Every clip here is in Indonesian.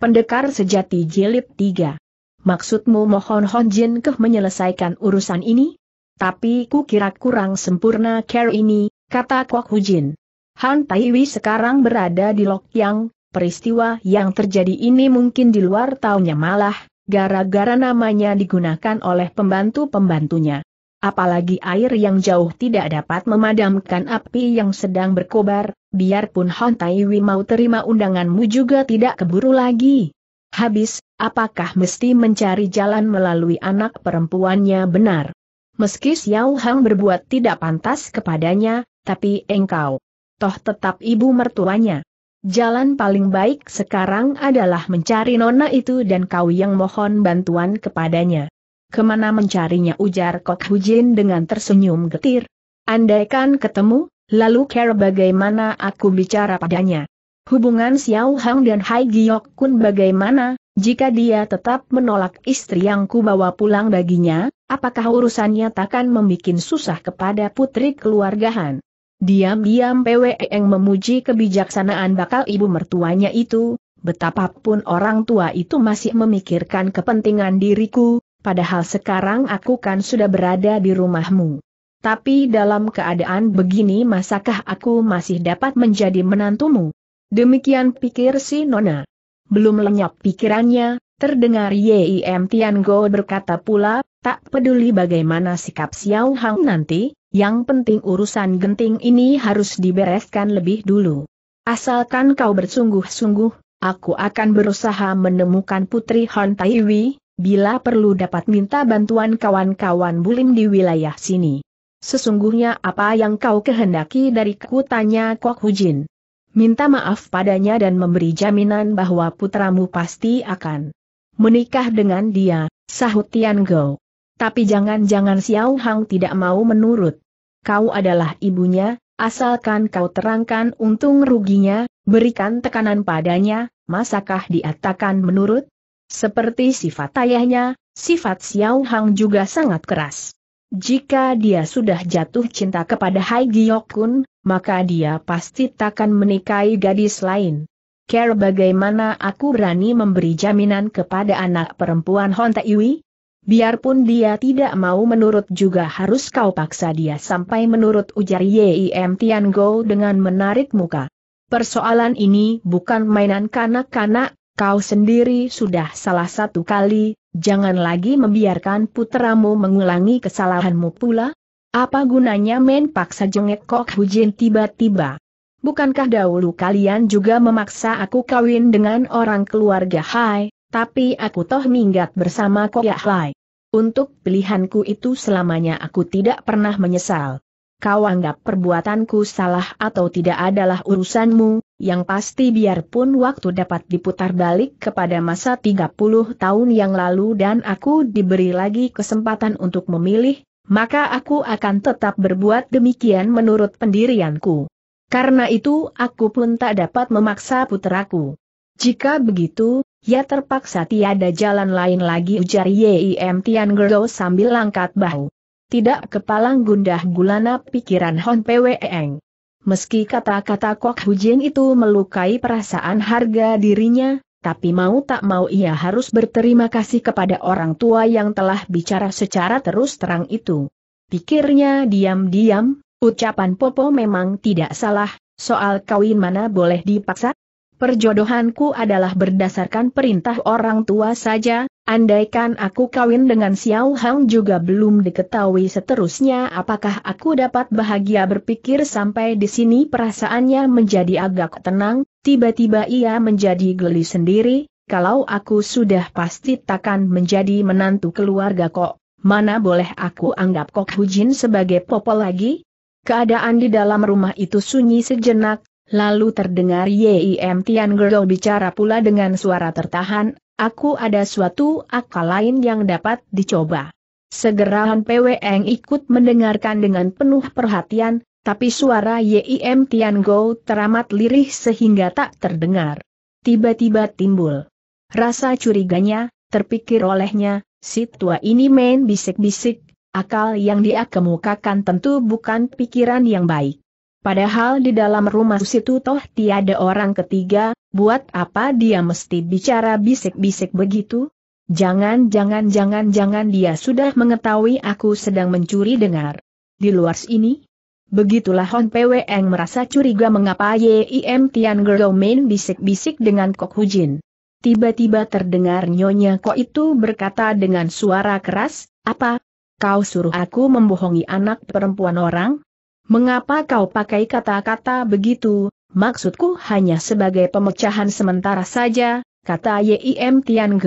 Pendekar Sejati Jilid 3 Maksudmu mohon Hon Jin Keh menyelesaikan urusan ini? Tapi ku kira kurang sempurna care ini, kata Kwok Hujin. Han Taiwi sekarang berada di Lok Yang. peristiwa yang terjadi ini mungkin di luar taunya malah, gara-gara namanya digunakan oleh pembantu-pembantunya. Apalagi air yang jauh tidak dapat memadamkan api yang sedang berkobar, biarpun Hon Taiwi mau terima undanganmu juga tidak keburu lagi. Habis, apakah mesti mencari jalan melalui anak perempuannya benar? Meski Xiao Hang berbuat tidak pantas kepadanya, tapi engkau toh tetap ibu mertuanya. Jalan paling baik sekarang adalah mencari nona itu dan kau yang mohon bantuan kepadanya. Kemana mencarinya ujar Kok Hujin dengan tersenyum getir. Andaikan ketemu, lalu care bagaimana aku bicara padanya. Hubungan Xiao Hang dan Hai Giok Kun bagaimana, jika dia tetap menolak istri yang kubawa pulang baginya, apakah urusannya takkan membuat susah kepada putri keluarga Han? Diam-diam yang e memuji kebijaksanaan bakal ibu mertuanya itu, betapapun orang tua itu masih memikirkan kepentingan diriku, Padahal sekarang aku kan sudah berada di rumahmu. Tapi dalam keadaan begini masakah aku masih dapat menjadi menantumu? Demikian pikir si Nona. Belum lenyap pikirannya, terdengar Yim Tian Go berkata pula, tak peduli bagaimana sikap Xiao Hang nanti, yang penting urusan genting ini harus dibereskan lebih dulu. Asalkan kau bersungguh-sungguh, aku akan berusaha menemukan Putri Hon Taiwi, bila perlu dapat minta bantuan kawan-kawan bulim di wilayah sini. Sesungguhnya apa yang kau kehendaki dari kutanya Kok Hujin. Minta maaf padanya dan memberi jaminan bahwa putramu pasti akan menikah dengan dia, sahut Tian Go. Tapi jangan-jangan Xiao Hang tidak mau menurut. Kau adalah ibunya, asalkan kau terangkan untung ruginya, berikan tekanan padanya, masakah dia takkan menurut? Seperti sifat ayahnya, sifat Xiao Hang juga sangat keras. Jika dia sudah jatuh cinta kepada Hai Giok Kun, maka dia pasti takkan menikahi gadis lain. Care bagaimana aku berani memberi jaminan kepada anak perempuan Hon Yui? Biarpun dia tidak mau menurut juga harus kau paksa dia sampai menurut ujar Yim Tian Go dengan menarik muka. Persoalan ini bukan mainan kanak-kanak, Kau sendiri sudah salah satu kali, jangan lagi membiarkan putramu mengulangi kesalahanmu pula. Apa gunanya main paksa jengek kok hujin tiba-tiba? Bukankah dahulu kalian juga memaksa aku kawin dengan orang keluarga Hai, tapi aku toh minggat bersama kok ya Hai. Untuk pilihanku itu selamanya aku tidak pernah menyesal kau anggap perbuatanku salah atau tidak adalah urusanmu, yang pasti biarpun waktu dapat diputar balik kepada masa 30 tahun yang lalu dan aku diberi lagi kesempatan untuk memilih, maka aku akan tetap berbuat demikian menurut pendirianku. Karena itu aku pun tak dapat memaksa puteraku. Jika begitu, ya terpaksa tiada jalan lain lagi ujar Yim Tian Gerdo sambil langkat bahu. Tidak kepalang gundah gulana pikiran Hon Pweng. Meski kata-kata Kok Hujin itu melukai perasaan harga dirinya, tapi mau tak mau ia harus berterima kasih kepada orang tua yang telah bicara secara terus terang itu. Pikirnya diam-diam, ucapan Popo memang tidak salah, soal kawin mana boleh dipaksa? Perjodohanku adalah berdasarkan perintah orang tua saja, andaikan aku kawin dengan Xiao Hang juga belum diketahui seterusnya apakah aku dapat bahagia berpikir sampai di sini perasaannya menjadi agak tenang, tiba-tiba ia menjadi geli sendiri, kalau aku sudah pasti takkan menjadi menantu keluarga kok, mana boleh aku anggap kok Hujin sebagai popol lagi? Keadaan di dalam rumah itu sunyi sejenak, Lalu terdengar Yim Tian Girl bicara pula dengan suara tertahan, aku ada suatu akal lain yang dapat dicoba. Segera Han Pweng ikut mendengarkan dengan penuh perhatian, tapi suara Yim Tian Go teramat lirih sehingga tak terdengar. Tiba-tiba timbul rasa curiganya, terpikir olehnya, si tua ini main bisik-bisik, akal yang dia kemukakan tentu bukan pikiran yang baik. Padahal di dalam rumah situ toh tiada orang ketiga, buat apa dia mesti bicara bisik-bisik begitu? Jangan-jangan-jangan-jangan dia sudah mengetahui aku sedang mencuri dengar. Di luar sini? Begitulah Hon Eng merasa curiga mengapa Yim Tian Gerdo main bisik-bisik dengan Kok Hujin. Tiba-tiba terdengar nyonya Kok itu berkata dengan suara keras, apa? Kau suruh aku membohongi anak perempuan orang? Mengapa kau pakai kata-kata begitu, maksudku hanya sebagai pemecahan sementara saja, kata Yim Tian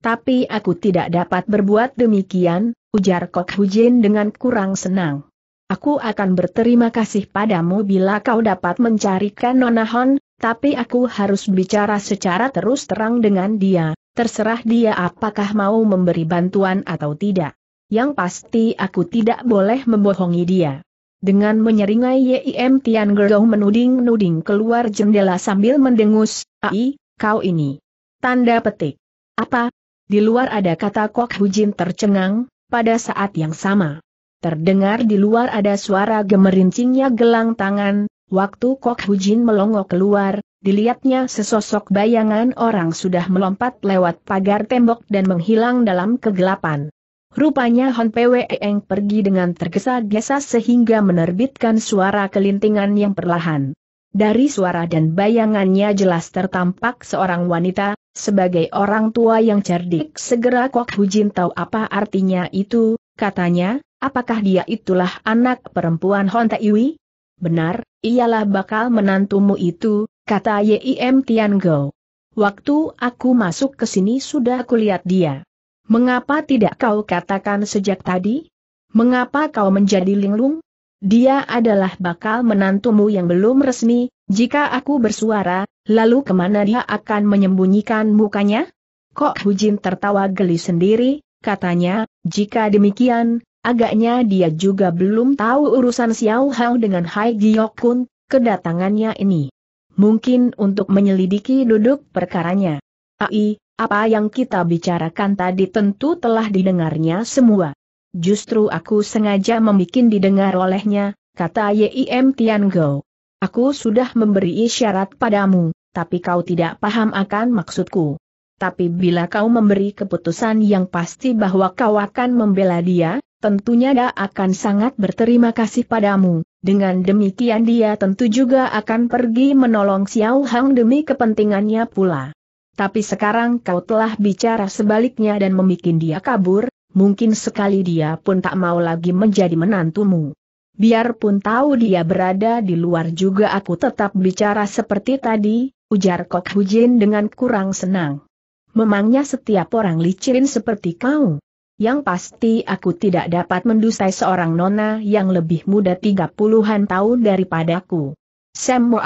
Tapi aku tidak dapat berbuat demikian, ujar Kok Hujin dengan kurang senang. Aku akan berterima kasih padamu bila kau dapat mencarikan Nona Hon, tapi aku harus bicara secara terus terang dengan dia, terserah dia apakah mau memberi bantuan atau tidak. Yang pasti aku tidak boleh membohongi dia. Dengan menyeringai Yim Tian Gerdong menuding-nuding keluar jendela sambil mendengus, Ai, kau ini. Tanda petik. Apa? Di luar ada kata Kok Hujin tercengang, pada saat yang sama. Terdengar di luar ada suara gemerincingnya gelang tangan, waktu Kok Hujin melongo keluar, dilihatnya sesosok bayangan orang sudah melompat lewat pagar tembok dan menghilang dalam kegelapan. Rupanya Hon Pwe Eng pergi dengan tergesa-gesa sehingga menerbitkan suara kelintingan yang perlahan. Dari suara dan bayangannya jelas tertampak seorang wanita, sebagai orang tua yang cerdik. Segera Kok Hujin tahu apa artinya itu, katanya, apakah dia itulah anak perempuan Hon Taiwi? Benar, ialah bakal menantumu itu, kata Yim Tian Go. Waktu aku masuk ke sini sudah kulihat dia. Mengapa tidak kau katakan sejak tadi? Mengapa kau menjadi linglung? Dia adalah bakal menantumu yang belum resmi, jika aku bersuara, lalu kemana dia akan menyembunyikan mukanya? Kok Hujin tertawa geli sendiri, katanya, jika demikian, agaknya dia juga belum tahu urusan Xiao Hao dengan Hai Giok Kun, kedatangannya ini. Mungkin untuk menyelidiki duduk perkaranya. Ai, apa yang kita bicarakan tadi tentu telah didengarnya semua. Justru aku sengaja membuat didengar olehnya, kata Yim Tian Go. Aku sudah memberi isyarat padamu, tapi kau tidak paham akan maksudku. Tapi bila kau memberi keputusan yang pasti bahwa kau akan membela dia, tentunya dia akan sangat berterima kasih padamu. Dengan demikian dia tentu juga akan pergi menolong Xiao Hang demi kepentingannya pula tapi sekarang kau telah bicara sebaliknya dan membuat dia kabur, mungkin sekali dia pun tak mau lagi menjadi menantumu. Biarpun tahu dia berada di luar juga aku tetap bicara seperti tadi, ujar Kok Hujin dengan kurang senang. Memangnya setiap orang licin seperti kau. Yang pasti aku tidak dapat mendustai seorang nona yang lebih muda tiga puluhan tahun daripadaku. Sam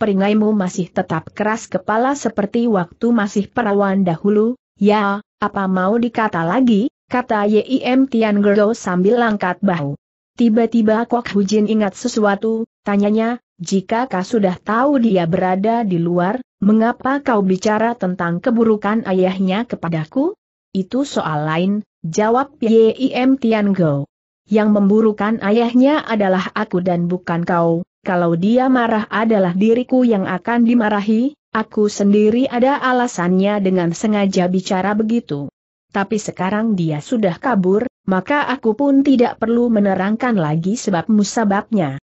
peringaimu masih tetap keras kepala seperti waktu masih perawan dahulu, ya, apa mau dikata lagi, kata Yim Tian Gerdo sambil langkat bahu. Tiba-tiba Kok Hujin ingat sesuatu, tanyanya, jika kau sudah tahu dia berada di luar, mengapa kau bicara tentang keburukan ayahnya kepadaku? Itu soal lain, jawab Yim Tian Go. Yang memburukan ayahnya adalah aku dan bukan kau, kalau dia marah adalah diriku yang akan dimarahi, aku sendiri ada alasannya dengan sengaja bicara begitu. Tapi sekarang dia sudah kabur, maka aku pun tidak perlu menerangkan lagi sebab musababnya.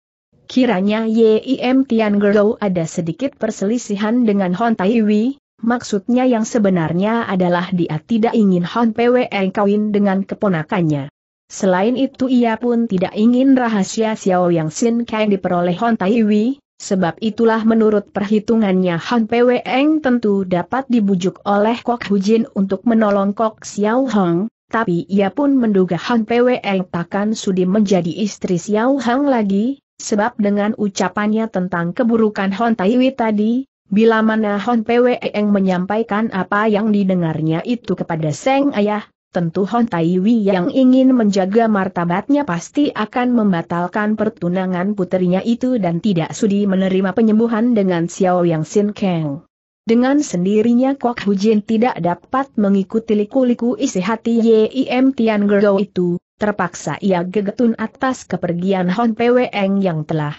Kiranya Yim Tian Gerou ada sedikit perselisihan dengan Hon Taiwi, maksudnya yang sebenarnya adalah dia tidak ingin Hon Pwe kawin dengan keponakannya. Selain itu ia pun tidak ingin rahasia Xiao Yang Sin Kang diperoleh Hon Tai Wei, sebab itulah menurut perhitungannya Han Pwe Eng tentu dapat dibujuk oleh Kok Hu Jin untuk menolong Kok Xiao Hong, tapi ia pun menduga Han Pwe Eng takkan sudi menjadi istri Xiao Hong lagi, sebab dengan ucapannya tentang keburukan Hon Tai Wei tadi, bila mana Hon Pwe Eng menyampaikan apa yang didengarnya itu kepada Seng Ayah, tentu Hon Taiwi yang ingin menjaga martabatnya pasti akan membatalkan pertunangan puterinya itu dan tidak sudi menerima penyembuhan dengan Xiao Yang Sin Kang. Dengan sendirinya Kok Hujin tidak dapat mengikuti liku-liku isi hati Yim Tian Gero itu, terpaksa ia gegetun atas kepergian Hon Pweng yang telah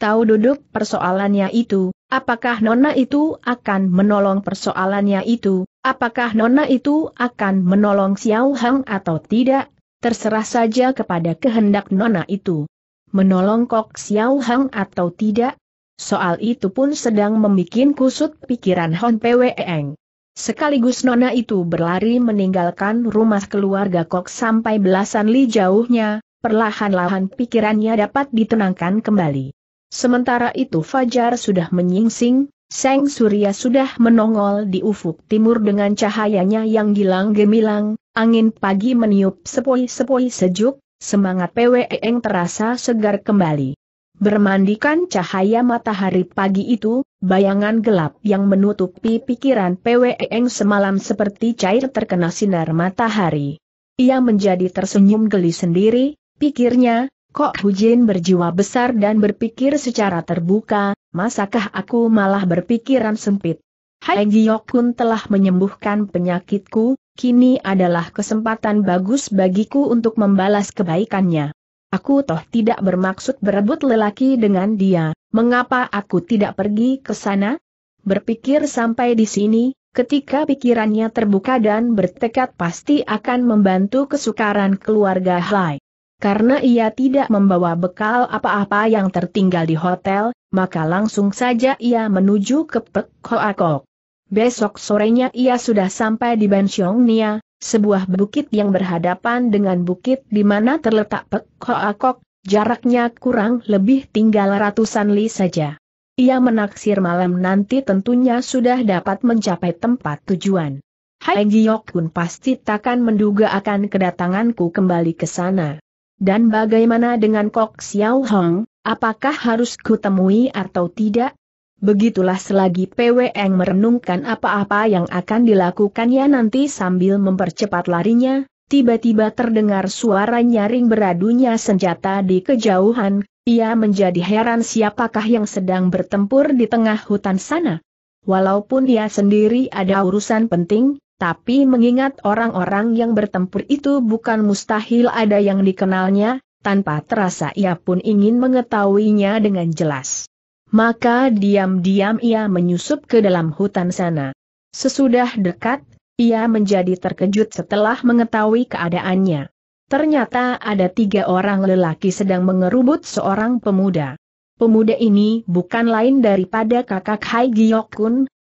tahu duduk persoalannya itu, apakah nona itu akan menolong persoalannya itu, Apakah Nona itu akan menolong Xiao Hang atau tidak? Terserah saja kepada kehendak Nona itu. Menolong Kok Xiao Hang atau tidak? Soal itu pun sedang membuat kusut pikiran Hon Pweng. Sekaligus Nona itu berlari meninggalkan rumah keluarga Kok sampai belasan li jauhnya, perlahan-lahan pikirannya dapat ditenangkan kembali. Sementara itu Fajar sudah menyingsing, Seng Surya sudah menongol di ufuk timur dengan cahayanya yang gilang gemilang, angin pagi meniup sepoi-sepoi sejuk, semangat PWEeng terasa segar kembali. Bermandikan cahaya matahari pagi itu, bayangan gelap yang menutupi pikiran PWEeng semalam seperti cair terkena sinar matahari. Ia menjadi tersenyum geli sendiri, pikirnya, kok Hujin berjiwa besar dan berpikir secara terbuka, masakah aku malah berpikiran sempit? Hai Giyok telah menyembuhkan penyakitku, kini adalah kesempatan bagus bagiku untuk membalas kebaikannya. Aku toh tidak bermaksud berebut lelaki dengan dia, mengapa aku tidak pergi ke sana? Berpikir sampai di sini, ketika pikirannya terbuka dan bertekad pasti akan membantu kesukaran keluarga Hai. Karena ia tidak membawa bekal apa-apa yang tertinggal di hotel, maka langsung saja ia menuju ke Pek Hoakok. Besok sorenya ia sudah sampai di Nia, sebuah bukit yang berhadapan dengan bukit di mana terletak Pek Hoakok, jaraknya kurang lebih tinggal ratusan li saja. Ia menaksir malam nanti tentunya sudah dapat mencapai tempat tujuan. Hai Giyok pun pasti takkan menduga akan kedatanganku kembali ke sana. Dan bagaimana dengan Kok Xiao Hong, apakah harus kutemui atau tidak? Begitulah selagi PWN merenungkan apa-apa yang akan dilakukannya nanti sambil mempercepat larinya, tiba-tiba terdengar suara nyaring beradunya senjata di kejauhan, ia menjadi heran siapakah yang sedang bertempur di tengah hutan sana. Walaupun ia sendiri ada urusan penting, tapi mengingat orang-orang yang bertempur itu bukan mustahil ada yang dikenalnya, tanpa terasa ia pun ingin mengetahuinya dengan jelas. Maka diam-diam ia menyusup ke dalam hutan sana. Sesudah dekat, ia menjadi terkejut setelah mengetahui keadaannya. Ternyata ada tiga orang lelaki sedang mengerubut seorang pemuda. Pemuda ini bukan lain daripada kakak Hai Giok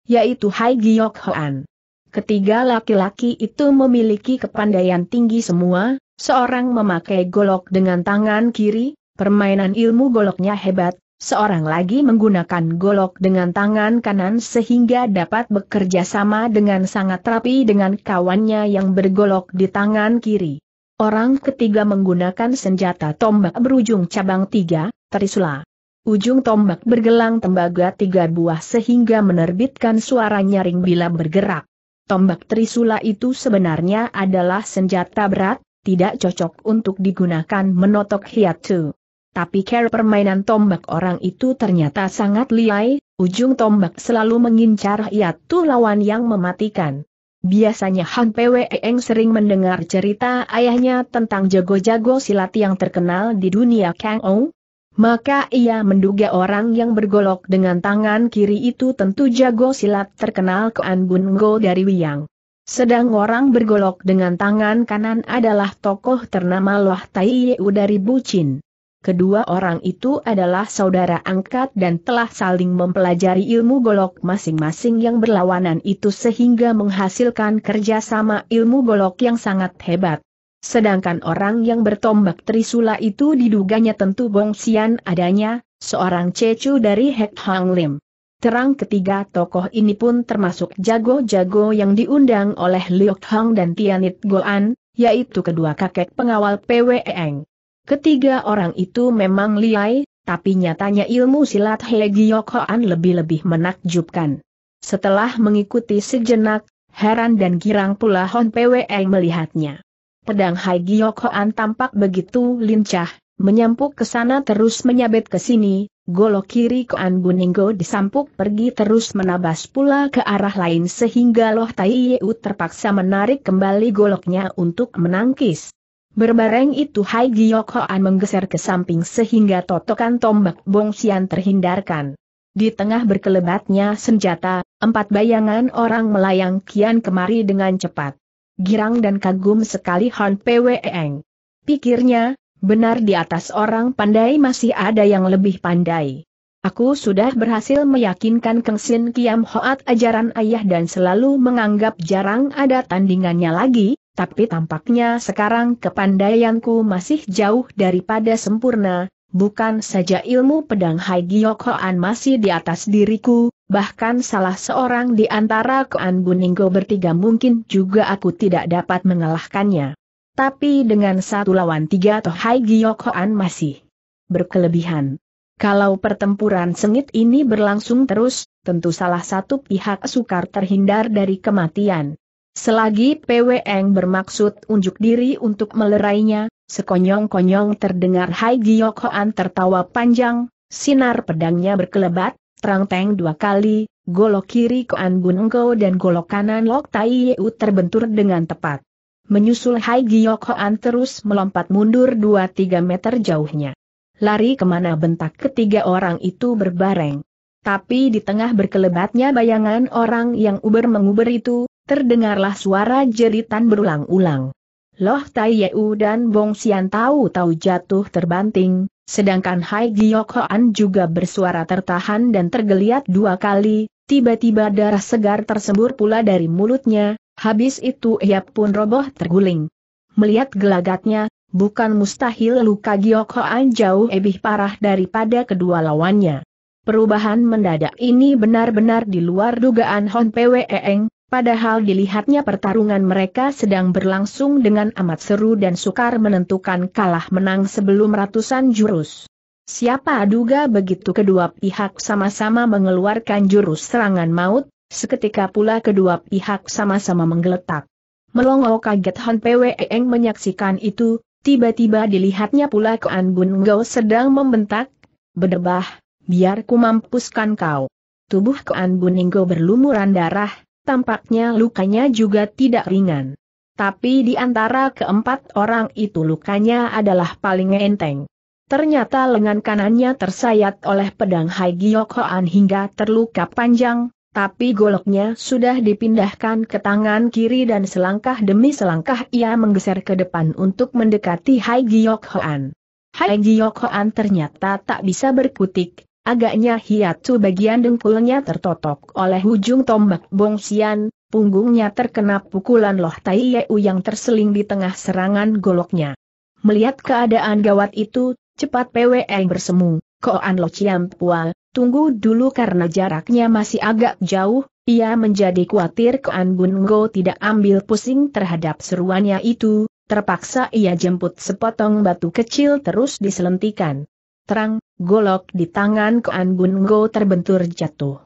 yaitu Hai Giok Hoan. Ketiga laki-laki itu memiliki kepandaian tinggi semua, seorang memakai golok dengan tangan kiri, permainan ilmu goloknya hebat, seorang lagi menggunakan golok dengan tangan kanan sehingga dapat bekerja sama dengan sangat rapi dengan kawannya yang bergolok di tangan kiri. Orang ketiga menggunakan senjata tombak berujung cabang tiga, Trisula. Ujung tombak bergelang tembaga tiga buah sehingga menerbitkan suara nyaring bila bergerak. Tombak Trisula itu sebenarnya adalah senjata berat, tidak cocok untuk digunakan menotok hiatu. Tapi care permainan tombak orang itu ternyata sangat liai, ujung tombak selalu mengincar hiatu lawan yang mematikan. Biasanya Han Pweng sering mendengar cerita ayahnya tentang jago-jago silat yang terkenal di dunia Kang Ong, maka ia menduga orang yang bergolok dengan tangan kiri itu tentu jago silat terkenal ke Bun Go dari Wiyang. Sedang orang bergolok dengan tangan kanan adalah tokoh ternama Loh Tai Yeu dari Bucin. Kedua orang itu adalah saudara angkat dan telah saling mempelajari ilmu golok masing-masing yang berlawanan itu sehingga menghasilkan kerjasama ilmu golok yang sangat hebat. Sedangkan orang yang bertombak Trisula itu diduganya tentu bongsian adanya, seorang cecu dari Hek Hang Lim. Terang ketiga tokoh ini pun termasuk jago-jago yang diundang oleh Liu Hang dan Tianit Goan, yaitu kedua kakek pengawal PW Eng. Ketiga orang itu memang liai, tapi nyatanya ilmu silat He Hoan lebih-lebih menakjubkan. Setelah mengikuti sejenak, heran dan girang pula Hon PW Eng melihatnya. Pedang Hai Giyokoan tampak begitu lincah, menyampuk ke sana terus menyabet ke sini, golok kiri Koan Buninggo disampuk pergi terus menabas pula ke arah lain sehingga Loh Tai Yeu terpaksa menarik kembali goloknya untuk menangkis. Berbareng itu Hai Giyokoan menggeser ke samping sehingga totokan tombak bongsian terhindarkan. Di tengah berkelebatnya senjata, empat bayangan orang melayang kian kemari dengan cepat girang dan kagum sekali Han Pweng. Pikirnya, benar di atas orang pandai masih ada yang lebih pandai. Aku sudah berhasil meyakinkan Keng Sin Kiam Hoat ajaran ayah dan selalu menganggap jarang ada tandingannya lagi, tapi tampaknya sekarang kepandaianku masih jauh daripada sempurna, bukan saja ilmu pedang Hai Giok masih di atas diriku, bahkan salah seorang di antara Koan Buninggo bertiga mungkin juga aku tidak dapat mengalahkannya. Tapi dengan satu lawan tiga Toh Hai Giok masih berkelebihan. Kalau pertempuran sengit ini berlangsung terus, tentu salah satu pihak sukar terhindar dari kematian. Selagi PWN bermaksud unjuk diri untuk melerainya, Sekonyong-konyong terdengar Hai Giok tertawa panjang, sinar pedangnya berkelebat, terang-teng dua kali, golok kiri Koan Bun gow dan golok kanan Lok Tai Yeu terbentur dengan tepat. Menyusul Hai Giok terus melompat mundur dua tiga meter jauhnya. Lari kemana bentak ketiga orang itu berbareng. Tapi di tengah berkelebatnya bayangan orang yang uber-menguber itu, terdengarlah suara jeritan berulang-ulang. Loh Tai Yeu dan Bong Xian tahu-tahu jatuh terbanting, sedangkan Hai Giok Hoan juga bersuara tertahan dan tergeliat dua kali, tiba-tiba darah segar tersembur pula dari mulutnya, habis itu ia pun roboh terguling. Melihat gelagatnya, bukan mustahil luka Giok Hoan jauh lebih parah daripada kedua lawannya. Perubahan mendadak ini benar-benar di luar dugaan Hon Pwe Eng, Padahal dilihatnya pertarungan mereka sedang berlangsung dengan amat seru dan sukar menentukan kalah menang sebelum ratusan jurus. Siapa duga begitu kedua pihak sama-sama mengeluarkan jurus serangan maut, seketika pula kedua pihak sama-sama menggeletak. Melongo kaget Han Pwe Eng menyaksikan itu, tiba-tiba dilihatnya pula ke An Bun Gao sedang membentak, berdebah, biar ku mampuskan kau. Tubuh Bun Buningo berlumuran darah, tampaknya lukanya juga tidak ringan. Tapi di antara keempat orang itu lukanya adalah paling enteng. Ternyata lengan kanannya tersayat oleh pedang Hai Giyokhoan hingga terluka panjang, tapi goloknya sudah dipindahkan ke tangan kiri dan selangkah demi selangkah ia menggeser ke depan untuk mendekati Hai Giyokhoan. Hai Giyokhoan ternyata tak bisa berkutik, Agaknya hiatu bagian dengkulnya tertotok oleh ujung tombak bongsian, punggungnya terkena pukulan loh Tai Yeu yang terseling di tengah serangan goloknya. Melihat keadaan gawat itu, cepat PWE bersemu, Koan Lo Chiam Pua, tunggu dulu karena jaraknya masih agak jauh, ia menjadi khawatir Koan Bun tidak ambil pusing terhadap seruannya itu, terpaksa ia jemput sepotong batu kecil terus diselentikan. Terang, golok di tangan Koan Bun Go terbentur jatuh.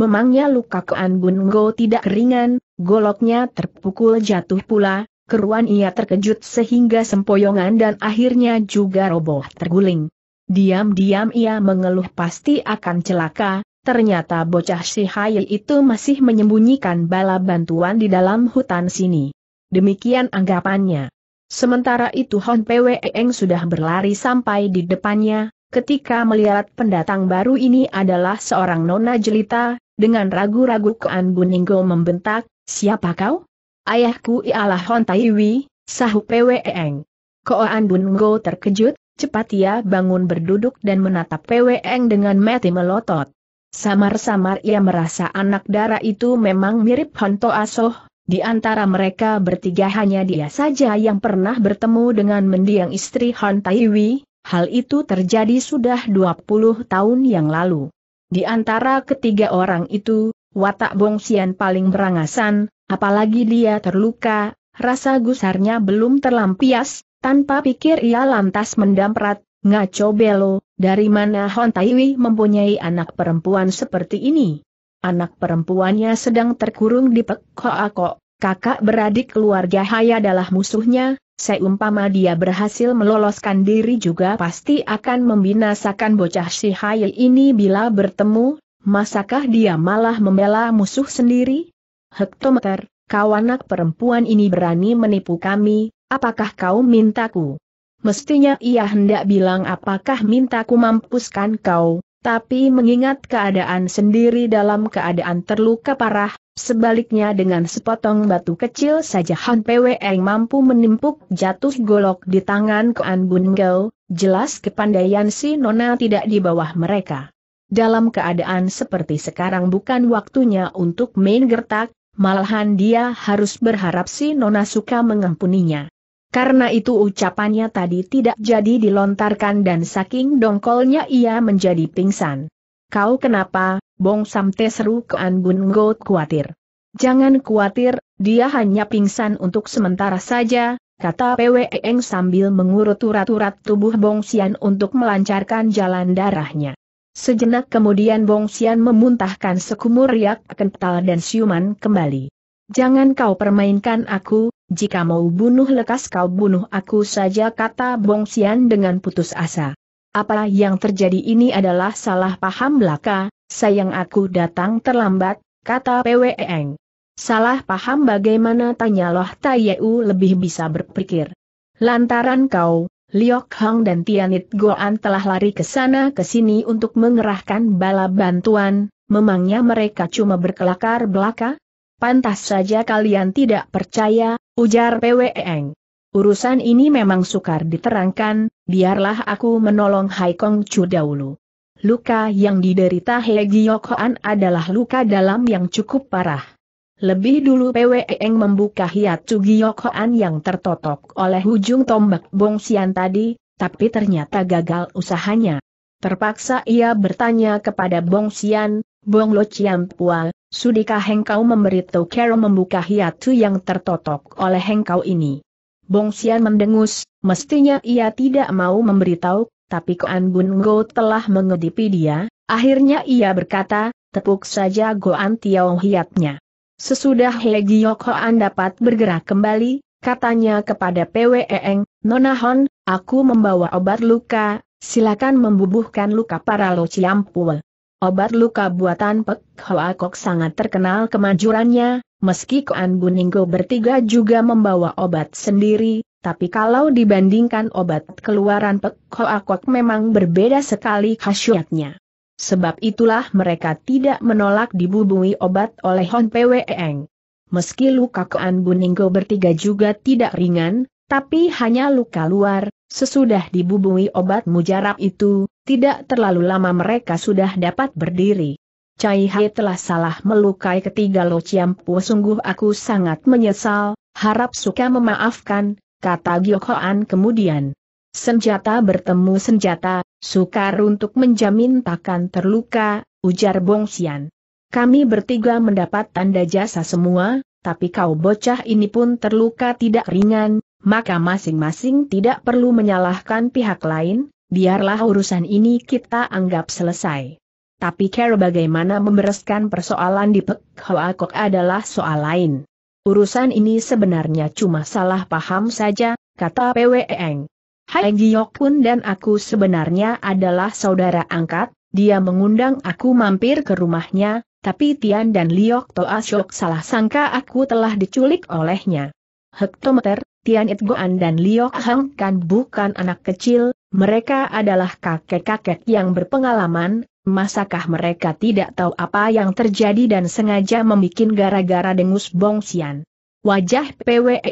Memangnya luka Koan Bun Go tidak ringan, goloknya terpukul jatuh pula, keruan ia terkejut sehingga sempoyongan dan akhirnya juga roboh terguling. Diam-diam ia mengeluh pasti akan celaka, ternyata bocah si Hai itu masih menyembunyikan bala bantuan di dalam hutan sini. Demikian anggapannya. Sementara itu Hon Pwe Eng sudah berlari sampai di depannya, ketika melihat pendatang baru ini adalah seorang nona jelita, dengan ragu-ragu Kuan Buninggo membentak, siapa kau? Ayahku ialah Hontaiwi, Taiwi, sahu PWEng. E Koan Buninggo terkejut, cepat ia bangun berduduk dan menatap PWEng e dengan mati melotot. Samar-samar ia merasa anak darah itu memang mirip Honto Asoh, di antara mereka bertiga hanya dia saja yang pernah bertemu dengan mendiang istri Hontaiwi. Hal itu terjadi sudah 20 tahun yang lalu. Di antara ketiga orang itu, watak Bongsian paling berangasan, apalagi dia terluka, rasa gusarnya belum terlampias, tanpa pikir ia lantas mendamprat, ngaco belo, dari mana Hon Taiwi mempunyai anak perempuan seperti ini? Anak perempuannya sedang terkurung di Pek kakak beradik keluarga Hai adalah musuhnya, Seumpama dia berhasil meloloskan diri juga pasti akan membinasakan bocah si Hai ini bila bertemu, masakah dia malah membela musuh sendiri? Hektometer, kau anak perempuan ini berani menipu kami, apakah kau mintaku? Mestinya ia hendak bilang apakah mintaku mampuskan kau, tapi mengingat keadaan sendiri dalam keadaan terluka parah, Sebaliknya dengan sepotong batu kecil saja Han PWeng mampu menimpuk jatuh golok di tangan Kuan Bun jelas kepandaian si Nona tidak di bawah mereka. Dalam keadaan seperti sekarang bukan waktunya untuk main gertak, malahan dia harus berharap si Nona suka mengampuninya. Karena itu ucapannya tadi tidak jadi dilontarkan dan saking dongkolnya ia menjadi pingsan. Kau kenapa, Bong Samte seru ke An Bun Go khawatir. Jangan khawatir, dia hanya pingsan untuk sementara saja, kata Pwe Eng sambil mengurut urat-urat tubuh Bong Sian untuk melancarkan jalan darahnya. Sejenak kemudian Bong Sian memuntahkan sekumur riak kental dan siuman kembali. Jangan kau permainkan aku, jika mau bunuh lekas kau bunuh aku saja kata Bong Sian dengan putus asa. Apa yang terjadi ini adalah salah paham belaka, Sayang aku datang terlambat, kata Pwe Eng. Salah paham bagaimana tanya Loh lebih bisa berpikir. Lantaran kau, Liok Hang dan Tianit Goan telah lari ke sana ke sini untuk mengerahkan bala bantuan, memangnya mereka cuma berkelakar belaka? Pantas saja kalian tidak percaya, ujar Pwe Eng. Urusan ini memang sukar diterangkan, biarlah aku menolong Haikong Chu dahulu luka yang diderita He adalah luka dalam yang cukup parah. Lebih dulu Pweng membuka hiatu Giyokoan yang tertotok oleh ujung tombak bongsian tadi, tapi ternyata gagal usahanya. Terpaksa ia bertanya kepada Bongsian, Bong Lo Pua, sudikah engkau memberitahu Kero membuka hiatu yang tertotok oleh engkau ini? Bongsian mendengus, mestinya ia tidak mau memberitahu tapi Koan Bun Go telah mengedipi dia, akhirnya ia berkata, tepuk saja Goan Tiao Hiatnya. Sesudah He Giok Hoan dapat bergerak kembali, katanya kepada PWEeng, Nona Hon, aku membawa obat luka, silakan membubuhkan luka para Lo Ciampul. Obat luka buatan Pek Hoa Kok sangat terkenal kemajurannya, meski Koan Buningo bertiga juga membawa obat sendiri, tapi kalau dibandingkan obat keluaran Pek Hoa memang berbeda sekali khasiatnya. Sebab itulah mereka tidak menolak dibubui obat oleh Hon Pwe Eng. Meski luka Kean Buninggo bertiga juga tidak ringan, tapi hanya luka luar, sesudah dibubui obat mujarab itu, tidak terlalu lama mereka sudah dapat berdiri. Cai Hai telah salah melukai ketiga Lo Chiampu sungguh aku sangat menyesal, harap suka memaafkan, kata Giokhoan kemudian. Senjata bertemu senjata, sukar untuk menjamin takkan terluka, ujar Bongsian. Kami bertiga mendapat tanda jasa semua, tapi kau bocah ini pun terluka tidak ringan, maka masing-masing tidak perlu menyalahkan pihak lain, biarlah urusan ini kita anggap selesai. Tapi care bagaimana membereskan persoalan di Pek Hoa Kok adalah soal lain. Urusan ini sebenarnya cuma salah paham saja, kata Pwe Eng. Hai Giyok pun dan aku sebenarnya adalah saudara angkat, dia mengundang aku mampir ke rumahnya, tapi Tian dan Liok Toa Asyok salah sangka aku telah diculik olehnya. Hektometer, Tian It Goan dan Liok Hang kan bukan anak kecil, mereka adalah kakek-kakek yang berpengalaman, Masakah mereka tidak tahu apa yang terjadi dan sengaja membuat gara-gara dengus bongsian? Wajah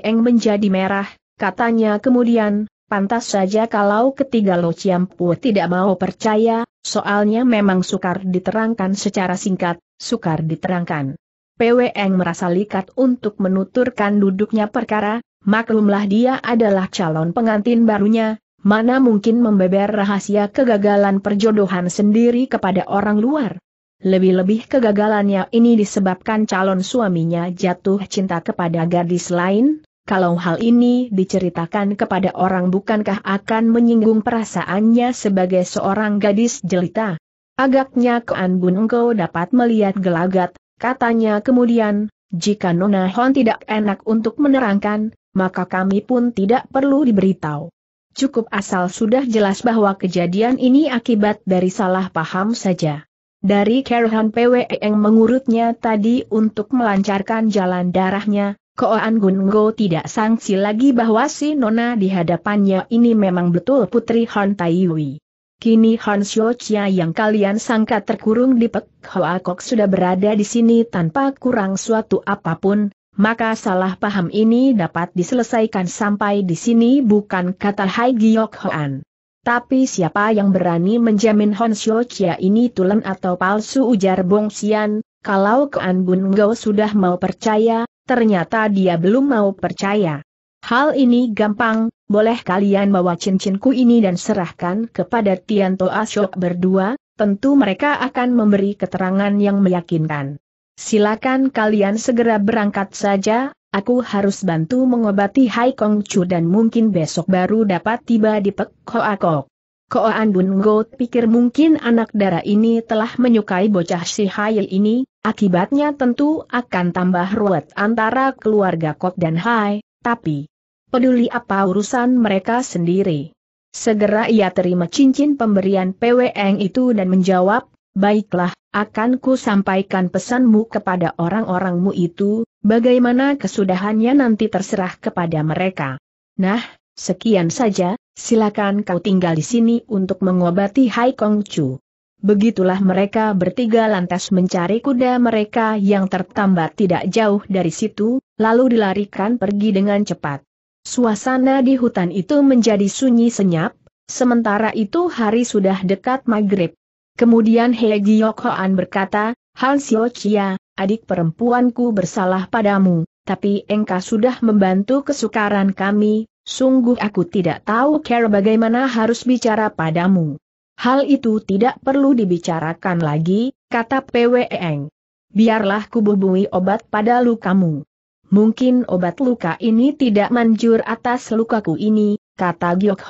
Eng menjadi merah, katanya kemudian, pantas saja kalau ketiga Lo Ciampu tidak mau percaya, soalnya memang sukar diterangkan secara singkat, sukar diterangkan. Eng merasa likat untuk menuturkan duduknya perkara, maklumlah dia adalah calon pengantin barunya, Mana mungkin membeber rahasia kegagalan perjodohan sendiri kepada orang luar? Lebih-lebih kegagalannya ini disebabkan calon suaminya jatuh cinta kepada gadis lain, kalau hal ini diceritakan kepada orang bukankah akan menyinggung perasaannya sebagai seorang gadis jelita? Agaknya Kuan Bun Engkau dapat melihat gelagat, katanya kemudian, jika Nona Hon tidak enak untuk menerangkan, maka kami pun tidak perlu diberitahu. Cukup asal sudah jelas bahwa kejadian ini akibat dari salah paham saja. Dari Kerohan PWE yang mengurutnya tadi untuk melancarkan jalan darahnya, Koan Gungo tidak sangsi lagi bahwa si Nona di hadapannya ini memang betul Putri Han Taiwi. Kini Han Chia yang kalian sangka terkurung di Pek Hoa Kok sudah berada di sini tanpa kurang suatu apapun, maka salah paham ini dapat diselesaikan sampai di sini bukan kata Hai Giok Hoan. Tapi siapa yang berani menjamin Hon Xiu Chia ini tulen atau palsu ujar Bong Xian, kalau Kean Bun Go sudah mau percaya, ternyata dia belum mau percaya. Hal ini gampang, boleh kalian bawa cincinku ini dan serahkan kepada Tianto Ashok berdua, tentu mereka akan memberi keterangan yang meyakinkan. Silakan kalian segera berangkat saja, aku harus bantu mengobati Hai Kong Chu dan mungkin besok baru dapat tiba di Pek Hoa Kok. An Bun Go pikir mungkin anak darah ini telah menyukai bocah si Hai ini, akibatnya tentu akan tambah ruwet antara keluarga Kok dan Hai, tapi peduli apa urusan mereka sendiri. Segera ia terima cincin pemberian PWN itu dan menjawab, Baiklah, akan ku sampaikan pesanmu kepada orang-orangmu itu, bagaimana kesudahannya nanti terserah kepada mereka. Nah, sekian saja, silakan kau tinggal di sini untuk mengobati Hai Kong Chu. Begitulah mereka bertiga lantas mencari kuda mereka yang tertambat tidak jauh dari situ, lalu dilarikan pergi dengan cepat. Suasana di hutan itu menjadi sunyi senyap, sementara itu hari sudah dekat maghrib. Kemudian He Giok berkata, Han Xiao Chia, adik perempuanku bersalah padamu, tapi engkau sudah membantu kesukaran kami, sungguh aku tidak tahu cara bagaimana harus bicara padamu. Hal itu tidak perlu dibicarakan lagi, kata Pwe Eng. Biarlah kububui obat pada lukamu. Mungkin obat luka ini tidak manjur atas lukaku ini, kata Giok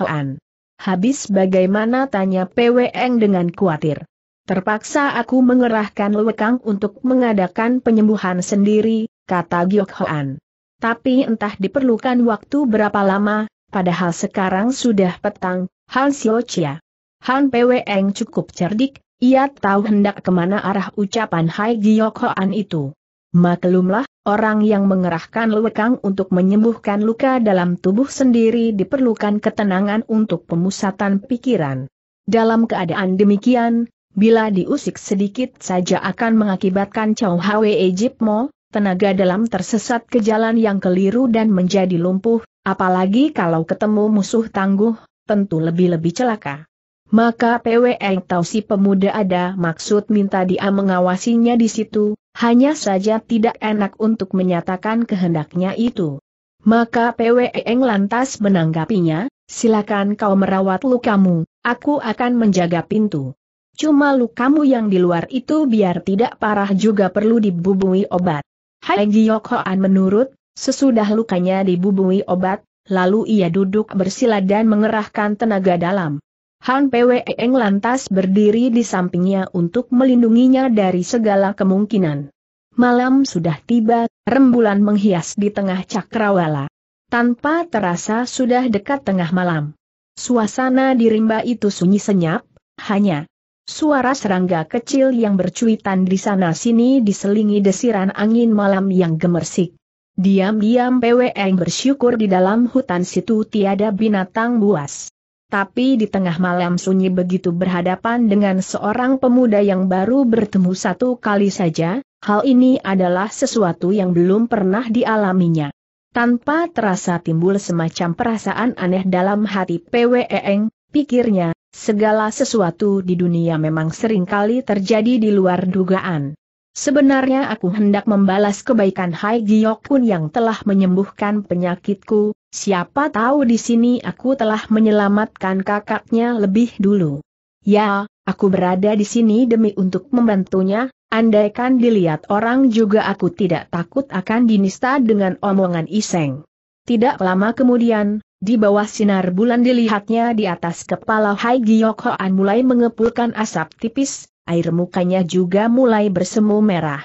Habis bagaimana tanya PWN dengan khawatir. Terpaksa aku mengerahkan lewekang untuk mengadakan penyembuhan sendiri, kata Giok Hoan. Tapi entah diperlukan waktu berapa lama, padahal sekarang sudah petang, Han Xiu Chia. Han PWN cukup cerdik, ia tahu hendak kemana arah ucapan Hai Giok Hoan itu. Maklumlah, orang yang mengerahkan lewekang untuk menyembuhkan luka dalam tubuh sendiri diperlukan ketenangan untuk pemusatan pikiran. Dalam keadaan demikian, bila diusik sedikit saja akan mengakibatkan Chow Hwe Ejipmo, tenaga dalam tersesat ke jalan yang keliru dan menjadi lumpuh, apalagi kalau ketemu musuh tangguh, tentu lebih-lebih celaka. Maka PWE tahu si pemuda ada maksud minta dia mengawasinya di situ, hanya saja tidak enak untuk menyatakan kehendaknya itu. Maka PWE Eng lantas menanggapinya, silakan kau merawat lukamu, aku akan menjaga pintu. Cuma lukamu yang di luar itu biar tidak parah juga perlu dibubui obat. Hai Giyok Hoan menurut, sesudah lukanya dibubui obat, lalu ia duduk bersila dan mengerahkan tenaga dalam. Han Pwe Eng lantas berdiri di sampingnya untuk melindunginya dari segala kemungkinan. Malam sudah tiba, rembulan menghias di tengah cakrawala. Tanpa terasa sudah dekat tengah malam. Suasana di rimba itu sunyi senyap, hanya suara serangga kecil yang bercuitan di sana-sini diselingi desiran angin malam yang gemersik. Diam-diam eng bersyukur di dalam hutan situ tiada binatang buas tapi di tengah malam sunyi begitu berhadapan dengan seorang pemuda yang baru bertemu satu kali saja, hal ini adalah sesuatu yang belum pernah dialaminya. Tanpa terasa timbul semacam perasaan aneh dalam hati PWEeng, pikirnya, segala sesuatu di dunia memang seringkali terjadi di luar dugaan. Sebenarnya aku hendak membalas kebaikan Hai Giok pun yang telah menyembuhkan penyakitku, Siapa tahu di sini aku telah menyelamatkan kakaknya lebih dulu. Ya, aku berada di sini demi untuk membantunya, andaikan dilihat orang juga aku tidak takut akan dinista dengan omongan iseng. Tidak lama kemudian, di bawah sinar bulan dilihatnya di atas kepala Hai Giok Hoan mulai mengepulkan asap tipis, air mukanya juga mulai bersemu merah.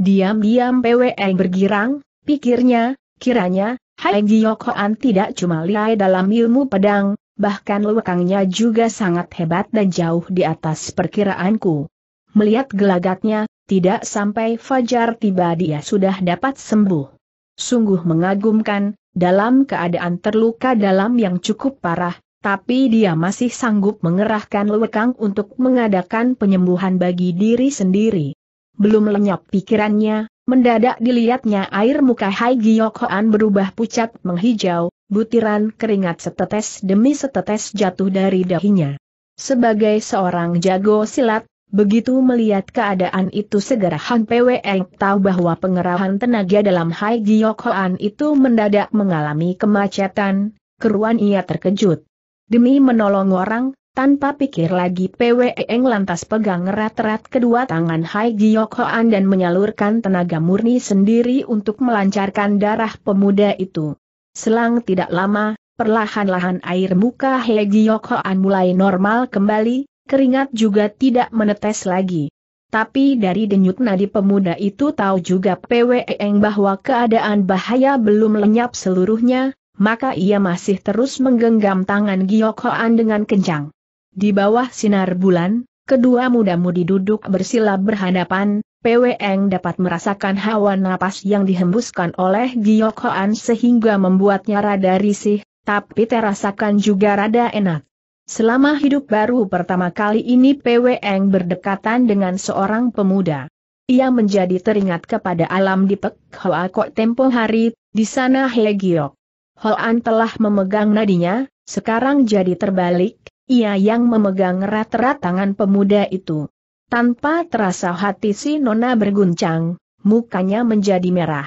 Diam-diam PWE bergirang, pikirnya, kiranya, Hai Giyokoan tidak cuma liai dalam ilmu pedang, bahkan lewekangnya juga sangat hebat dan jauh di atas perkiraanku. Melihat gelagatnya, tidak sampai fajar tiba dia sudah dapat sembuh. Sungguh mengagumkan, dalam keadaan terluka dalam yang cukup parah, tapi dia masih sanggup mengerahkan lewekang untuk mengadakan penyembuhan bagi diri sendiri. Belum lenyap pikirannya, Mendadak dilihatnya air muka Hai Giyokhoan berubah pucat menghijau, butiran keringat setetes demi setetes jatuh dari dahinya. Sebagai seorang jago silat, begitu melihat keadaan itu segera Han Pwe tahu bahwa pengerahan tenaga dalam Hai Giyokhoan itu mendadak mengalami kemacetan, keruan ia terkejut. Demi menolong orang, tanpa pikir lagi PW Eng lantas pegang erat-erat kedua tangan Hai Giyok Hoan dan menyalurkan tenaga murni sendiri untuk melancarkan darah pemuda itu. Selang tidak lama, perlahan-lahan air muka Hai Giyok Hoan mulai normal kembali, keringat juga tidak menetes lagi. Tapi dari denyut nadi pemuda itu tahu juga PW Eng bahwa keadaan bahaya belum lenyap seluruhnya, maka ia masih terus menggenggam tangan Giyok Hoan dengan kencang. Di bawah sinar bulan, kedua muda-mudi duduk bersila berhadapan, Peweng dapat merasakan hawa napas yang dihembuskan oleh Giok Hoan sehingga membuatnya rada risih, tapi terasakan juga rada enak. Selama hidup baru pertama kali ini Peweng berdekatan dengan seorang pemuda. Ia menjadi teringat kepada alam di Pek Hoa Kok tempo hari, di sana He Giok. Hoan telah memegang nadinya, sekarang jadi terbalik, ia yang memegang erat-erat tangan pemuda itu. Tanpa terasa hati si Nona berguncang, mukanya menjadi merah.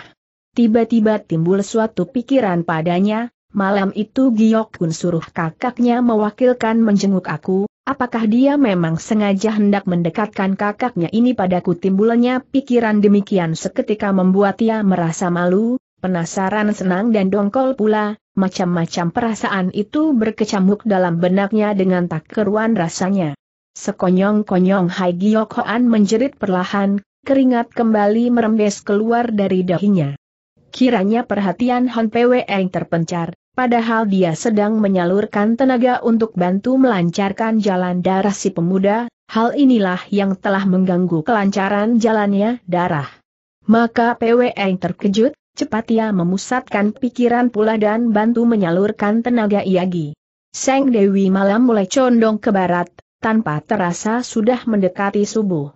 Tiba-tiba timbul suatu pikiran padanya, malam itu Giok Kun suruh kakaknya mewakilkan menjenguk aku, apakah dia memang sengaja hendak mendekatkan kakaknya ini padaku timbulnya pikiran demikian seketika membuat ia merasa malu, penasaran senang dan dongkol pula, Macam-macam perasaan itu berkecamuk dalam benaknya dengan tak keruan rasanya. Sekonyong-konyong Hai Giyok Hoan menjerit perlahan, keringat kembali merembes keluar dari dahinya. Kiranya perhatian Han Pwe yang terpencar, padahal dia sedang menyalurkan tenaga untuk bantu melancarkan jalan darah si pemuda, hal inilah yang telah mengganggu kelancaran jalannya darah. Maka Pwe terkejut, Cepat ia memusatkan pikiran pula dan bantu menyalurkan tenaga Iagi. Seng Dewi malam mulai condong ke barat, tanpa terasa sudah mendekati subuh.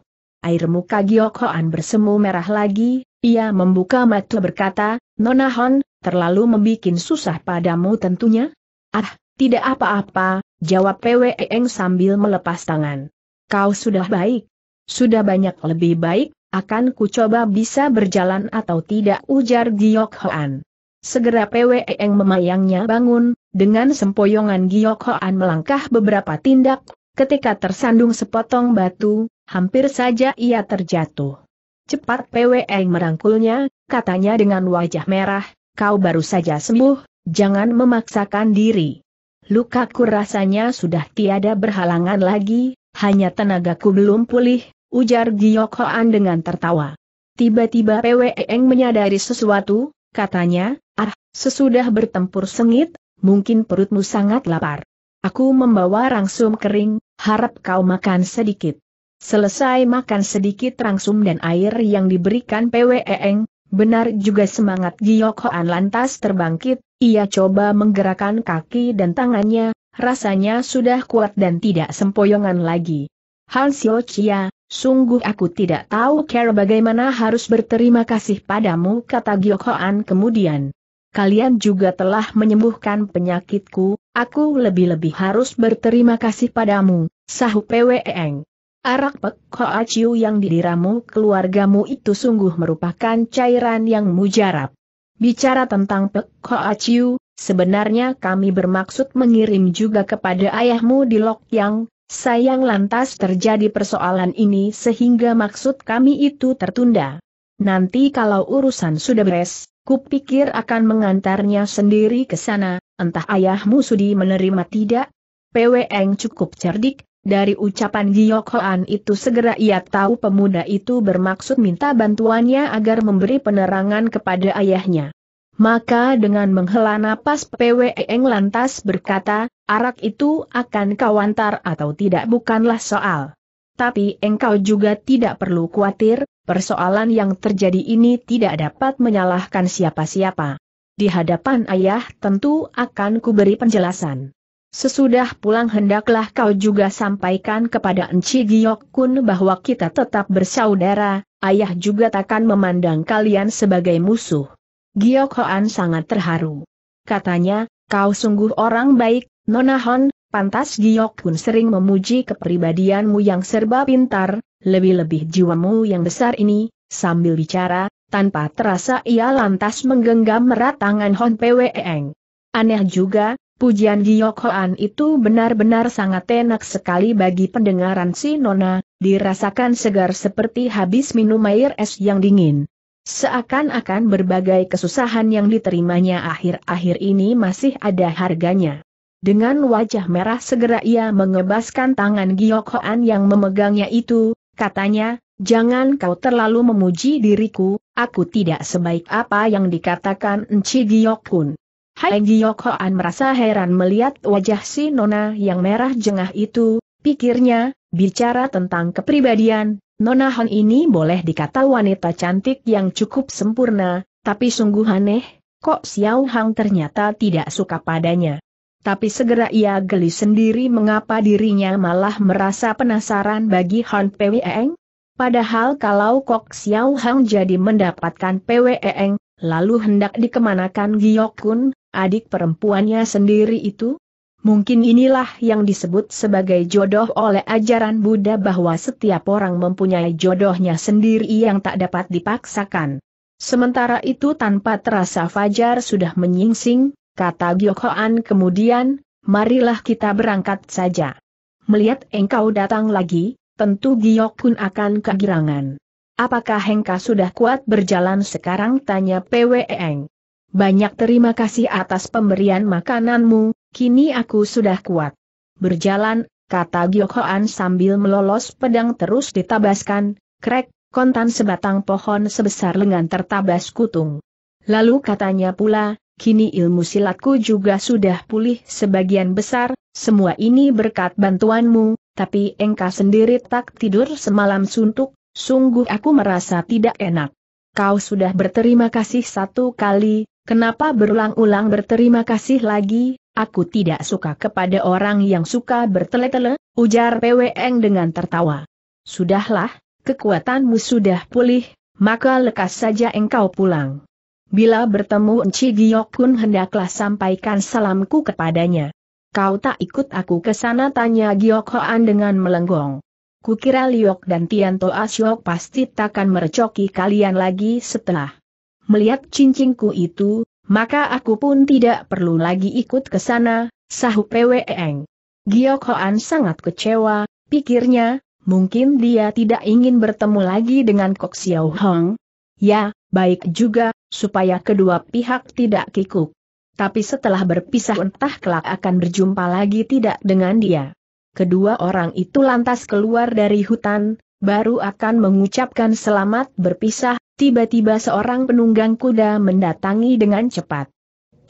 Air muka Giokhoan bersemu merah lagi, ia membuka mata berkata, Nona Hon, terlalu membuat susah padamu tentunya? Ah, tidak apa-apa, jawab Pwe Eng sambil melepas tangan. Kau sudah baik. Sudah banyak lebih baik akan ku coba bisa berjalan atau tidak ujar Giyok Hoan. Segera yang e memayangnya bangun, dengan sempoyongan Giyok Hoan melangkah beberapa tindak, ketika tersandung sepotong batu, hampir saja ia terjatuh. Cepat yang e merangkulnya, katanya dengan wajah merah, kau baru saja sembuh, jangan memaksakan diri. Lukaku rasanya sudah tiada berhalangan lagi, hanya tenagaku belum pulih, ujar Giyok Hoan dengan tertawa. Tiba-tiba Eng menyadari sesuatu, katanya, ah, sesudah bertempur sengit, mungkin perutmu sangat lapar. Aku membawa rangsum kering, harap kau makan sedikit. Selesai makan sedikit rangsum dan air yang diberikan Eng, benar juga semangat Giyok Hoan lantas terbangkit, ia coba menggerakkan kaki dan tangannya, rasanya sudah kuat dan tidak sempoyongan lagi. Han Xiao Chia, Sungguh aku tidak tahu cara bagaimana harus berterima kasih padamu kata Giokhoan kemudian. Kalian juga telah menyembuhkan penyakitku, aku lebih-lebih harus berterima kasih padamu, sahup PWEng. Arak Pek Koaciu yang didiramu keluargamu itu sungguh merupakan cairan yang mujarab. Bicara tentang Pek Koaciu, sebenarnya kami bermaksud mengirim juga kepada ayahmu di Lok Yang, Sayang lantas terjadi persoalan ini sehingga maksud kami itu tertunda. Nanti kalau urusan sudah beres, kupikir akan mengantarnya sendiri ke sana, entah ayahmu sudi menerima tidak? Peweng cukup cerdik, dari ucapan Giyok itu segera ia tahu pemuda itu bermaksud minta bantuannya agar memberi penerangan kepada ayahnya. Maka dengan menghela napas Peweng lantas berkata, Arak itu akan kau antar atau tidak bukanlah soal. Tapi engkau juga tidak perlu khawatir, persoalan yang terjadi ini tidak dapat menyalahkan siapa-siapa. Di hadapan ayah tentu akan kuberi penjelasan. Sesudah pulang hendaklah kau juga sampaikan kepada Enci Giok Kun bahwa kita tetap bersaudara, ayah juga takkan memandang kalian sebagai musuh. Giyok Hoan sangat terharu. Katanya, kau sungguh orang baik, Nona Hon, pantas Giok pun sering memuji kepribadianmu yang serba pintar, lebih-lebih jiwamu yang besar ini, sambil bicara, tanpa terasa ia lantas menggenggam erat tangan Hon Eng. Aneh juga, pujian Giok Hoan itu benar-benar sangat enak sekali bagi pendengaran si Nona, dirasakan segar seperti habis minum air es yang dingin. Seakan-akan berbagai kesusahan yang diterimanya akhir-akhir ini masih ada harganya. Dengan wajah merah segera ia mengebaskan tangan Giyok Hoan yang memegangnya itu, katanya, Jangan kau terlalu memuji diriku, aku tidak sebaik apa yang dikatakan Enci Hun. Hai Giyok Hoan merasa heran melihat wajah si Nona yang merah jengah itu, pikirnya, bicara tentang kepribadian, Nona Han ini boleh dikata wanita cantik yang cukup sempurna, tapi sungguh aneh, kok Xiao Hang ternyata tidak suka padanya tapi segera ia geli sendiri mengapa dirinya malah merasa penasaran bagi Han Pweng. Padahal kalau Kok Xiao Hang jadi mendapatkan Pweng, lalu hendak dikemanakan Kun, adik perempuannya sendiri itu? Mungkin inilah yang disebut sebagai jodoh oleh ajaran Buddha bahwa setiap orang mempunyai jodohnya sendiri yang tak dapat dipaksakan. Sementara itu tanpa terasa Fajar sudah menyingsing, kata Giokhoan kemudian, marilah kita berangkat saja. Melihat engkau datang lagi, tentu Giok pun akan kegirangan. Apakah engkau sudah kuat berjalan sekarang? Tanya eng. Banyak terima kasih atas pemberian makananmu, kini aku sudah kuat. Berjalan, kata Giokhoan sambil melolos pedang terus ditabaskan, krek, kontan sebatang pohon sebesar lengan tertabas kutung. Lalu katanya pula, kini ilmu silatku juga sudah pulih sebagian besar, semua ini berkat bantuanmu, tapi engkau sendiri tak tidur semalam suntuk, sungguh aku merasa tidak enak. Kau sudah berterima kasih satu kali, kenapa berulang-ulang berterima kasih lagi, aku tidak suka kepada orang yang suka bertele-tele, ujar PWN dengan tertawa. Sudahlah, kekuatanmu sudah pulih, maka lekas saja engkau pulang. Bila bertemu Enci Giok pun hendaklah sampaikan salamku kepadanya. Kau tak ikut aku ke sana tanya Giok Hoan dengan melenggong. Kukira Liok dan Tianto Asyok pasti takkan merecoki kalian lagi setelah melihat cincinku itu, maka aku pun tidak perlu lagi ikut ke sana, sahut Pweng. Giok Hoan sangat kecewa, pikirnya, mungkin dia tidak ingin bertemu lagi dengan Kok Xiao Hong, Ya, baik juga, supaya kedua pihak tidak kikuk. Tapi setelah berpisah entah kelak akan berjumpa lagi tidak dengan dia. Kedua orang itu lantas keluar dari hutan, baru akan mengucapkan selamat berpisah, tiba-tiba seorang penunggang kuda mendatangi dengan cepat.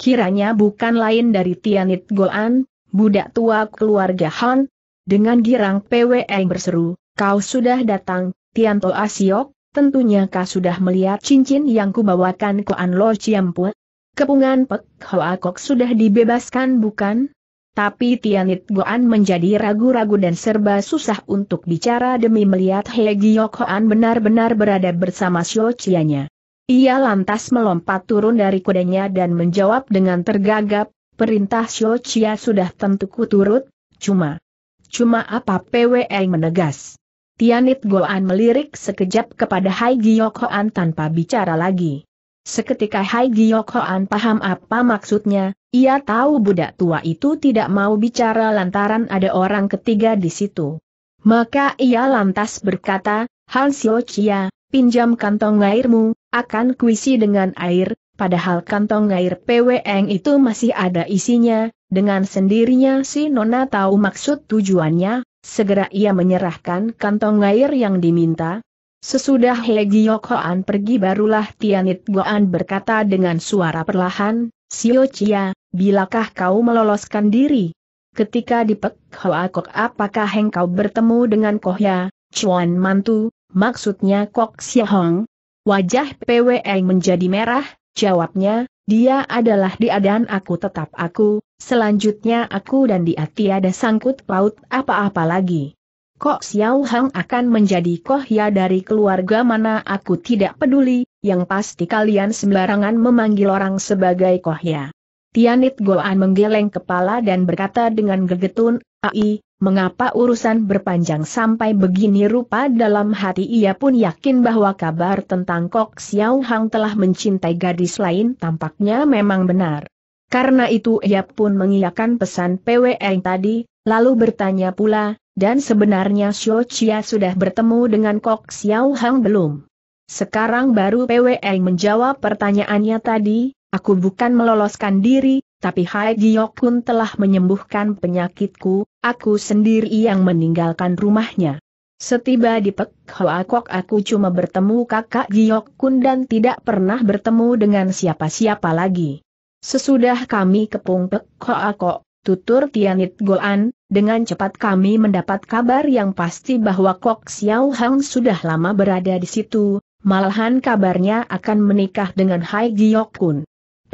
Kiranya bukan lain dari Tianit Goan, budak tua keluarga Han. Dengan girang PWE berseru, kau sudah datang, Tianto Asiok, Tentunya kau sudah melihat cincin yang kubawakan Koan Lo Chiampu. Kepungan Pek Hoa Kok sudah dibebaskan bukan? Tapi Tianit Goan menjadi ragu-ragu dan serba susah untuk bicara demi melihat He Giok Hoan benar-benar berada bersama Xiao Chianya. Ia lantas melompat turun dari kudanya dan menjawab dengan tergagap, perintah Xiao Chia sudah tentu kuturut, cuma. Cuma apa PWE menegas. Tianit Goan melirik sekejap kepada Hai Giok Hoan tanpa bicara lagi. Seketika Hai Giok Hoan paham apa maksudnya, ia tahu budak tua itu tidak mau bicara lantaran ada orang ketiga di situ. Maka ia lantas berkata, Han Xiao Chia, pinjam kantong airmu, akan kuisi dengan air, padahal kantong air PWN itu masih ada isinya, dengan sendirinya si Nona tahu maksud tujuannya, Segera ia menyerahkan kantong air yang diminta. Sesudah He Yokoan pergi barulah Tianit Goan berkata dengan suara perlahan, Sio Chia, bilakah kau meloloskan diri? Ketika di Pek Hoa Kok apakah engkau bertemu dengan Kohya, Chuan Mantu, maksudnya Kok Sia Hong? Wajah PWE menjadi merah, jawabnya, dia adalah dia dan aku tetap aku, selanjutnya aku dan dia tiada sangkut paut apa-apa lagi. Kok Xiao Hang akan menjadi kohya dari keluarga mana aku tidak peduli, yang pasti kalian sembarangan memanggil orang sebagai kohya. Tianit Goan menggeleng kepala dan berkata dengan gergetun, Ai, mengapa urusan berpanjang sampai begini rupa dalam hati ia pun yakin bahwa kabar tentang Kok Xiao Hang telah mencintai gadis lain tampaknya memang benar. Karena itu ia pun mengiyakan pesan PWN tadi, lalu bertanya pula, dan sebenarnya Xiao Chia sudah bertemu dengan Kok Xiao Hang belum? Sekarang baru PWN menjawab pertanyaannya tadi, aku bukan meloloskan diri, tapi Hai Giok pun telah menyembuhkan penyakitku, aku sendiri yang meninggalkan rumahnya. Setiba di Pek Hoa Kok aku cuma bertemu kakak Giok Kun dan tidak pernah bertemu dengan siapa-siapa lagi. Sesudah kami kepung Pek Hoa Kok, tutur Tianit Goan, dengan cepat kami mendapat kabar yang pasti bahwa Kok Xiao Hang sudah lama berada di situ, malahan kabarnya akan menikah dengan Hai Giok Kun.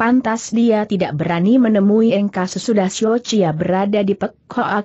Pantas dia tidak berani menemui Engkau sesudah Xiao Chia berada di Pekko Hoa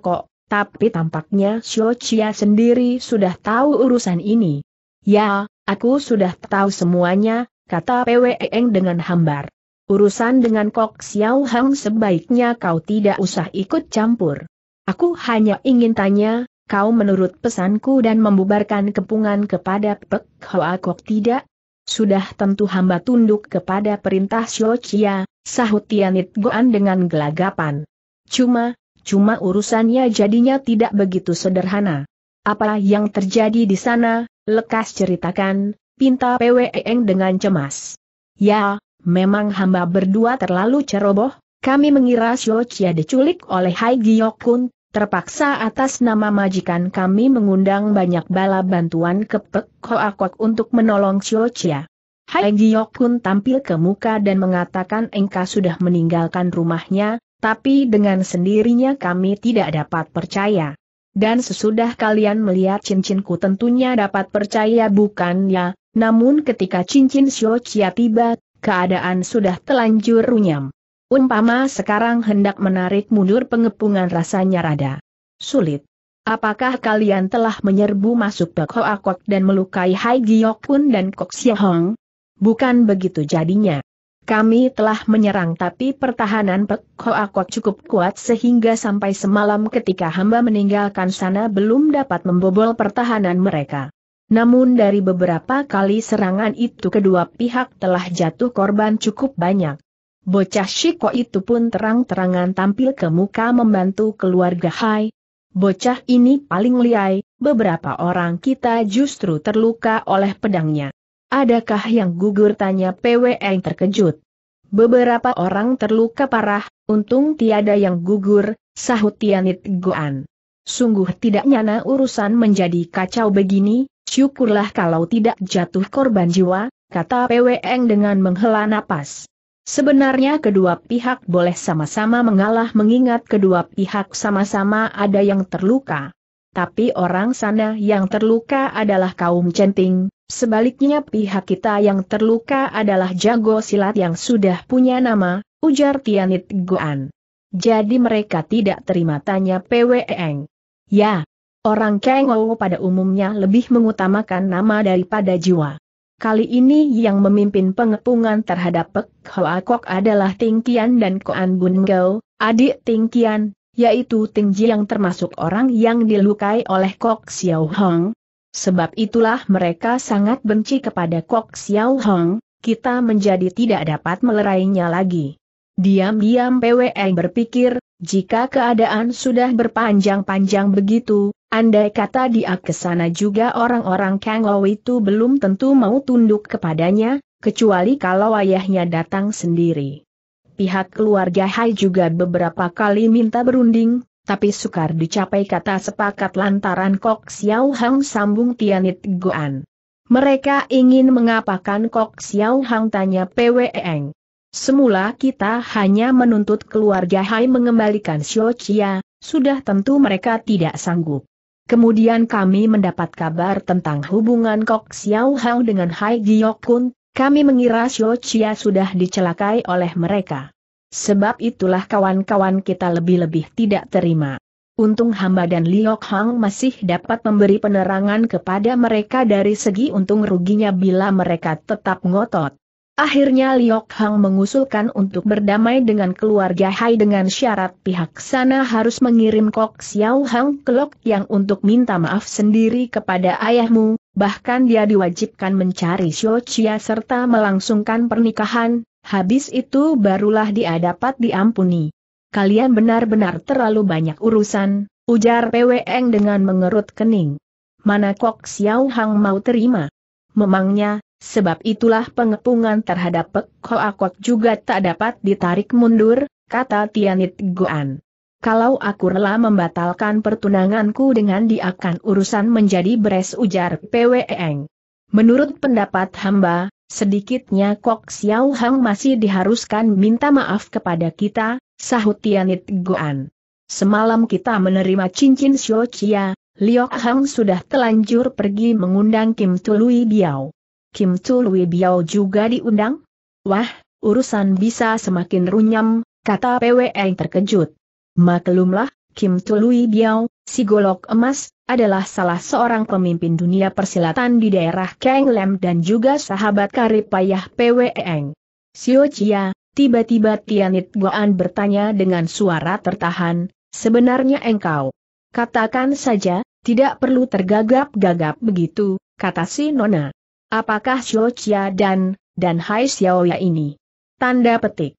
tapi tampaknya Xiao Chia sendiri sudah tahu urusan ini. Ya, aku sudah tahu semuanya, kata Pwe Eng dengan hambar. Urusan dengan Kok Xiao Hang sebaiknya kau tidak usah ikut campur. Aku hanya ingin tanya, kau menurut pesanku dan membubarkan kepungan kepada Pek Hoa tidak? Sudah tentu hamba tunduk kepada perintah Syochia, sahut Tianit Goan dengan gelagapan. Cuma, cuma urusannya jadinya tidak begitu sederhana. Apa yang terjadi di sana, lekas ceritakan, pinta PWEeng dengan cemas. Ya, memang hamba berdua terlalu ceroboh, kami mengira Syochia diculik oleh Hai Giyokun Terpaksa atas nama majikan kami mengundang banyak bala bantuan ke Pekhoakwak untuk menolong Chiochia. Hai Giyok pun tampil ke muka dan mengatakan Engka sudah meninggalkan rumahnya, tapi dengan sendirinya kami tidak dapat percaya. Dan sesudah kalian melihat cincinku tentunya dapat percaya bukan ya? namun ketika cincin Xiochia tiba, keadaan sudah telanjur runyam. Umpama sekarang hendak menarik mundur pengepungan rasanya rada sulit. Apakah kalian telah menyerbu masuk Dok Hoakok dan melukai Hai Giok Kun dan Kok Hong? Bukan begitu jadinya. Kami telah menyerang tapi pertahanan Pek Hoakok cukup kuat sehingga sampai semalam ketika hamba meninggalkan sana belum dapat membobol pertahanan mereka. Namun dari beberapa kali serangan itu kedua pihak telah jatuh korban cukup banyak. Bocah Shiko itu pun terang-terangan tampil ke muka membantu keluarga Hai. Bocah ini paling liai, beberapa orang kita justru terluka oleh pedangnya. Adakah yang gugur tanya PWN terkejut? Beberapa orang terluka parah, untung tiada yang gugur, sahut Tianit Goan. Sungguh tidak nyana urusan menjadi kacau begini, syukurlah kalau tidak jatuh korban jiwa, kata Pweng dengan menghela napas. Sebenarnya kedua pihak boleh sama-sama mengalah mengingat kedua pihak sama-sama ada yang terluka. Tapi orang sana yang terluka adalah kaum centing, sebaliknya pihak kita yang terluka adalah jago silat yang sudah punya nama, ujar Tianit Goan. Jadi mereka tidak terima tanya PWN. E ya, orang Kengou pada umumnya lebih mengutamakan nama daripada jiwa. Kali ini yang memimpin pengepungan terhadap Pek Hoa Kok adalah Ting Kian dan Koan Bun Gau, adik Ting Kian, yaitu Ting Ji yang termasuk orang yang dilukai oleh Kok Xiao Hong. Sebab itulah mereka sangat benci kepada Kok Xiao Hong, kita menjadi tidak dapat melerainya lagi. Diam-diam PWE berpikir, jika keadaan sudah berpanjang-panjang begitu, andai kata dia ke sana juga orang-orang Kang itu belum tentu mau tunduk kepadanya, kecuali kalau ayahnya datang sendiri. Pihak keluarga Hai juga beberapa kali minta berunding, tapi sukar dicapai kata sepakat lantaran Kok Xiao Hang sambung Tianit Goan. Mereka ingin mengapakan Kok Xiao Hang tanya Eng. Semula kita hanya menuntut keluarga Hai mengembalikan Xiao Chia, sudah tentu mereka tidak sanggup. Kemudian kami mendapat kabar tentang hubungan Kok Xiao Hao dengan Hai Giokun, kami mengira Xiao Chia sudah dicelakai oleh mereka. Sebab itulah kawan-kawan kita lebih-lebih tidak terima. Untung hamba dan Liok Hang masih dapat memberi penerangan kepada mereka dari segi untung ruginya bila mereka tetap ngotot. Akhirnya Liok Hang mengusulkan untuk berdamai dengan keluarga Hai dengan syarat pihak sana harus mengirim Kok Xiao Hang ke Lok yang untuk minta maaf sendiri kepada ayahmu, bahkan dia diwajibkan mencari Xiao Chia serta melangsungkan pernikahan, habis itu barulah dia dapat diampuni. Kalian benar-benar terlalu banyak urusan, ujar Pweng dengan mengerut kening. Mana Kok Xiao Hang mau terima? Memangnya, Sebab itulah pengepungan terhadap Pek Hoa juga tak dapat ditarik mundur, kata Tianit Goan. Kalau aku rela membatalkan pertunanganku dengan dia urusan menjadi beres ujar Eng. Menurut pendapat hamba, sedikitnya Kok Xiao Hang masih diharuskan minta maaf kepada kita, sahut Tianit Goan. Semalam kita menerima cincin Xiao Chia, Liok Hang sudah telanjur pergi mengundang Kim Tului Biao. Kim Chul Biao juga diundang? Wah, urusan bisa semakin runyam, kata PWE terkejut. Maklumlah, Kim Chul Biao, si golok emas, adalah salah seorang pemimpin dunia persilatan di daerah Keng Lem dan juga sahabat karib payah PWE Eng. Sio Chia, tiba-tiba Tianit Goan bertanya dengan suara tertahan, sebenarnya engkau. Katakan saja, tidak perlu tergagap-gagap begitu, kata si Nona. Apakah Xiao Chia dan, dan Hai Xiaoya ini? Tanda petik.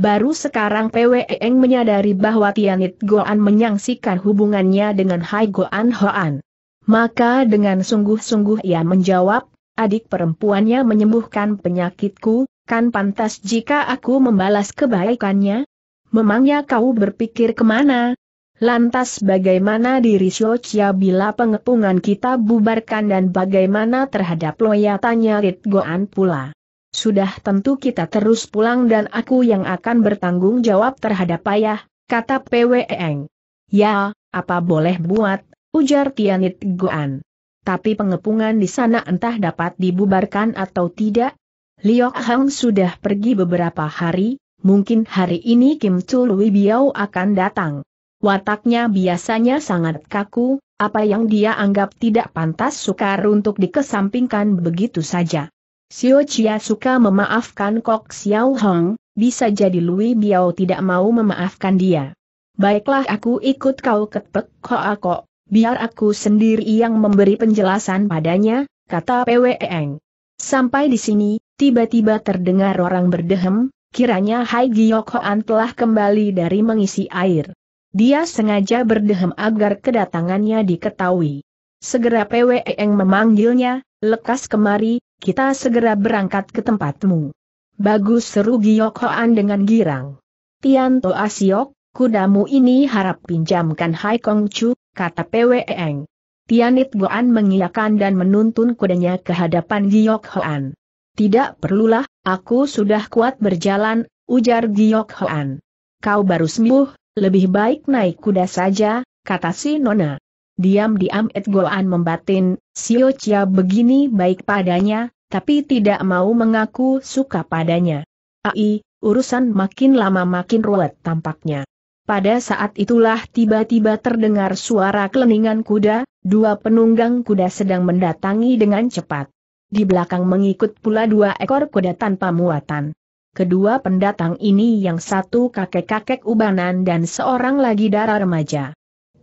Baru sekarang Eng menyadari bahwa Tianit Goan menyangsikan hubungannya dengan Hai Goan Hoan. Maka dengan sungguh-sungguh ia menjawab, adik perempuannya menyembuhkan penyakitku, kan pantas jika aku membalas kebaikannya? Memangnya kau berpikir kemana, Lantas bagaimana diri Shochia bila pengepungan kita bubarkan dan bagaimana terhadap loyatannya tanya pula. Sudah tentu kita terus pulang dan aku yang akan bertanggung jawab terhadap ayah, kata PWN. Ya, apa boleh buat, ujar Tianit Goan. Tapi pengepungan di sana entah dapat dibubarkan atau tidak. Liok Hang sudah pergi beberapa hari, mungkin hari ini Kim Chul Wibiao akan datang. Wataknya biasanya sangat kaku, apa yang dia anggap tidak pantas sukar untuk dikesampingkan begitu saja. Xiao Chia suka memaafkan Kok Xiao Hong, bisa jadi Lui Biao tidak mau memaafkan dia. Baiklah aku ikut kau ke Pek Hoa Kok, biar aku sendiri yang memberi penjelasan padanya, kata PWEeng. Sampai di sini, tiba-tiba terdengar orang berdehem, kiranya Hai Giok telah kembali dari mengisi air. Dia sengaja berdehem agar kedatangannya diketahui. Segera yang e memanggilnya, lekas kemari, kita segera berangkat ke tempatmu. Bagus seru Giyok Hoan dengan girang. Tianto Asiok, kudamu ini harap pinjamkan Hai Kong Chu, kata e Eng. Tianit Goan mengiyakan dan menuntun kudanya ke hadapan Giyok Hoan. Tidak perlulah, aku sudah kuat berjalan, ujar Giyok Hoan. Kau baru sembuh, lebih baik naik kuda saja, kata si Nona. Diam-diam Ed Goan membatin, Sio Chia begini baik padanya, tapi tidak mau mengaku suka padanya. Ai, urusan makin lama makin ruwet tampaknya. Pada saat itulah tiba-tiba terdengar suara keleningan kuda, dua penunggang kuda sedang mendatangi dengan cepat. Di belakang mengikut pula dua ekor kuda tanpa muatan kedua pendatang ini yang satu kakek-kakek ubanan dan seorang lagi darah remaja.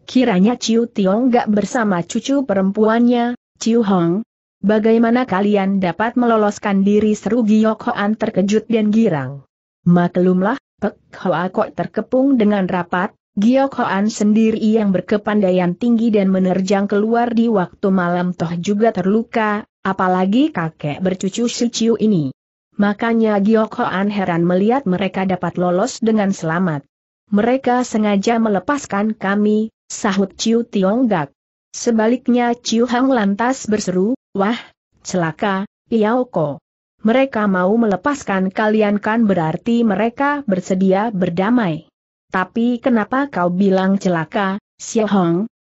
Kiranya Ciu Tiong gak bersama cucu perempuannya, Ciu Hong. Bagaimana kalian dapat meloloskan diri seru Giok Hoan terkejut dan girang? Maklumlah, Pek Hoa Kok terkepung dengan rapat, Giok Hoan sendiri yang berkepandaian tinggi dan menerjang keluar di waktu malam toh juga terluka, apalagi kakek bercucu si Ciu ini. Makanya Giok anheran heran melihat mereka dapat lolos dengan selamat. Mereka sengaja melepaskan kami, sahut Ciu Tionggak. Sebaliknya Ciu Hang lantas berseru, wah, celaka, Ko. Mereka mau melepaskan kalian kan berarti mereka bersedia berdamai. Tapi kenapa kau bilang celaka, Xiao Hong?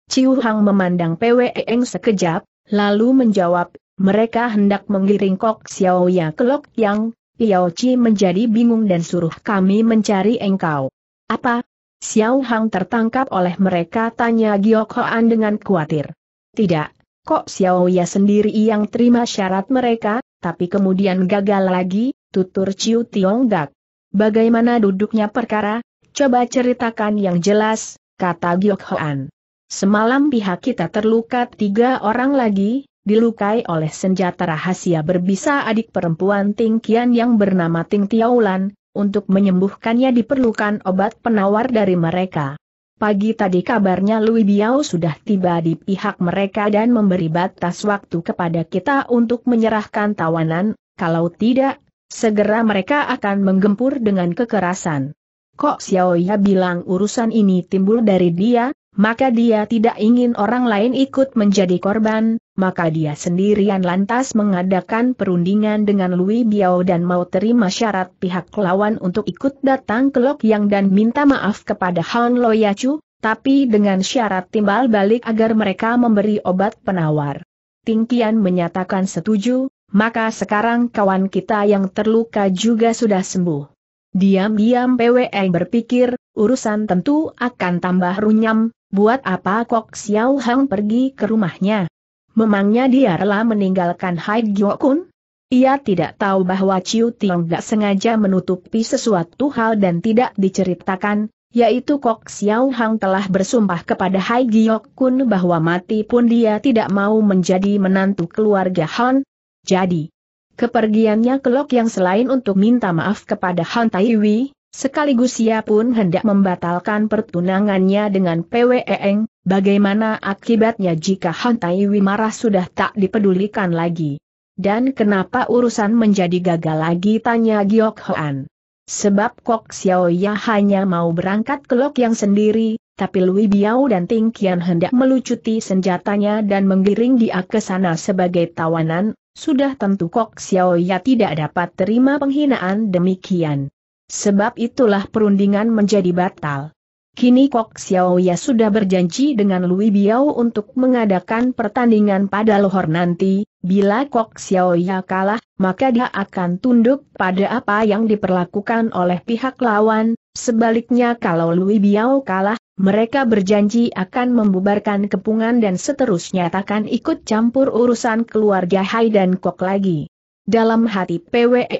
Ciu Hang memandang Pwe Eng sekejap, lalu menjawab, mereka hendak menggiring Kok Xiao Ya ke Yang, Piao Chi menjadi bingung dan suruh kami mencari engkau. Apa? Xiao Hang tertangkap oleh mereka tanya Giok Hoan dengan khawatir. Tidak, Kok Xiao Ya sendiri yang terima syarat mereka, tapi kemudian gagal lagi, tutur Ciu Tiong Gak. Bagaimana duduknya perkara? Coba ceritakan yang jelas, kata Giok Hoan. Semalam pihak kita terluka tiga orang lagi, dilukai oleh senjata rahasia berbisa adik perempuan Ting Kian yang bernama Ting Tiaulan, untuk menyembuhkannya diperlukan obat penawar dari mereka. Pagi tadi kabarnya Lui Biao sudah tiba di pihak mereka dan memberi batas waktu kepada kita untuk menyerahkan tawanan, kalau tidak, segera mereka akan menggempur dengan kekerasan. Kok Xiaoya bilang urusan ini timbul dari dia, maka dia tidak ingin orang lain ikut menjadi korban, maka dia sendirian lantas mengadakan perundingan dengan Louis Biao dan mau terima syarat pihak lawan untuk ikut datang ke Lok Yang dan minta maaf kepada Han Loyacu, tapi dengan syarat timbal balik agar mereka memberi obat penawar. Tingkian menyatakan setuju, maka sekarang kawan kita yang terluka juga sudah sembuh. Diam-diam PWE berpikir, urusan tentu akan tambah runyam, buat apa Kok Xiao Hang pergi ke rumahnya? Memangnya dia rela meninggalkan Hai Gyo Kun? Ia tidak tahu bahwa Chiu Tiong gak sengaja menutupi sesuatu hal dan tidak diceritakan, yaitu Kok Xiao Hang telah bersumpah kepada Hai Gyo Kun bahwa mati pun dia tidak mau menjadi menantu keluarga Han. Jadi, Kepergiannya ke yang selain untuk minta maaf kepada Han Taiwi, sekaligus ia pun hendak membatalkan pertunangannya dengan PWE Eng, bagaimana akibatnya jika Han Taiwi marah sudah tak dipedulikan lagi. Dan kenapa urusan menjadi gagal lagi tanya Giok Hoan. Sebab Kok Xiao Ya hanya mau berangkat ke Lok yang sendiri, tapi Lui Biao dan Ting Qian hendak melucuti senjatanya dan menggiring dia ke sana sebagai tawanan, sudah tentu Kok Xiaoya tidak dapat terima penghinaan demikian. Sebab itulah perundingan menjadi batal. Kini Kok Xiaoya sudah berjanji dengan Lui Biao untuk mengadakan pertandingan pada Lohor nanti, bila Kok Xiaoya kalah, maka dia akan tunduk pada apa yang diperlakukan oleh pihak lawan, Sebaliknya kalau Lui Biao kalah, mereka berjanji akan membubarkan kepungan dan seterusnya takkan ikut campur urusan keluarga Hai dan Kok lagi. Dalam hati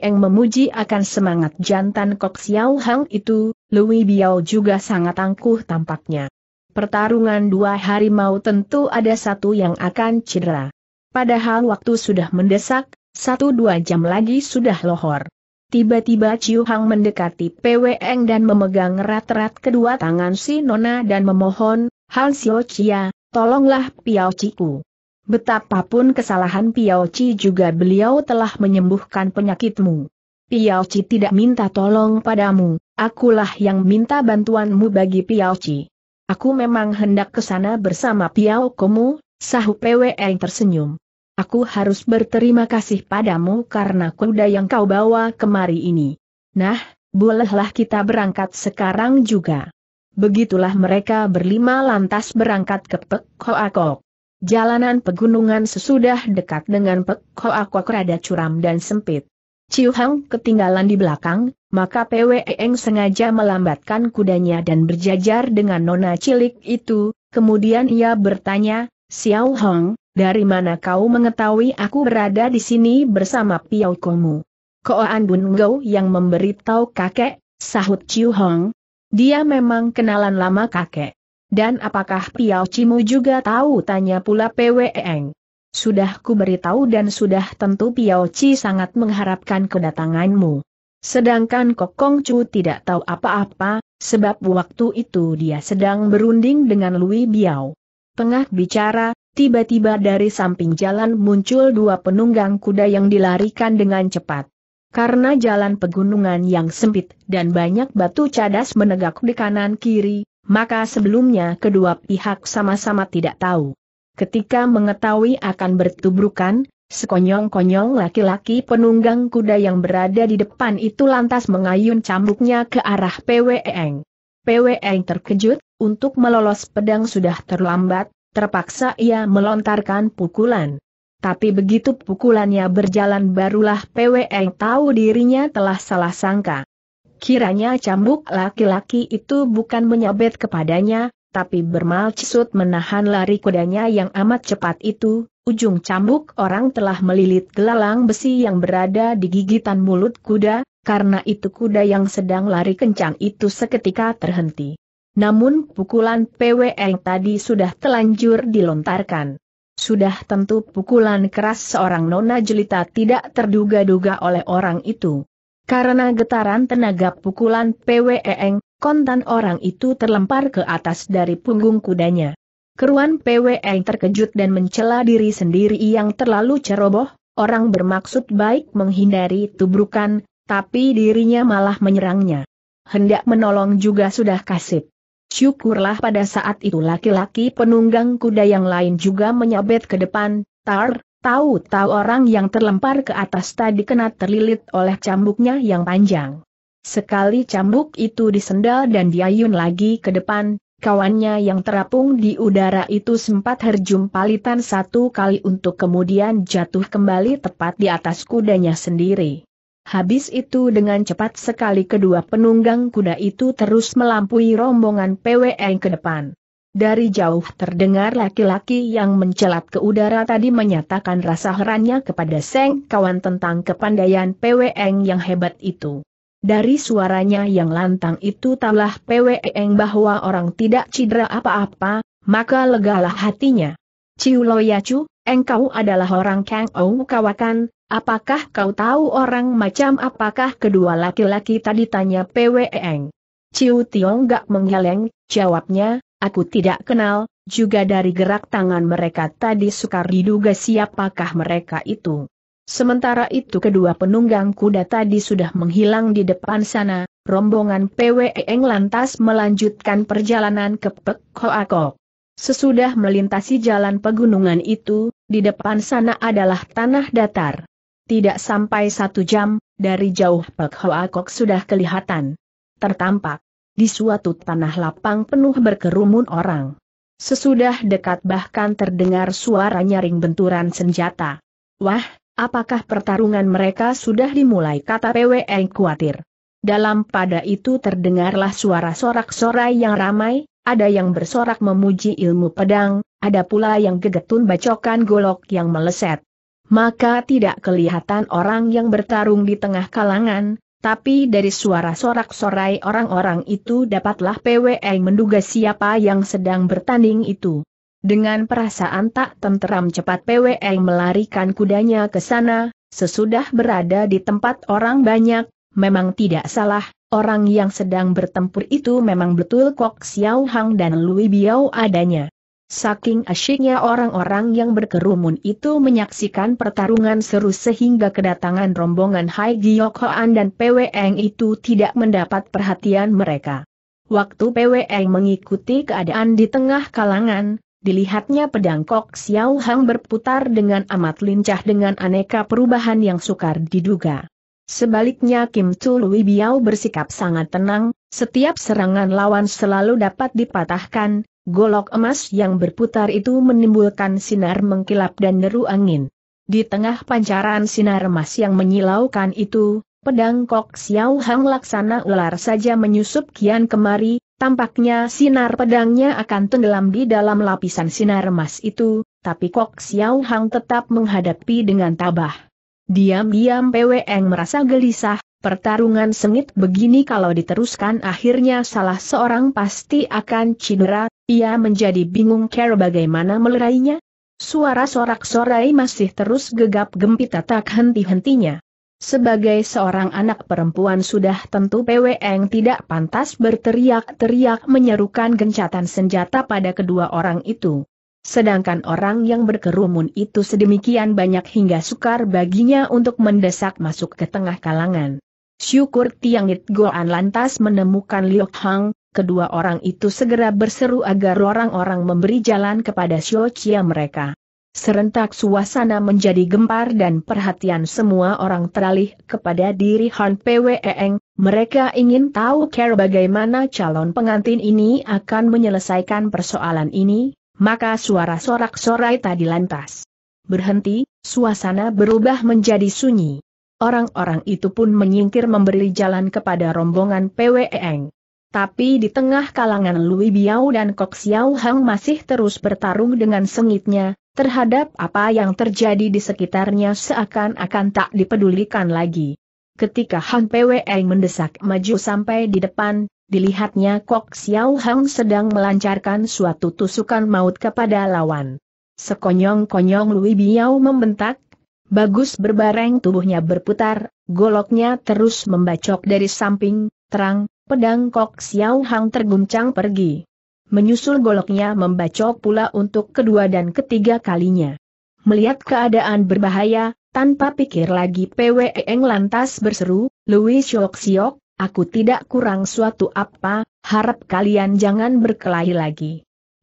yang memuji akan semangat jantan Kok Xiao Hang itu, Lui Biao juga sangat angkuh tampaknya. Pertarungan dua harimau tentu ada satu yang akan cedera. Padahal waktu sudah mendesak, satu dua jam lagi sudah lohor. Tiba-tiba Ciu Hang mendekati Pweng dan memegang erat-erat kedua tangan si Nona dan memohon, Han Xiao Chia, tolonglah Piao Chiku. Betapapun kesalahan Piao Ciu juga beliau telah menyembuhkan penyakitmu. Piao Ciu tidak minta tolong padamu, akulah yang minta bantuanmu bagi Piao Ciu. Aku memang hendak ke sana bersama Piao Komu, sahu Pweng tersenyum. Aku harus berterima kasih padamu karena kuda yang kau bawa kemari ini. Nah, bolehlah kita berangkat sekarang juga. Begitulah mereka berlima lantas berangkat ke Pekhoakok. Jalanan pegunungan sesudah dekat dengan Pekhoakok rada curam dan sempit. Ciu Hang ketinggalan di belakang, maka Pwe Eng sengaja melambatkan kudanya dan berjajar dengan nona cilik itu, kemudian ia bertanya, Xiao Hong, dari mana kau mengetahui aku berada di sini bersama Piao Kongmu? Koan Bun Gou yang memberitahu kakek, sahut Chiu Hong. Dia memang kenalan lama kakek. Dan apakah Piao Cimu juga tahu tanya pula Eng. Sudah ku beritahu dan sudah tentu Piao Ci sangat mengharapkan kedatanganmu. Sedangkan Kokong Chu tidak tahu apa-apa, sebab waktu itu dia sedang berunding dengan Lui Biao. Tengah bicara, Tiba-tiba dari samping jalan muncul dua penunggang kuda yang dilarikan dengan cepat. Karena jalan pegunungan yang sempit dan banyak batu cadas menegak di kanan kiri, maka sebelumnya kedua pihak sama-sama tidak tahu. Ketika mengetahui akan bertubrukan, sekonyong-konyong laki-laki penunggang kuda yang berada di depan itu lantas mengayun cambuknya ke arah PWE. PWEng terkejut, untuk melolos pedang sudah terlambat, terpaksa ia melontarkan pukulan. Tapi begitu pukulannya berjalan barulah PWE tahu dirinya telah salah sangka. Kiranya cambuk laki-laki itu bukan menyabet kepadanya, tapi bermalcisut menahan lari kudanya yang amat cepat itu, ujung cambuk orang telah melilit gelalang besi yang berada di gigitan mulut kuda, karena itu kuda yang sedang lari kencang itu seketika terhenti. Namun pukulan PWL tadi sudah telanjur dilontarkan. Sudah tentu pukulan keras seorang nona jelita tidak terduga-duga oleh orang itu. Karena getaran tenaga pukulan PWEeng, kontan orang itu terlempar ke atas dari punggung kudanya. Keruan PWEng terkejut dan mencela diri sendiri yang terlalu ceroboh, orang bermaksud baik menghindari tubrukan, tapi dirinya malah menyerangnya. Hendak menolong juga sudah kasip. Syukurlah pada saat itu laki-laki penunggang kuda yang lain juga menyabet ke depan, tar, tahu-tahu orang yang terlempar ke atas tadi kena terlilit oleh cambuknya yang panjang. Sekali cambuk itu disendal dan diayun lagi ke depan, kawannya yang terapung di udara itu sempat herjum palitan satu kali untuk kemudian jatuh kembali tepat di atas kudanya sendiri. Habis itu dengan cepat sekali kedua penunggang kuda itu terus melampui rombongan PWN ke depan. Dari jauh terdengar laki-laki yang mencelat ke udara tadi menyatakan rasa herannya kepada Seng kawan tentang kepandaian PWN yang hebat itu. Dari suaranya yang lantang itu tahulah PWN bahwa orang tidak cedera apa-apa, maka legalah hatinya. Ciu Loyacu, engkau adalah orang Kang Ou Kawakan, Apakah kau tahu orang macam apakah kedua laki-laki tadi tanya PWEng? Ciu Tiong gak menggeleng, jawabnya, aku tidak kenal, juga dari gerak tangan mereka tadi sukar diduga siapakah mereka itu. Sementara itu kedua penunggang kuda tadi sudah menghilang di depan sana, rombongan PWEng lantas melanjutkan perjalanan ke Pek Sesudah melintasi jalan pegunungan itu, di depan sana adalah tanah datar. Tidak sampai satu jam, dari jauh Pek Hoa Kok sudah kelihatan. Tertampak, di suatu tanah lapang penuh berkerumun orang. Sesudah dekat bahkan terdengar suara nyaring benturan senjata. Wah, apakah pertarungan mereka sudah dimulai kata PWN khawatir. Dalam pada itu terdengarlah suara sorak-sorai yang ramai, ada yang bersorak memuji ilmu pedang, ada pula yang gegetun bacokan golok yang meleset maka tidak kelihatan orang yang bertarung di tengah kalangan, tapi dari suara sorak-sorai orang-orang itu dapatlah PWL menduga siapa yang sedang bertanding itu. Dengan perasaan tak tenteram cepat PWL melarikan kudanya ke sana, sesudah berada di tempat orang banyak, memang tidak salah, orang yang sedang bertempur itu memang betul Kok Xiao Hang dan Lui Biao adanya. Saking asyiknya orang-orang yang berkerumun itu menyaksikan pertarungan seru sehingga kedatangan rombongan Hai Giok Hoan dan PWN itu tidak mendapat perhatian mereka. Waktu PWN mengikuti keadaan di tengah kalangan, dilihatnya pedang Kok Xiao Hang berputar dengan amat lincah dengan aneka perubahan yang sukar diduga. Sebaliknya Kim Lui Biao bersikap sangat tenang, setiap serangan lawan selalu dapat dipatahkan, Golok emas yang berputar itu menimbulkan sinar mengkilap dan deru angin. Di tengah pancaran sinar emas yang menyilaukan itu, pedang Kok Xiao Hang laksana ular saja menyusup kian kemari, tampaknya sinar pedangnya akan tenggelam di dalam lapisan sinar emas itu, tapi Kok Xiao Hang tetap menghadapi dengan tabah. Diam-diam PWN merasa gelisah, Pertarungan sengit begini kalau diteruskan akhirnya salah seorang pasti akan cedera, ia menjadi bingung cara bagaimana melerainya. Suara sorak-sorai masih terus gegap gempita tak henti-hentinya. Sebagai seorang anak perempuan sudah tentu PWN tidak pantas berteriak-teriak menyerukan gencatan senjata pada kedua orang itu. Sedangkan orang yang berkerumun itu sedemikian banyak hingga sukar baginya untuk mendesak masuk ke tengah kalangan. Syukur Tiangit Goan lantas menemukan Liu Hang, kedua orang itu segera berseru agar orang-orang memberi jalan kepada Chia mereka. Serentak suasana menjadi gempar dan perhatian semua orang teralih kepada diri Han Pweeng, mereka ingin tahu care bagaimana calon pengantin ini akan menyelesaikan persoalan ini, maka suara sorak-sorai tadi lantas. Berhenti, suasana berubah menjadi sunyi. Orang-orang itu pun menyingkir memberi jalan kepada rombongan Pweeng. Tapi di tengah kalangan Lui Biao dan Kok Xiao Hang masih terus bertarung dengan sengitnya, terhadap apa yang terjadi di sekitarnya seakan-akan tak dipedulikan lagi. Ketika Han Pwei mendesak maju sampai di depan, dilihatnya Kok Xiao Hang sedang melancarkan suatu tusukan maut kepada lawan. Sekonyong-konyong Lui Biao membentak, Bagus berbareng tubuhnya berputar, goloknya terus membacok dari samping, terang, Pedang Kok Xiao Hang terguncang pergi. Menyusul goloknya membacok pula untuk kedua dan ketiga kalinya. Melihat keadaan berbahaya, tanpa pikir lagi PWE Eng lantas berseru, Louis Siok Siok, aku tidak kurang suatu apa, harap kalian jangan berkelahi lagi.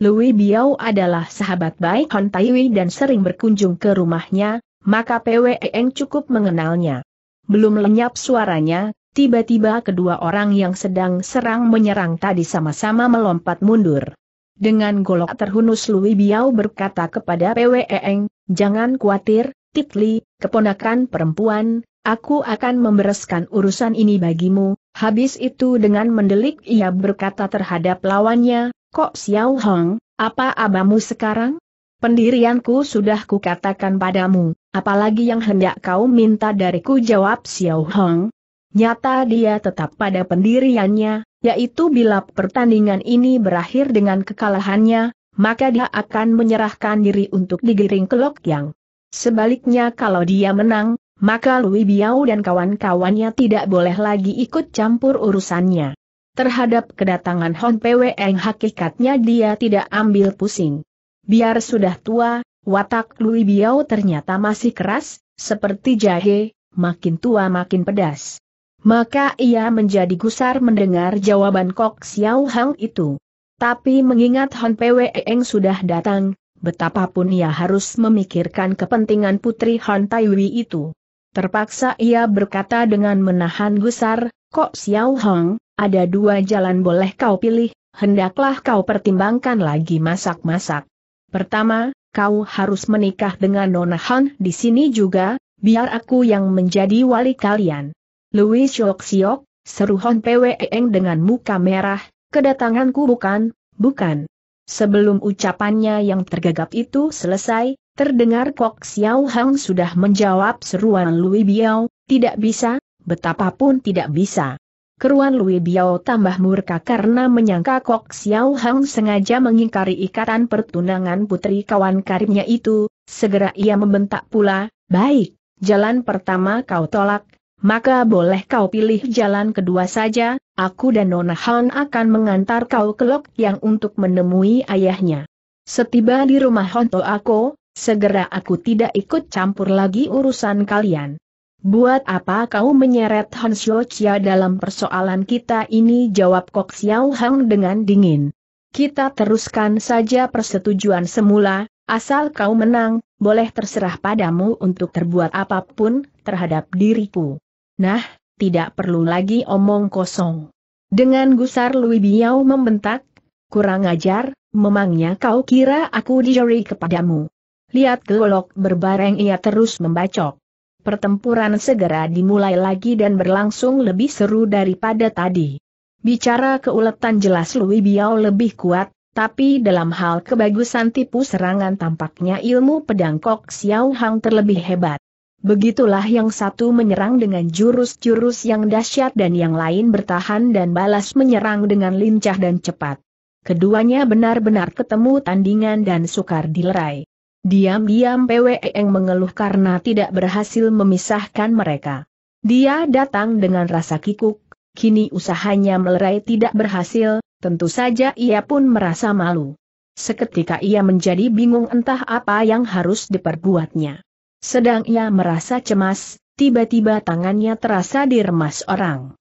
Louis Biao adalah sahabat baik Hon Taiwi dan sering berkunjung ke rumahnya, maka PWE Eng cukup mengenalnya. Belum lenyap suaranya, tiba-tiba kedua orang yang sedang serang menyerang tadi sama-sama melompat mundur. Dengan golok terhunus Lui Biao berkata kepada PWEeng, jangan khawatir, Tikli, keponakan perempuan, aku akan membereskan urusan ini bagimu. Habis itu dengan mendelik ia berkata terhadap lawannya, Kok Xiao Hong, apa abamu sekarang? Pendirianku sudah kukatakan padamu, apalagi yang hendak kau minta dariku jawab Xiao Hong, Nyata dia tetap pada pendiriannya, yaitu bila pertandingan ini berakhir dengan kekalahannya, maka dia akan menyerahkan diri untuk digiring ke Lok Yang. Sebaliknya kalau dia menang, maka Lui Biao dan kawan-kawannya tidak boleh lagi ikut campur urusannya. Terhadap kedatangan Hon Pweng hakikatnya dia tidak ambil pusing. Biar sudah tua, watak Lui Biao ternyata masih keras, seperti jahe, makin tua makin pedas. Maka ia menjadi gusar mendengar jawaban Kok Xiao Hang itu. Tapi mengingat Han Pwe Eng sudah datang, betapapun ia harus memikirkan kepentingan putri Han Taiwi itu. Terpaksa ia berkata dengan menahan gusar, Kok Xiao Hang, ada dua jalan boleh kau pilih, hendaklah kau pertimbangkan lagi masak-masak. Pertama, kau harus menikah dengan Nona Han di sini juga, biar aku yang menjadi wali kalian. Louis Yok Siok, seru Hon Eng dengan muka merah, kedatanganku bukan, bukan. Sebelum ucapannya yang tergagap itu selesai, terdengar Kok Xiao Hang sudah menjawab seruan Louis Biao, tidak bisa, betapapun tidak bisa. Keruan Louis Biao tambah murka karena menyangka Kok Xiao Hang sengaja mengingkari ikatan pertunangan putri kawan karibnya itu, segera ia membentak pula, baik, jalan pertama kau tolak, maka boleh kau pilih jalan kedua saja, aku dan Nona Han akan mengantar kau ke Lok yang untuk menemui ayahnya. Setiba di rumah Honto aku, segera aku tidak ikut campur lagi urusan kalian. Buat apa kau menyeret Han Xiao dalam persoalan kita ini jawab Kok Xiao Hang dengan dingin. Kita teruskan saja persetujuan semula, asal kau menang, boleh terserah padamu untuk terbuat apapun terhadap diriku. Nah, tidak perlu lagi omong kosong. Dengan gusar Louis Biao membentak, kurang ajar, memangnya kau kira aku dijeri kepadamu. Lihat golok berbareng ia terus membacok. Pertempuran segera dimulai lagi dan berlangsung lebih seru daripada tadi. Bicara keuletan jelas Louis Biao lebih kuat, tapi dalam hal kebagusan tipu serangan tampaknya ilmu pedang Kok Xiao Hang terlebih hebat. Begitulah yang satu menyerang dengan jurus-jurus yang dahsyat dan yang lain bertahan dan balas menyerang dengan lincah dan cepat. Keduanya benar-benar ketemu tandingan dan sukar dilerai. Diam-diam yang e mengeluh karena tidak berhasil memisahkan mereka. Dia datang dengan rasa kikuk, kini usahanya melerai tidak berhasil, tentu saja ia pun merasa malu. Seketika ia menjadi bingung entah apa yang harus diperbuatnya. Sedang ia merasa cemas, tiba-tiba tangannya terasa diremas orang.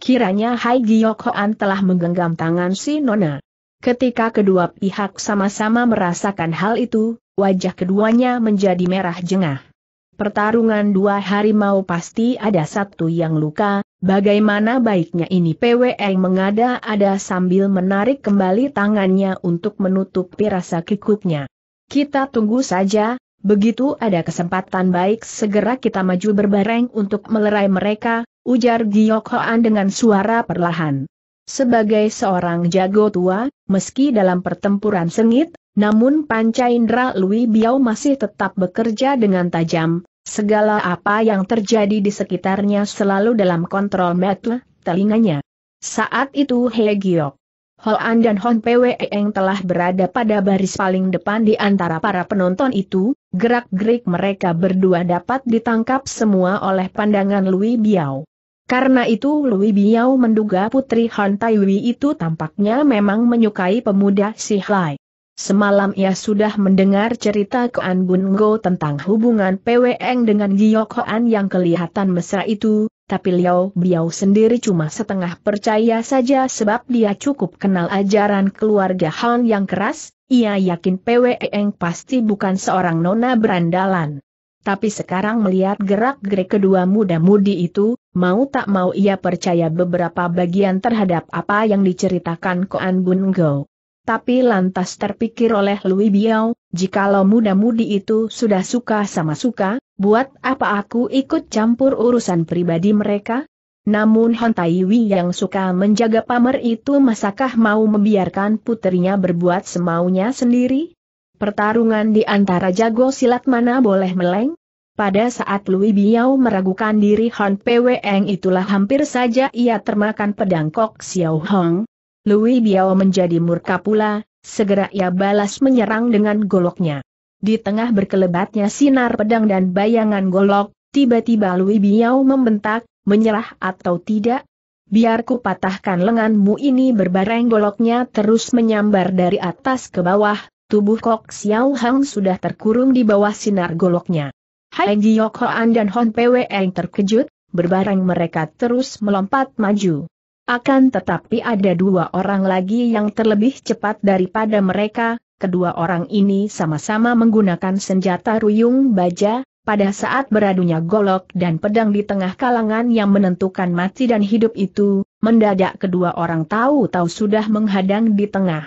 Kiranya Hai Giok telah menggenggam tangan si Nona. Ketika kedua pihak sama-sama merasakan hal itu, wajah keduanya menjadi merah jengah. Pertarungan dua harimau pasti ada satu yang luka, bagaimana baiknya ini PWE mengada-ada sambil menarik kembali tangannya untuk menutupi rasa kikuknya. Kita tunggu saja, Begitu ada kesempatan baik segera kita maju berbareng untuk melerai mereka, ujar Giyok Hoan dengan suara perlahan. Sebagai seorang jago tua, meski dalam pertempuran sengit, namun panca indera Lui Biao masih tetap bekerja dengan tajam, segala apa yang terjadi di sekitarnya selalu dalam kontrol mata telinganya. Saat itu He Giok Hoan dan Hon Eng telah berada pada baris paling depan di antara para penonton itu, gerak-gerik mereka berdua dapat ditangkap semua oleh pandangan Louis Biao. Karena itu Louis Biao menduga putri Hon Taiwi itu tampaknya memang menyukai pemuda Si Lai. Semalam ia sudah mendengar cerita ke An Bun Go tentang hubungan Eng dengan Giyok Hoan yang kelihatan mesra itu, tapi Liao Biao sendiri cuma setengah percaya saja sebab dia cukup kenal ajaran keluarga Han yang keras, ia yakin Pwe Eng pasti bukan seorang nona berandalan. Tapi sekarang melihat gerak-gerik kedua muda-mudi itu, mau tak mau ia percaya beberapa bagian terhadap apa yang diceritakan Koan Bun Go tapi lantas terpikir oleh Louis Biao, jikalau muda-mudi itu sudah suka sama suka, buat apa aku ikut campur urusan pribadi mereka? Namun Han Taiwi yang suka menjaga pamer itu masakah mau membiarkan putrinya berbuat semaunya sendiri? Pertarungan di antara jago silat mana boleh meleng? Pada saat Louis Biao meragukan diri Han Pweng itulah hampir saja ia termakan pedang Kok Xiao Hong, Louis Biao menjadi murka pula, segera ia balas menyerang dengan goloknya. Di tengah berkelebatnya sinar pedang dan bayangan golok, tiba-tiba Louis Biao membentak, menyerah atau tidak? Biarku patahkan lenganmu ini berbareng goloknya terus menyambar dari atas ke bawah, tubuh Kok Xiao Hang sudah terkurung di bawah sinar goloknya. Hai Giok dan Hon Pwe terkejut, berbareng mereka terus melompat maju. Akan tetapi ada dua orang lagi yang terlebih cepat daripada mereka, kedua orang ini sama-sama menggunakan senjata ruyung baja, pada saat beradunya golok dan pedang di tengah kalangan yang menentukan mati dan hidup itu, mendadak kedua orang tahu-tahu sudah menghadang di tengah.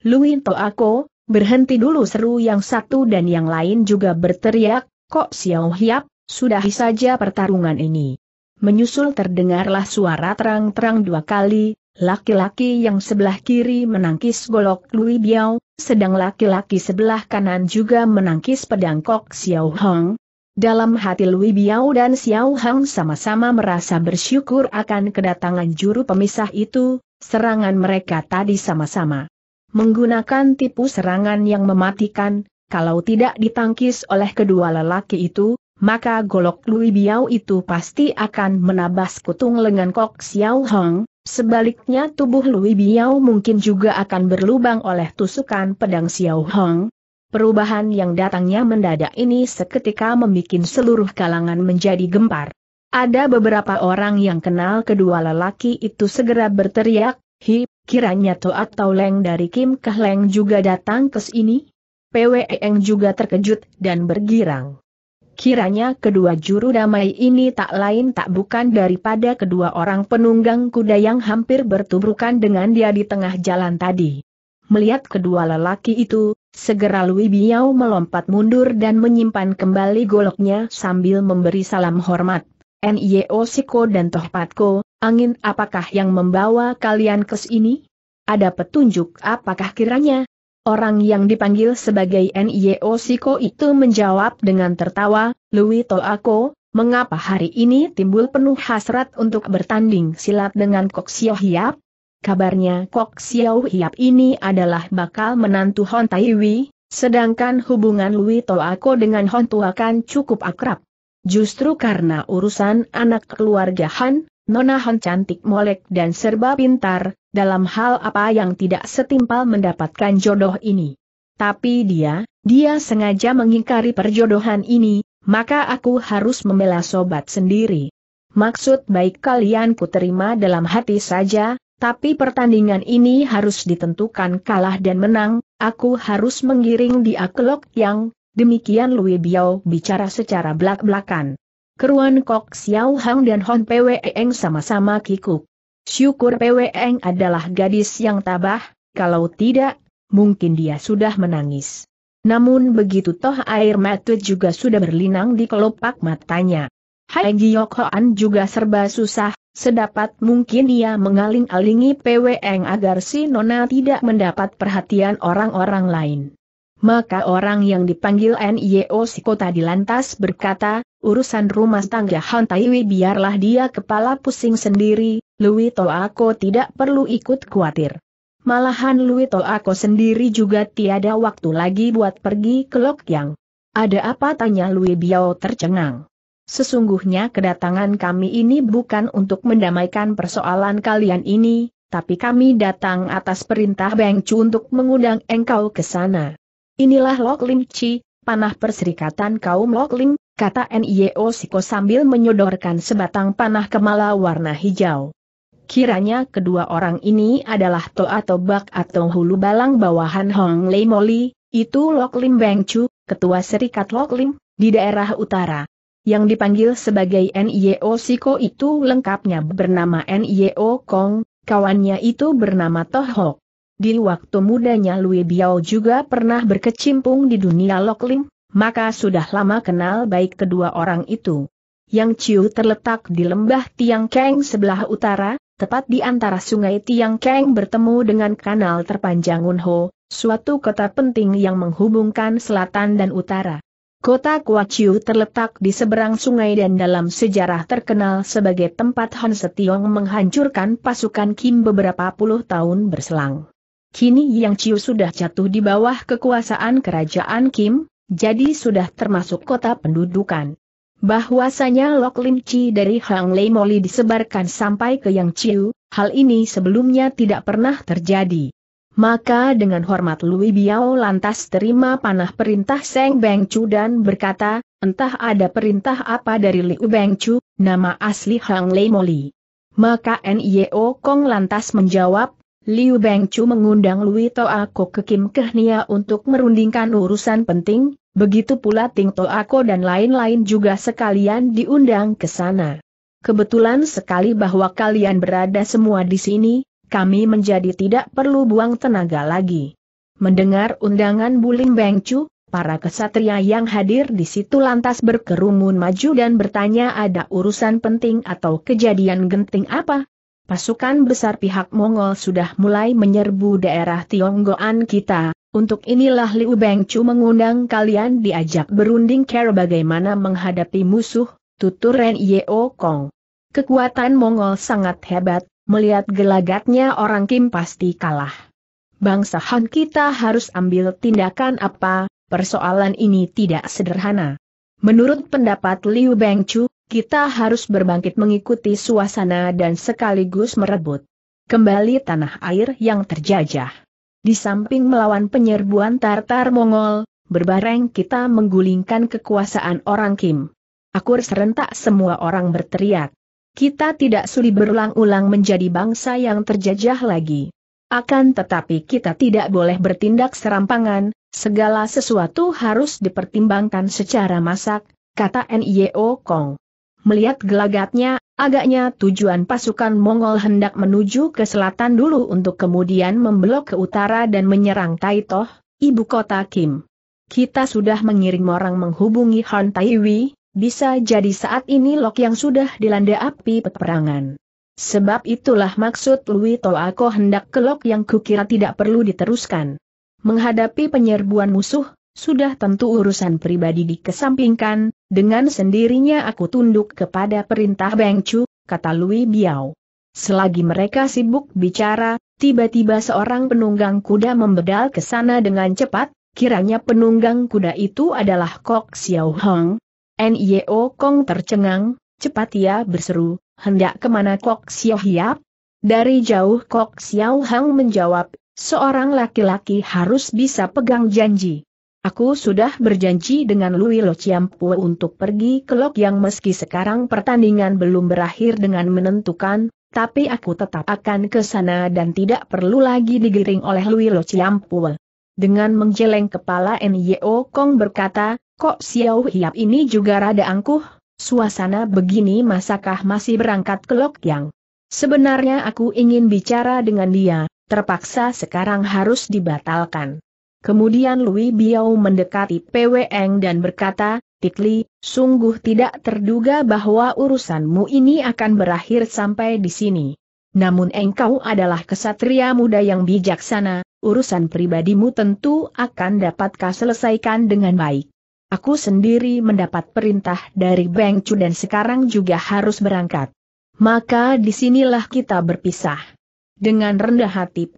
Luin aku, berhenti dulu seru yang satu dan yang lain juga berteriak, kok Xiao Hiap, sudahi saja pertarungan ini. Menyusul terdengarlah suara terang-terang dua kali, laki-laki yang sebelah kiri menangkis golok Lui Biao, sedang laki-laki sebelah kanan juga menangkis pedang Kok Xiao Hong. Dalam hati Lui Biao dan Xiao Hong sama-sama merasa bersyukur akan kedatangan juru pemisah itu, serangan mereka tadi sama-sama. Menggunakan tipu serangan yang mematikan, kalau tidak ditangkis oleh kedua lelaki itu, maka golok Lui Biao itu pasti akan menabas kutung lengan Kok Xiao Hong, sebaliknya tubuh Lui Biao mungkin juga akan berlubang oleh tusukan pedang Xiao Hong. Perubahan yang datangnya mendadak ini seketika membuat seluruh kalangan menjadi gempar. Ada beberapa orang yang kenal kedua lelaki itu segera berteriak, Hi, kiranya Toat atau Leng dari Kim Kah Leng juga datang ke sini? E Eng juga terkejut dan bergirang. Kiranya kedua juru damai ini tak lain tak bukan daripada kedua orang penunggang kuda yang hampir bertubrukan dengan dia di tengah jalan tadi. Melihat kedua lelaki itu, segera Lui Biao melompat mundur dan menyimpan kembali goloknya sambil memberi salam hormat. Nio Siko dan Tohpatko, angin apakah yang membawa kalian ke sini? Ada petunjuk apakah kiranya? Orang yang dipanggil sebagai N.I.O. Siko itu menjawab dengan tertawa, Lui Toako, mengapa hari ini timbul penuh hasrat untuk bertanding silat dengan Kok Sio Hiap? Kabarnya Kok Sio Hiap ini adalah bakal menantu Hon Taiwi, sedangkan hubungan Lui Toako dengan Hon Tua kan cukup akrab. Justru karena urusan anak keluarga Han, Nona Hon cantik molek dan serba pintar, dalam hal apa yang tidak setimpal mendapatkan jodoh ini. Tapi dia, dia sengaja mengingkari perjodohan ini, maka aku harus membela sobat sendiri. Maksud baik kalian ku terima dalam hati saja, tapi pertandingan ini harus ditentukan kalah dan menang, aku harus menggiring dia kelok Yang, demikian Louis Biao bicara secara belak-belakan. Keruan Kok Xiao Hang dan Hon Pwe Eng sama-sama kikuk. Syukur Pwe Eng adalah gadis yang tabah, kalau tidak, mungkin dia sudah menangis. Namun begitu toh air mata juga sudah berlinang di kelopak matanya. Hai Giyok Hoan juga serba susah, sedapat mungkin ia mengaling-alingi Eng agar si Nona tidak mendapat perhatian orang-orang lain. Maka orang yang dipanggil NIO kota di lantas berkata, urusan rumah tangga Han Taiwi biarlah dia kepala pusing sendiri, Lui To aku tidak perlu ikut khawatir. Malahan Lui To aku sendiri juga tiada waktu lagi buat pergi ke Lok Yang. Ada apa tanya Lui Biao tercengang. Sesungguhnya kedatangan kami ini bukan untuk mendamaikan persoalan kalian ini, tapi kami datang atas perintah Beng Chu untuk mengundang engkau ke sana. Inilah Lok Lim Chi, panah perserikatan kaum Lok Lim, kata NIO Siko sambil menyodorkan sebatang panah kemala warna hijau. Kiranya kedua orang ini adalah Toa atau Bak atau Hulu Balang bawahan Hong Lei Moli, itu Lok Lim Beng Chu, Ketua Serikat Lok Lim, di daerah utara. Yang dipanggil sebagai NIO Siko itu lengkapnya bernama NIO Kong, kawannya itu bernama Toh Hok. Di waktu mudanya Lui Biao juga pernah berkecimpung di dunia loklim, maka sudah lama kenal baik kedua orang itu. Yang Ciu terletak di lembah Tiang Keng sebelah utara, tepat di antara sungai Tiang Keng bertemu dengan kanal terpanjang Unho, suatu kota penting yang menghubungkan selatan dan utara. Kota Kuaciu terletak di seberang sungai dan dalam sejarah terkenal sebagai tempat Han Setiong menghancurkan pasukan Kim beberapa puluh tahun berselang. Kini Yang Chiu sudah jatuh di bawah kekuasaan kerajaan Kim, jadi sudah termasuk kota pendudukan. Bahwasanya Lok Lim Chi dari Hang Lei Moli disebarkan sampai ke Yang Chiu, hal ini sebelumnya tidak pernah terjadi. Maka dengan hormat Lui Biao lantas terima panah perintah Seng Beng Chu dan berkata, entah ada perintah apa dari Liu Beng Chu, nama asli Hang Lei Moli. Maka N.I.O. Kong lantas menjawab, Liu Bengchu mengundang Lui Toako ke Kim Kehnia untuk merundingkan urusan penting, begitu pula Ting Toako dan lain-lain juga sekalian diundang ke sana. Kebetulan sekali bahwa kalian berada semua di sini, kami menjadi tidak perlu buang tenaga lagi. Mendengar undangan Buling Bengchu, para kesatria yang hadir di situ lantas berkerumun maju dan bertanya ada urusan penting atau kejadian genting apa, pasukan besar pihak Mongol sudah mulai menyerbu daerah Tionggoan kita, untuk inilah Liu Bengcu mengundang kalian diajak berunding care bagaimana menghadapi musuh, tutur Ren Yeo Kong. Kekuatan Mongol sangat hebat, melihat gelagatnya orang Kim pasti kalah. Bangsa Han kita harus ambil tindakan apa, persoalan ini tidak sederhana. Menurut pendapat Liu Bengcu, kita harus berbangkit mengikuti suasana dan sekaligus merebut kembali tanah air yang terjajah. Di samping melawan penyerbuan Tartar Mongol, berbareng kita menggulingkan kekuasaan orang Kim. Akur serentak semua orang berteriak. Kita tidak sulit berulang-ulang menjadi bangsa yang terjajah lagi. Akan tetapi kita tidak boleh bertindak serampangan, segala sesuatu harus dipertimbangkan secara masak, kata N.Y.O. Kong. Melihat gelagatnya, agaknya tujuan pasukan Mongol hendak menuju ke selatan dulu untuk kemudian membelok ke utara dan menyerang Taitoh, ibu kota Kim. Kita sudah mengirim orang menghubungi Han Taiwi, bisa jadi saat ini Lok yang sudah dilanda api peperangan. Sebab itulah maksud Lui Toako hendak ke Lok yang kukira tidak perlu diteruskan. Menghadapi penyerbuan musuh, sudah tentu urusan pribadi dikesampingkan, dengan sendirinya aku tunduk kepada perintah Beng Chu, kata Lui Biao. Selagi mereka sibuk bicara, tiba-tiba seorang penunggang kuda membedal ke sana dengan cepat, kiranya penunggang kuda itu adalah Kok Xiao Hong. N.I.O. Kong tercengang, cepat ia berseru, hendak kemana Kok Xiao Hiap? Dari jauh Kok Xiao Hong menjawab, seorang laki-laki harus bisa pegang janji. Aku sudah berjanji dengan Louis Lo Chiampu untuk pergi ke Lok yang meski sekarang pertandingan belum berakhir dengan menentukan, tapi aku tetap akan ke sana dan tidak perlu lagi digiring oleh Louis Lo Chiampu. Dengan menjeleng kepala Nyo Kong berkata, kok Xiao Hiap ini juga rada angkuh, suasana begini masakah masih berangkat ke Lok yang? Sebenarnya aku ingin bicara dengan dia, terpaksa sekarang harus dibatalkan. Kemudian Lui Biao mendekati PW Eng dan berkata, Titli, sungguh tidak terduga bahwa urusanmu ini akan berakhir sampai di sini. Namun engkau adalah kesatria muda yang bijaksana, urusan pribadimu tentu akan dapatkah selesaikan dengan baik. Aku sendiri mendapat perintah dari Beng Chu dan sekarang juga harus berangkat. Maka disinilah kita berpisah. Dengan rendah hati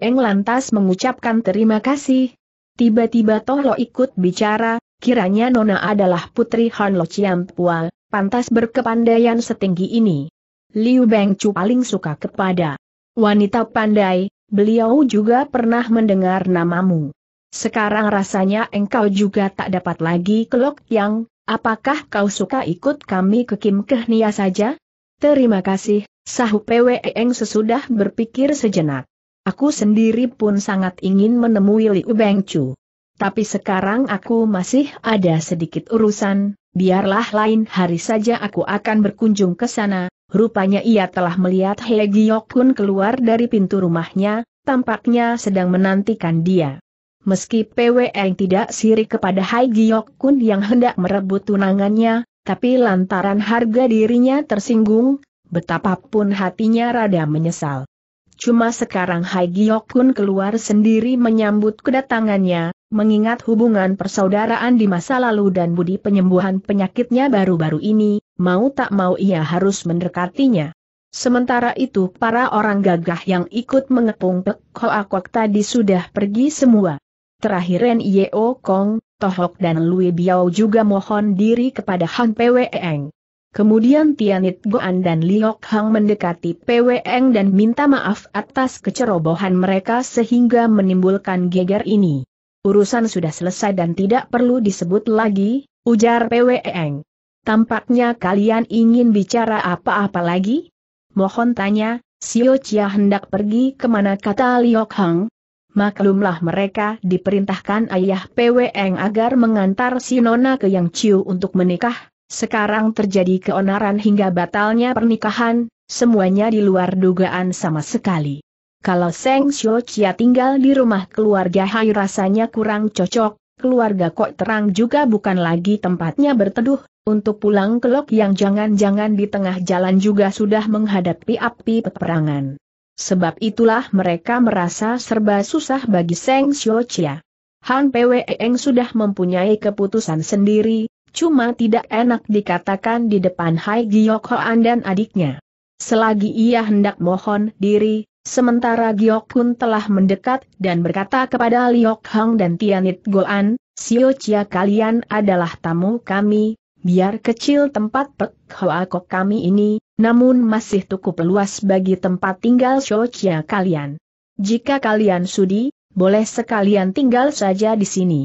Eng lantas mengucapkan terima kasih. Tiba-tiba toh lo ikut bicara, kiranya Nona adalah putri Han Lo Chiam Pua, pantas berkepandaian setinggi ini. Liu Beng Chu paling suka kepada wanita pandai, beliau juga pernah mendengar namamu. Sekarang rasanya engkau juga tak dapat lagi kelok yang, apakah kau suka ikut kami ke Kim Kehnia saja? Terima kasih, Sahu Eng sesudah berpikir sejenak. Aku sendiri pun sangat ingin menemui Liu Bengcu. Tapi sekarang aku masih ada sedikit urusan, biarlah lain hari saja aku akan berkunjung ke sana. Rupanya ia telah melihat He Giokun keluar dari pintu rumahnya, tampaknya sedang menantikan dia. Meski Eng tidak sirik kepada Hai Kun yang hendak merebut tunangannya, tapi lantaran harga dirinya tersinggung, betapapun hatinya rada menyesal. Cuma sekarang Hai pun keluar sendiri menyambut kedatangannya, mengingat hubungan persaudaraan di masa lalu dan budi penyembuhan penyakitnya baru-baru ini, mau tak mau ia harus mendekatinya. Sementara itu para orang gagah yang ikut mengepung Pek Hoa tadi sudah pergi semua. Terakhir Nyeo Kong, Tohok dan Lui Biao juga mohon diri kepada Han Eng. Kemudian Tianit Goan dan Liok Hang mendekati Peweng dan minta maaf atas kecerobohan mereka sehingga menimbulkan geger ini. Urusan sudah selesai dan tidak perlu disebut lagi, ujar Peweng. Tampaknya kalian ingin bicara apa-apa lagi? Mohon tanya, Sio Chia hendak pergi kemana kata Liok Hang? Maklumlah mereka diperintahkan ayah Peweng agar mengantar si Nona ke Yang Chiu untuk menikah sekarang terjadi keonaran hingga batalnya pernikahan, semuanya di luar dugaan sama sekali. Kalau Seng Xiu Chia tinggal di rumah keluarga Hai rasanya kurang cocok, keluarga Kok Terang juga bukan lagi tempatnya berteduh, untuk pulang ke Lok yang jangan-jangan di tengah jalan juga sudah menghadapi api peperangan. Sebab itulah mereka merasa serba susah bagi Seng Chia. Han Eng sudah mempunyai keputusan sendiri, cuma tidak enak dikatakan di depan Hai Giok Hoan dan adiknya. Selagi ia hendak mohon diri, sementara Giok Kun telah mendekat dan berkata kepada Liok Hong dan Tianit Goan, Sio Chia kalian adalah tamu kami, biar kecil tempat Pek Hoa Kok kami ini, namun masih cukup luas bagi tempat tinggal Sio Chia kalian. Jika kalian sudi, boleh sekalian tinggal saja di sini.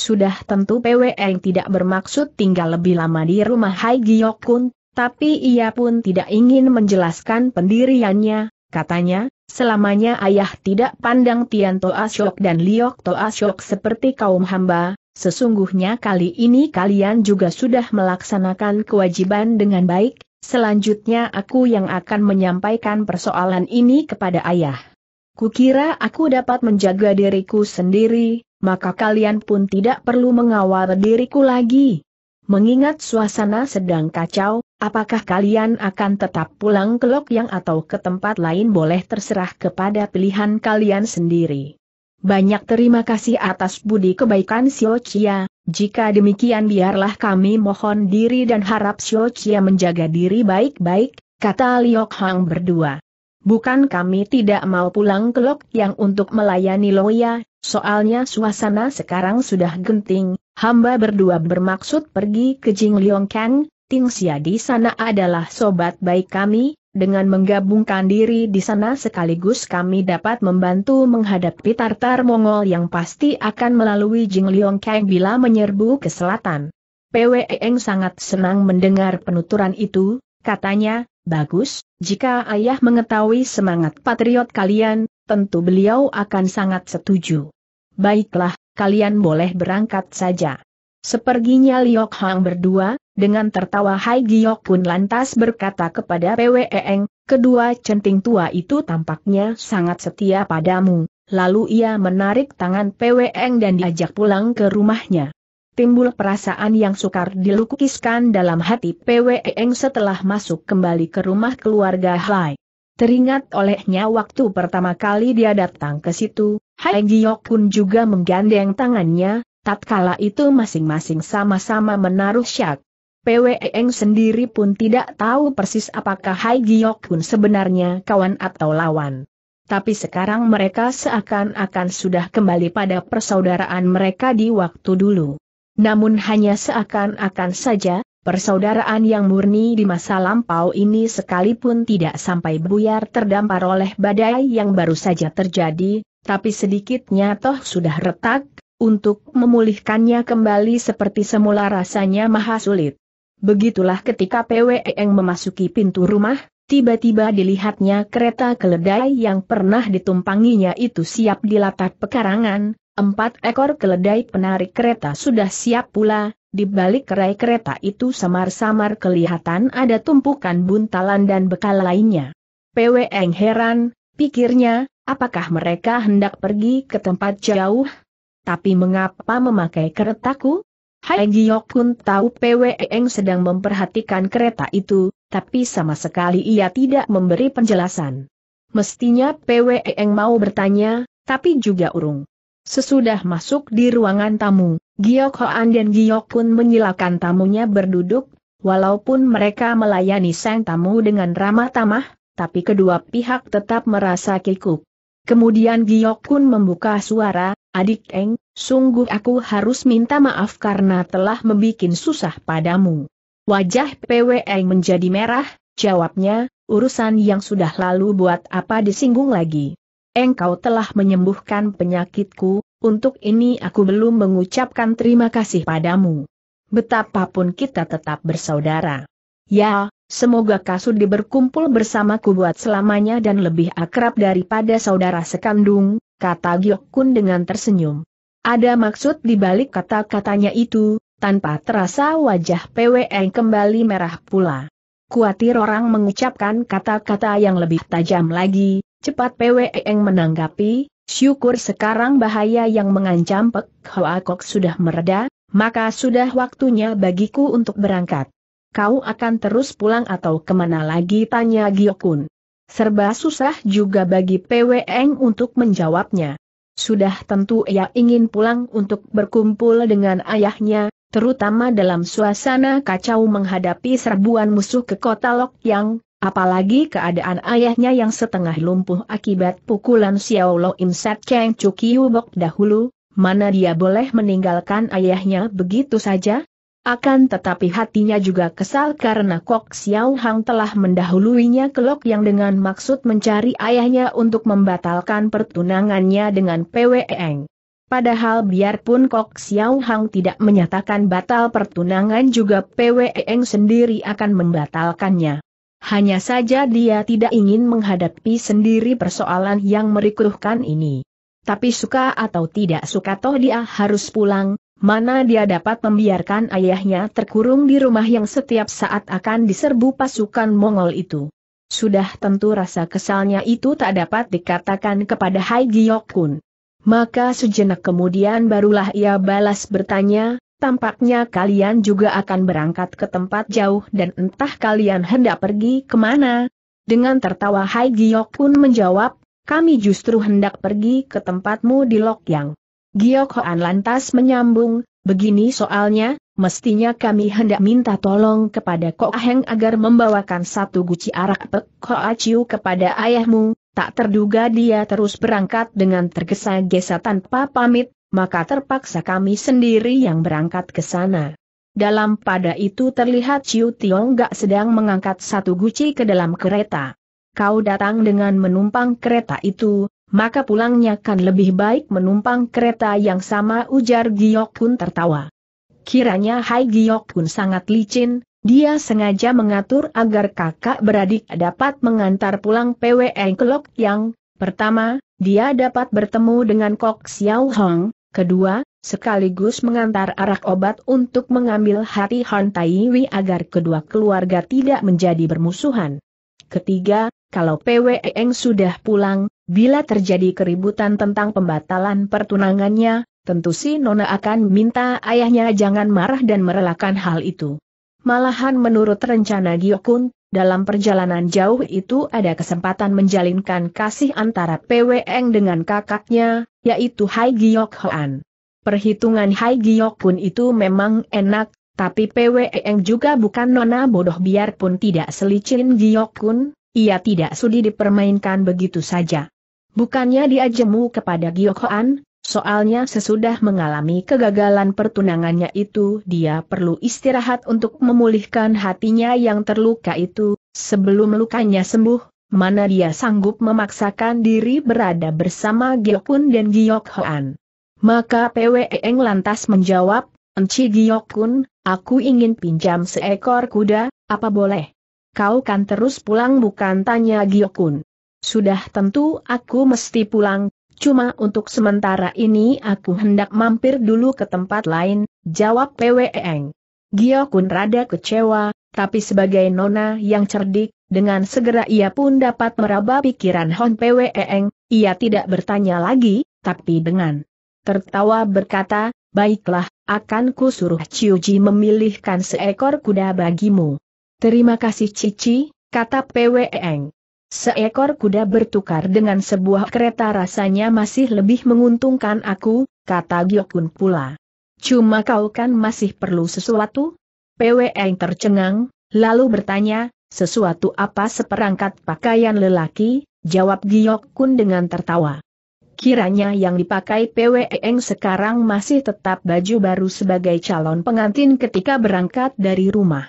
Sudah tentu PW yang tidak bermaksud tinggal lebih lama di rumah Hai Giokun, tapi ia pun tidak ingin menjelaskan pendiriannya, katanya, selamanya ayah tidak pandang Tian Toa Asyok dan Liok Toa Asyok seperti kaum hamba, sesungguhnya kali ini kalian juga sudah melaksanakan kewajiban dengan baik, selanjutnya aku yang akan menyampaikan persoalan ini kepada ayah. Kukira aku dapat menjaga diriku sendiri, maka kalian pun tidak perlu mengawal diriku lagi. Mengingat suasana sedang kacau, apakah kalian akan tetap pulang ke Lok Yang atau ke tempat lain boleh terserah kepada pilihan kalian sendiri. Banyak terima kasih atas budi kebaikan Xiao Chia, jika demikian biarlah kami mohon diri dan harap Xiao Chia menjaga diri baik-baik, kata Liok Hang berdua. Bukan kami tidak mau pulang ke Lok Yang untuk melayani Loya, Soalnya suasana sekarang sudah genting, hamba berdua bermaksud pergi ke Jingliong Kang, Ting Xia di sana adalah sobat baik kami, dengan menggabungkan diri di sana sekaligus kami dapat membantu menghadapi Tartar Mongol yang pasti akan melalui Jingliong Kang bila menyerbu ke selatan. PWEng sangat senang mendengar penuturan itu, katanya, bagus, jika ayah mengetahui semangat patriot kalian, tentu beliau akan sangat setuju. Baiklah, kalian boleh berangkat saja. Seperginya Liok Hang berdua, dengan tertawa Hai Giok pun lantas berkata kepada Eng, kedua centing tua itu tampaknya sangat setia padamu. Lalu ia menarik tangan Eng dan diajak pulang ke rumahnya. Timbul perasaan yang sukar dilukiskan dalam hati Eng setelah masuk kembali ke rumah keluarga Hai. Teringat olehnya waktu pertama kali dia datang ke situ, Hai pun juga menggandeng tangannya, tatkala itu masing-masing sama-sama menaruh syak. PWEng sendiri pun tidak tahu persis apakah Hai pun sebenarnya kawan atau lawan. Tapi sekarang mereka seakan-akan sudah kembali pada persaudaraan mereka di waktu dulu. Namun hanya seakan-akan saja, Persaudaraan yang murni di masa lampau ini sekalipun tidak sampai buyar terdampar oleh badai yang baru saja terjadi, tapi sedikitnya toh sudah retak, untuk memulihkannya kembali seperti semula rasanya maha sulit. Begitulah ketika PWEng memasuki pintu rumah, tiba-tiba dilihatnya kereta keledai yang pernah ditumpanginya itu siap dilatak pekarangan, empat ekor keledai penarik kereta sudah siap pula, di balik kerai kereta itu samar-samar kelihatan ada tumpukan buntalan dan bekal lainnya. PW Eng heran, pikirnya, apakah mereka hendak pergi ke tempat jauh? Tapi mengapa memakai keretaku? Hai Giyok pun tahu PW Eng sedang memperhatikan kereta itu, tapi sama sekali ia tidak memberi penjelasan. Mestinya PW Eng mau bertanya, tapi juga urung. Sesudah masuk di ruangan tamu, Giok Hoan dan Giok pun menyilakan tamunya berduduk, walaupun mereka melayani sang tamu dengan ramah tamah, tapi kedua pihak tetap merasa kikuk. Kemudian Giok pun membuka suara, Adik Eng, sungguh aku harus minta maaf karena telah membuat susah padamu. Wajah PW Eng menjadi merah, jawabnya, urusan yang sudah lalu buat apa disinggung lagi. Engkau telah menyembuhkan penyakitku, untuk ini aku belum mengucapkan terima kasih padamu. Betapapun kita tetap bersaudara. Ya, semoga Kasudi berkumpul bersamaku buat selamanya dan lebih akrab daripada saudara sekandung, kata Kun dengan tersenyum. Ada maksud di balik kata-katanya itu, tanpa terasa wajah PWE kembali merah pula. Kuatir orang mengucapkan kata-kata yang lebih tajam lagi, cepat PWE menanggapi, Syukur sekarang bahaya yang mengancam Pek Hoa Kok sudah mereda, maka sudah waktunya bagiku untuk berangkat. Kau akan terus pulang atau kemana lagi tanya Giokun. Serba susah juga bagi PWN untuk menjawabnya. Sudah tentu ia ingin pulang untuk berkumpul dengan ayahnya, terutama dalam suasana kacau menghadapi serbuan musuh ke kota Lok Yang, Apalagi keadaan ayahnya yang setengah lumpuh akibat pukulan Xiao Lo Im Sat Cheng Chu Bok dahulu, mana dia boleh meninggalkan ayahnya begitu saja? Akan tetapi hatinya juga kesal karena Kok Xiao Hang telah mendahuluinya kelok yang dengan maksud mencari ayahnya untuk membatalkan pertunangannya dengan Pwe Eng. Padahal biarpun Kok Xiao Hang tidak menyatakan batal pertunangan juga Pwe Eng sendiri akan membatalkannya. Hanya saja dia tidak ingin menghadapi sendiri persoalan yang merikuhkan ini. Tapi suka atau tidak suka toh dia harus pulang, mana dia dapat membiarkan ayahnya terkurung di rumah yang setiap saat akan diserbu pasukan Mongol itu. Sudah tentu rasa kesalnya itu tak dapat dikatakan kepada Hai Giok Maka sejenak kemudian barulah ia balas bertanya, Tampaknya kalian juga akan berangkat ke tempat jauh dan entah kalian hendak pergi kemana. Dengan tertawa Hai Giok pun menjawab, kami justru hendak pergi ke tempatmu di Lokyang. Giok Hoan lantas menyambung, begini soalnya, mestinya kami hendak minta tolong kepada Kok Aheng agar membawakan satu guci arak pek Ko Aciu kepada ayahmu, tak terduga dia terus berangkat dengan tergesa-gesa tanpa pamit, maka terpaksa kami sendiri yang berangkat ke sana. Dalam pada itu terlihat Ciu Tiong Gak sedang mengangkat satu guci ke dalam kereta. Kau datang dengan menumpang kereta itu, maka pulangnya kan lebih baik menumpang kereta yang sama ujar Giok Kun tertawa. Kiranya Hai Giok Kun sangat licin, dia sengaja mengatur agar kakak beradik dapat mengantar pulang PWN Kelok Yang. Pertama, dia dapat bertemu dengan Kok Xiao Hong, Kedua, sekaligus mengantar arak obat untuk mengambil hati Han Taiwi agar kedua keluarga tidak menjadi bermusuhan. Ketiga, kalau PW Eng sudah pulang, bila terjadi keributan tentang pembatalan pertunangannya, tentu si Nona akan minta ayahnya jangan marah dan merelakan hal itu. Malahan menurut rencana Giokun, dalam perjalanan jauh itu ada kesempatan menjalinkan kasih antara PW Eng dengan kakaknya, yaitu Hai Giok Hoan. Perhitungan Hai Giok pun itu memang enak, tapi Pwe Eng juga bukan nona bodoh biarpun tidak selicin Giok Kun, ia tidak sudi dipermainkan begitu saja. Bukannya dia jemu kepada Giok Hoan, soalnya sesudah mengalami kegagalan pertunangannya itu dia perlu istirahat untuk memulihkan hatinya yang terluka itu, sebelum lukanya sembuh, mana dia sanggup memaksakan diri berada bersama Giokun dan Giok Hoan. Maka PWE Eng lantas menjawab, Enci Kun, aku ingin pinjam seekor kuda, apa boleh? Kau kan terus pulang bukan tanya Kun. Sudah tentu aku mesti pulang, cuma untuk sementara ini aku hendak mampir dulu ke tempat lain, jawab PWE Eng. Giokun rada kecewa, tapi sebagai nona yang cerdik, dengan segera ia pun dapat meraba pikiran Hon Pwe Eng, ia tidak bertanya lagi, tapi dengan tertawa berkata, baiklah, akan ku suruh Ciuji memilihkan seekor kuda bagimu. Terima kasih Cici, kata Pwe Seekor kuda bertukar dengan sebuah kereta rasanya masih lebih menguntungkan aku, kata Gyokun pula. Cuma kau kan masih perlu sesuatu? PWN tercengang, lalu bertanya, sesuatu apa seperangkat pakaian lelaki, jawab Giok Kun dengan tertawa. Kiranya yang dipakai PWEng sekarang masih tetap baju baru sebagai calon pengantin ketika berangkat dari rumah.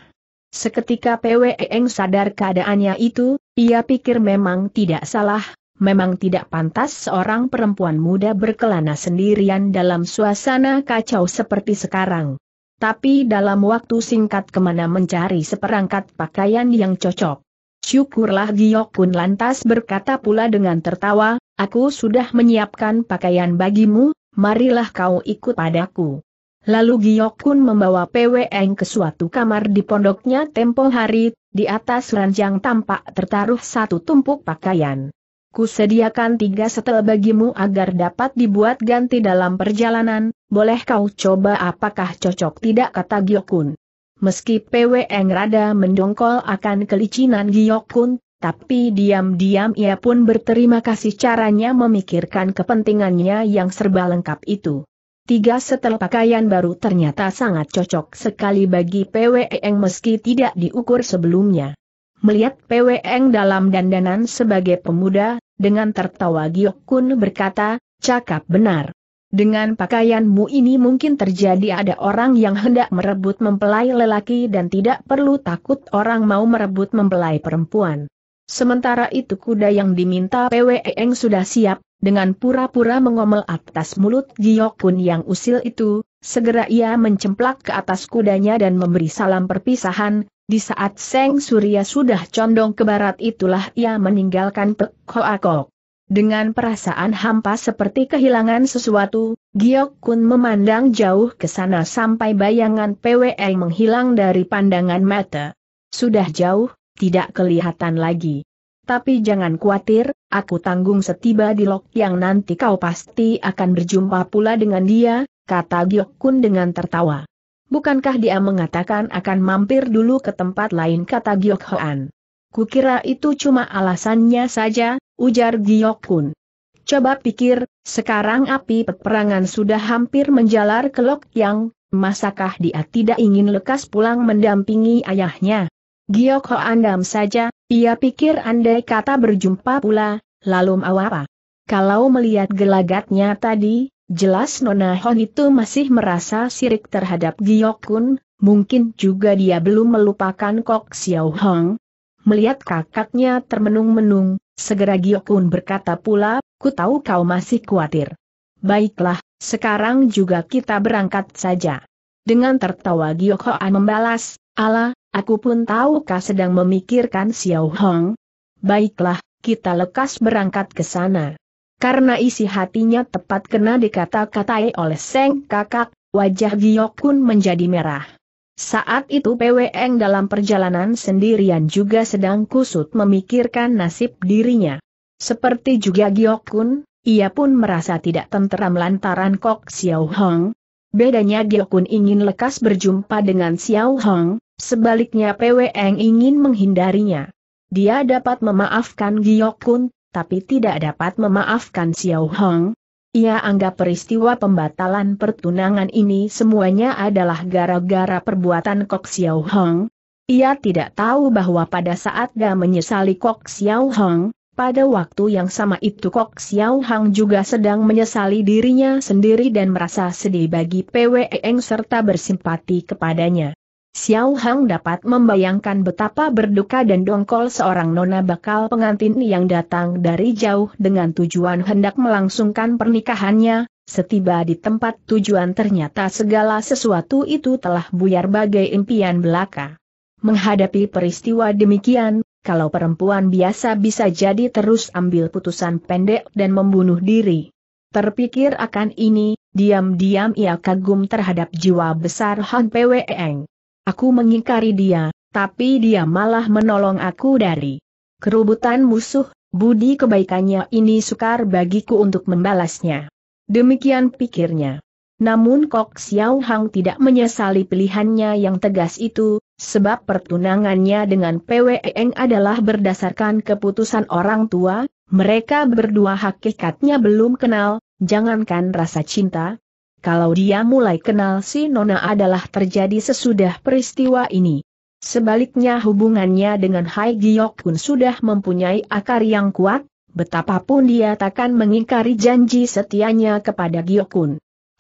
Seketika PWEng sadar keadaannya itu, ia pikir memang tidak salah, memang tidak pantas seorang perempuan muda berkelana sendirian dalam suasana kacau seperti sekarang tapi dalam waktu singkat kemana mencari seperangkat pakaian yang cocok. Syukurlah Giok Kun lantas berkata pula dengan tertawa, aku sudah menyiapkan pakaian bagimu, marilah kau ikut padaku. Lalu Giok Kun membawa PWN ke suatu kamar di pondoknya tempo hari, di atas ranjang tampak tertaruh satu tumpuk pakaian. Kusediakan tiga setel bagimu agar dapat dibuat ganti dalam perjalanan, boleh kau coba apakah cocok tidak kata Giyokun. Meski PWN rada mendongkol akan kelicinan Giyokun, tapi diam-diam ia pun berterima kasih caranya memikirkan kepentingannya yang serba lengkap itu. Tiga setel pakaian baru ternyata sangat cocok sekali bagi PWN meski tidak diukur sebelumnya. Melihat PWN dalam dandanan sebagai pemuda, dengan tertawa Giok Kun berkata, cakap benar. Dengan pakaianmu ini mungkin terjadi ada orang yang hendak merebut mempelai lelaki dan tidak perlu takut orang mau merebut mempelai perempuan. Sementara itu kuda yang diminta PWEng sudah siap, dengan pura-pura mengomel atas mulut Giok Kun yang usil itu, segera ia mencemplak ke atas kudanya dan memberi salam perpisahan, di saat Seng Surya sudah condong ke barat itulah ia meninggalkan Pekhoakok. Dengan perasaan hampa seperti kehilangan sesuatu, Giok Kun memandang jauh ke sana sampai bayangan PWE menghilang dari pandangan mata. Sudah jauh, tidak kelihatan lagi. Tapi jangan khawatir, aku tanggung setiba di Lok yang nanti kau pasti akan berjumpa pula dengan dia, kata Giok Kun dengan tertawa. Bukankah dia mengatakan akan mampir dulu ke tempat lain kata Giok Hoan. Kukira itu cuma alasannya saja, ujar Giok Kun. Coba pikir, sekarang api peperangan sudah hampir menjalar ke Lok Yang, masakah dia tidak ingin lekas pulang mendampingi ayahnya? Giok Hoan dam saja, ia pikir andai kata berjumpa pula, lalu mau apa? Kalau melihat gelagatnya tadi, Jelas Nona Hon itu masih merasa sirik terhadap Giokun, mungkin juga dia belum melupakan Kok Xiao Hong. Melihat kakaknya termenung-menung, segera Giokun berkata pula, ku tahu kau masih khawatir. Baiklah, sekarang juga kita berangkat saja. Dengan tertawa Giokhoan membalas, ala, aku pun tahu kau sedang memikirkan Xiao Hong. Baiklah, kita lekas berangkat ke sana. Karena isi hatinya tepat kena dikata-katai oleh Seng Kakak, wajah Giok Kun menjadi merah. Saat itu PWN dalam perjalanan sendirian juga sedang kusut memikirkan nasib dirinya. Seperti juga Giok Kun, ia pun merasa tidak tenteram lantaran Kok Xiao Hong. Bedanya Giok Kun ingin lekas berjumpa dengan Xiao Hong, sebaliknya PWN ingin menghindarinya. Dia dapat memaafkan Giok Kun, tapi tidak dapat memaafkan Xiao Hong. Ia anggap peristiwa pembatalan pertunangan ini semuanya adalah gara-gara perbuatan Kok Xiao Hong. Ia tidak tahu bahwa pada saat dia menyesali Kok Xiao Hong, pada waktu yang sama itu Kok Xiao Hong juga sedang menyesali dirinya sendiri dan merasa sedih bagi PWE Eng serta bersimpati kepadanya. Xiao Hang dapat membayangkan betapa berduka dan dongkol seorang nona bakal pengantin yang datang dari jauh dengan tujuan hendak melangsungkan pernikahannya, setiba di tempat tujuan ternyata segala sesuatu itu telah buyar bagai impian belaka. Menghadapi peristiwa demikian, kalau perempuan biasa bisa jadi terus ambil putusan pendek dan membunuh diri. Terpikir akan ini, diam-diam ia kagum terhadap jiwa besar Han Eng. Aku mengingkari dia, tapi dia malah menolong aku dari kerubutan musuh, budi kebaikannya ini sukar bagiku untuk membalasnya. Demikian pikirnya. Namun Kok Xiao Hang tidak menyesali pilihannya yang tegas itu, sebab pertunangannya dengan Eng adalah berdasarkan keputusan orang tua, mereka berdua hakikatnya belum kenal, jangankan rasa cinta, kalau dia mulai kenal si Nona adalah terjadi sesudah peristiwa ini. Sebaliknya hubungannya dengan Hai Giok pun sudah mempunyai akar yang kuat, betapapun dia takkan mengingkari janji setianya kepada Giok Kun.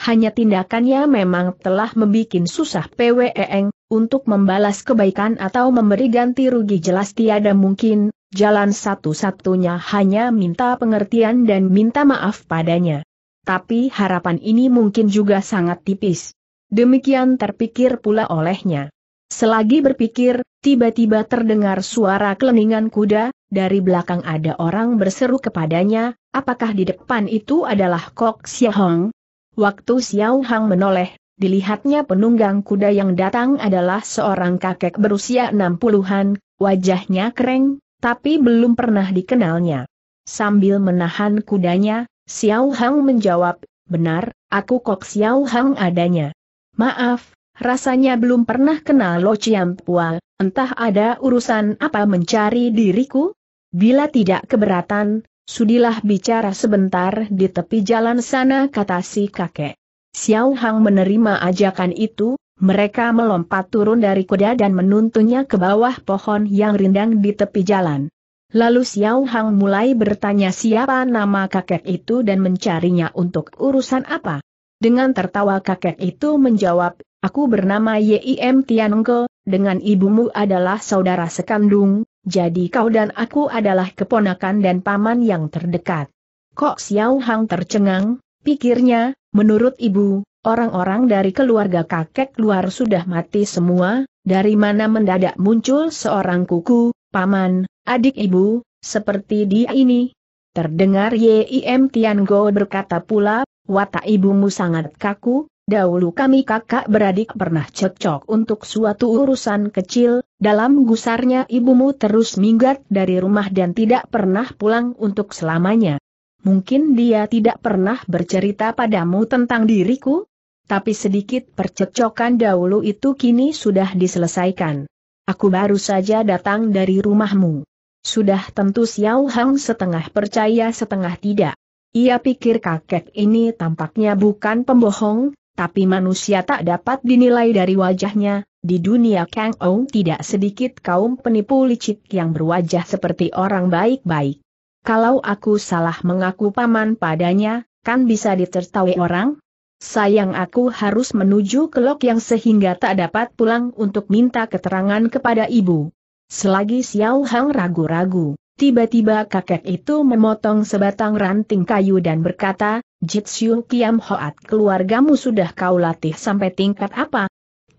Hanya tindakannya memang telah membuat susah e Eng untuk membalas kebaikan atau memberi ganti rugi jelas tiada mungkin, jalan satu-satunya hanya minta pengertian dan minta maaf padanya tapi harapan ini mungkin juga sangat tipis. Demikian terpikir pula olehnya. Selagi berpikir, tiba-tiba terdengar suara keleningan kuda, dari belakang ada orang berseru kepadanya, apakah di depan itu adalah Kok Hong? Waktu Xiao Hong menoleh, dilihatnya penunggang kuda yang datang adalah seorang kakek berusia 60-an, wajahnya kering, tapi belum pernah dikenalnya. Sambil menahan kudanya, Xiao Hang menjawab, benar, aku Kok Xiao Hang adanya. Maaf, rasanya belum pernah kenal Lo Chiam Pua, entah ada urusan apa mencari diriku? Bila tidak keberatan, sudilah bicara sebentar di tepi jalan sana kata si kakek. Xiao Hang menerima ajakan itu, mereka melompat turun dari kuda dan menuntunnya ke bawah pohon yang rindang di tepi jalan. Lalu Xiao Hang mulai bertanya siapa nama kakek itu dan mencarinya untuk urusan apa. Dengan tertawa kakek itu menjawab, aku bernama Yim Tianengke, dengan ibumu adalah saudara sekandung, jadi kau dan aku adalah keponakan dan paman yang terdekat. Kok Xiao Hang tercengang, pikirnya, menurut ibu, orang-orang dari keluarga kakek luar sudah mati semua, dari mana mendadak muncul seorang kuku, Paman, adik ibu, seperti dia ini. Terdengar Yim Tiango berkata pula, watak ibumu sangat kaku, dahulu kami kakak beradik pernah cocok untuk suatu urusan kecil, dalam gusarnya ibumu terus minggat dari rumah dan tidak pernah pulang untuk selamanya. Mungkin dia tidak pernah bercerita padamu tentang diriku? Tapi sedikit percecokan dahulu itu kini sudah diselesaikan. Aku baru saja datang dari rumahmu. Sudah tentu Xiao Hang setengah percaya setengah tidak. Ia pikir kakek ini tampaknya bukan pembohong, tapi manusia tak dapat dinilai dari wajahnya, di dunia Kang Ong tidak sedikit kaum penipu licik yang berwajah seperti orang baik-baik. Kalau aku salah mengaku paman padanya, kan bisa ditertawai orang? Sayang aku harus menuju ke Lok Yang sehingga tak dapat pulang untuk minta keterangan kepada ibu. Selagi Xiao Hang ragu-ragu, tiba-tiba kakek itu memotong sebatang ranting kayu dan berkata, Jitsu Kiam Hoat keluargamu sudah kau latih sampai tingkat apa?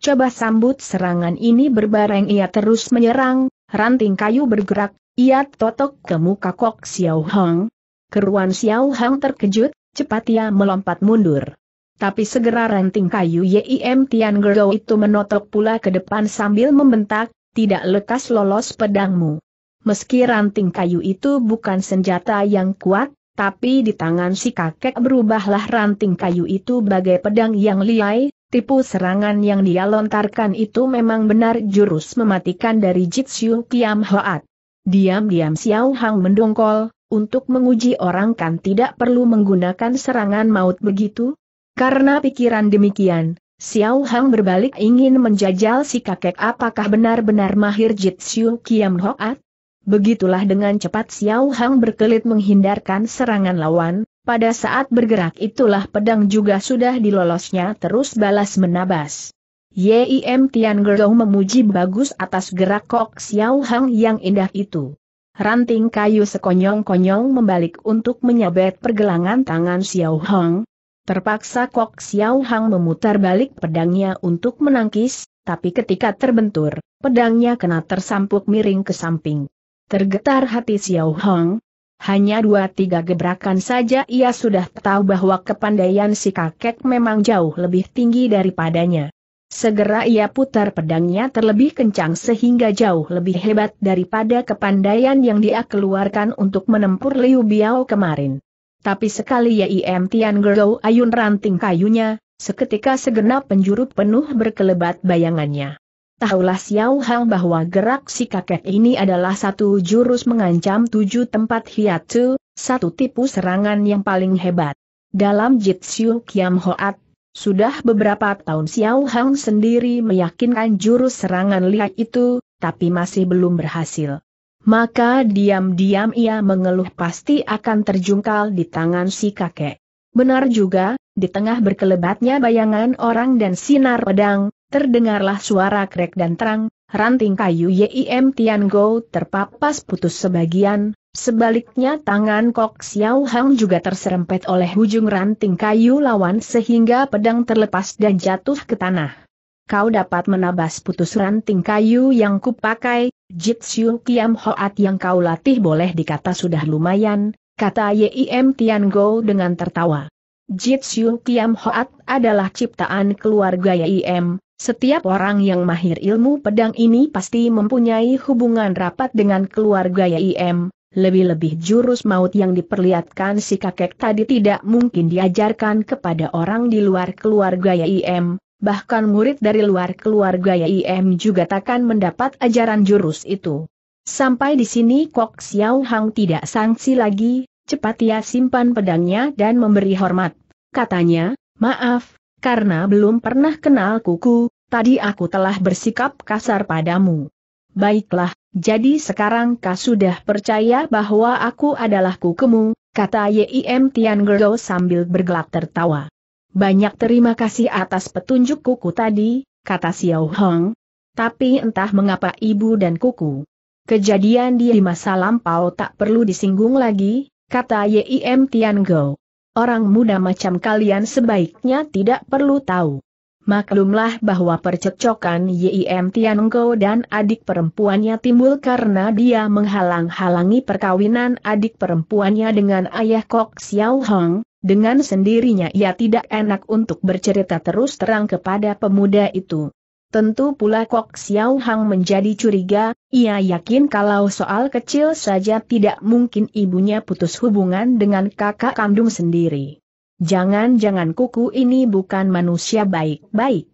Coba sambut serangan ini berbareng ia terus menyerang, ranting kayu bergerak, ia totok ke muka kok Xiao Hang. Keruan Xiao Hang terkejut, cepat ia melompat mundur. Tapi segera ranting kayu Yim Tian Gergo itu menotok pula ke depan sambil membentak, tidak lekas lolos pedangmu. Meski ranting kayu itu bukan senjata yang kuat, tapi di tangan si kakek berubahlah ranting kayu itu bagai pedang yang liai, tipu serangan yang dia lontarkan itu memang benar jurus mematikan dari Jitsiu Kiam Hoat. Diam-diam Xiao Hang mendongkol, untuk menguji orang kan tidak perlu menggunakan serangan maut begitu, karena pikiran demikian, Xiao Hang berbalik ingin menjajal si kakek apakah benar-benar mahir Jitsu Kiam Hoat? Begitulah dengan cepat Xiao Hang berkelit menghindarkan serangan lawan, pada saat bergerak itulah pedang juga sudah dilolosnya terus balas menabas. Yim Tian Gerong memuji bagus atas gerak kok Xiao Hang yang indah itu. Ranting kayu sekonyong-konyong membalik untuk menyabet pergelangan tangan Xiao Hang, Terpaksa Kok Xiao Hang memutar balik pedangnya untuk menangkis, tapi ketika terbentur, pedangnya kena tersampuk miring ke samping. Tergetar hati Xiao Hang, hanya dua tiga gebrakan saja ia sudah tahu bahwa kepandaian si kakek memang jauh lebih tinggi daripadanya. Segera ia putar pedangnya terlebih kencang sehingga jauh lebih hebat daripada kepandaian yang dia keluarkan untuk menempur Liu Biao kemarin. Tapi sekali ya Yim Tian Gerou ayun ranting kayunya, seketika segenap penjuru penuh berkelebat bayangannya. Tahulah Xiao Hang bahwa gerak si kakek ini adalah satu jurus mengancam tujuh tempat hiatu, satu tipu serangan yang paling hebat. Dalam Jitsu Kiam Hoat, sudah beberapa tahun Xiao Hang sendiri meyakinkan jurus serangan lihat itu, tapi masih belum berhasil maka diam-diam ia mengeluh pasti akan terjungkal di tangan si kakek. Benar juga, di tengah berkelebatnya bayangan orang dan sinar pedang, terdengarlah suara krek dan terang, ranting kayu Yim Tiango terpapas putus sebagian, sebaliknya tangan Kok Xiao Hang juga terserempet oleh ujung ranting kayu lawan sehingga pedang terlepas dan jatuh ke tanah kau dapat menabas putus ranting kayu yang kupakai, jitsu kiam hoat yang kau latih boleh dikata sudah lumayan, kata Yim Tian Go dengan tertawa. Jitsu kiam hoat adalah ciptaan keluarga Yim, setiap orang yang mahir ilmu pedang ini pasti mempunyai hubungan rapat dengan keluarga Yim, lebih-lebih jurus maut yang diperlihatkan si kakek tadi tidak mungkin diajarkan kepada orang di luar keluarga Yim, bahkan murid dari luar keluarga YIM juga takkan mendapat ajaran jurus itu. Sampai di sini Kok Xiao Hang tidak sangsi lagi, cepat ia simpan pedangnya dan memberi hormat. Katanya, maaf, karena belum pernah kenal kuku, tadi aku telah bersikap kasar padamu. Baiklah, jadi sekarang kau sudah percaya bahwa aku adalah kukemu, kata Yim Tian Gergo sambil bergelak tertawa. Banyak terima kasih atas petunjuk kuku tadi, kata Xiao Hong. Tapi entah mengapa ibu dan kuku. Kejadian di masa lampau tak perlu disinggung lagi, kata Yim Tiango. Orang muda macam kalian sebaiknya tidak perlu tahu. Maklumlah bahwa percekcokan Yim Tiango dan adik perempuannya timbul karena dia menghalang-halangi perkawinan adik perempuannya dengan ayah Kok Xiao Hong, dengan sendirinya ia tidak enak untuk bercerita terus terang kepada pemuda itu. Tentu pula Kok Xiao Hang menjadi curiga, ia yakin kalau soal kecil saja tidak mungkin ibunya putus hubungan dengan kakak kandung sendiri. Jangan-jangan kuku ini bukan manusia baik-baik.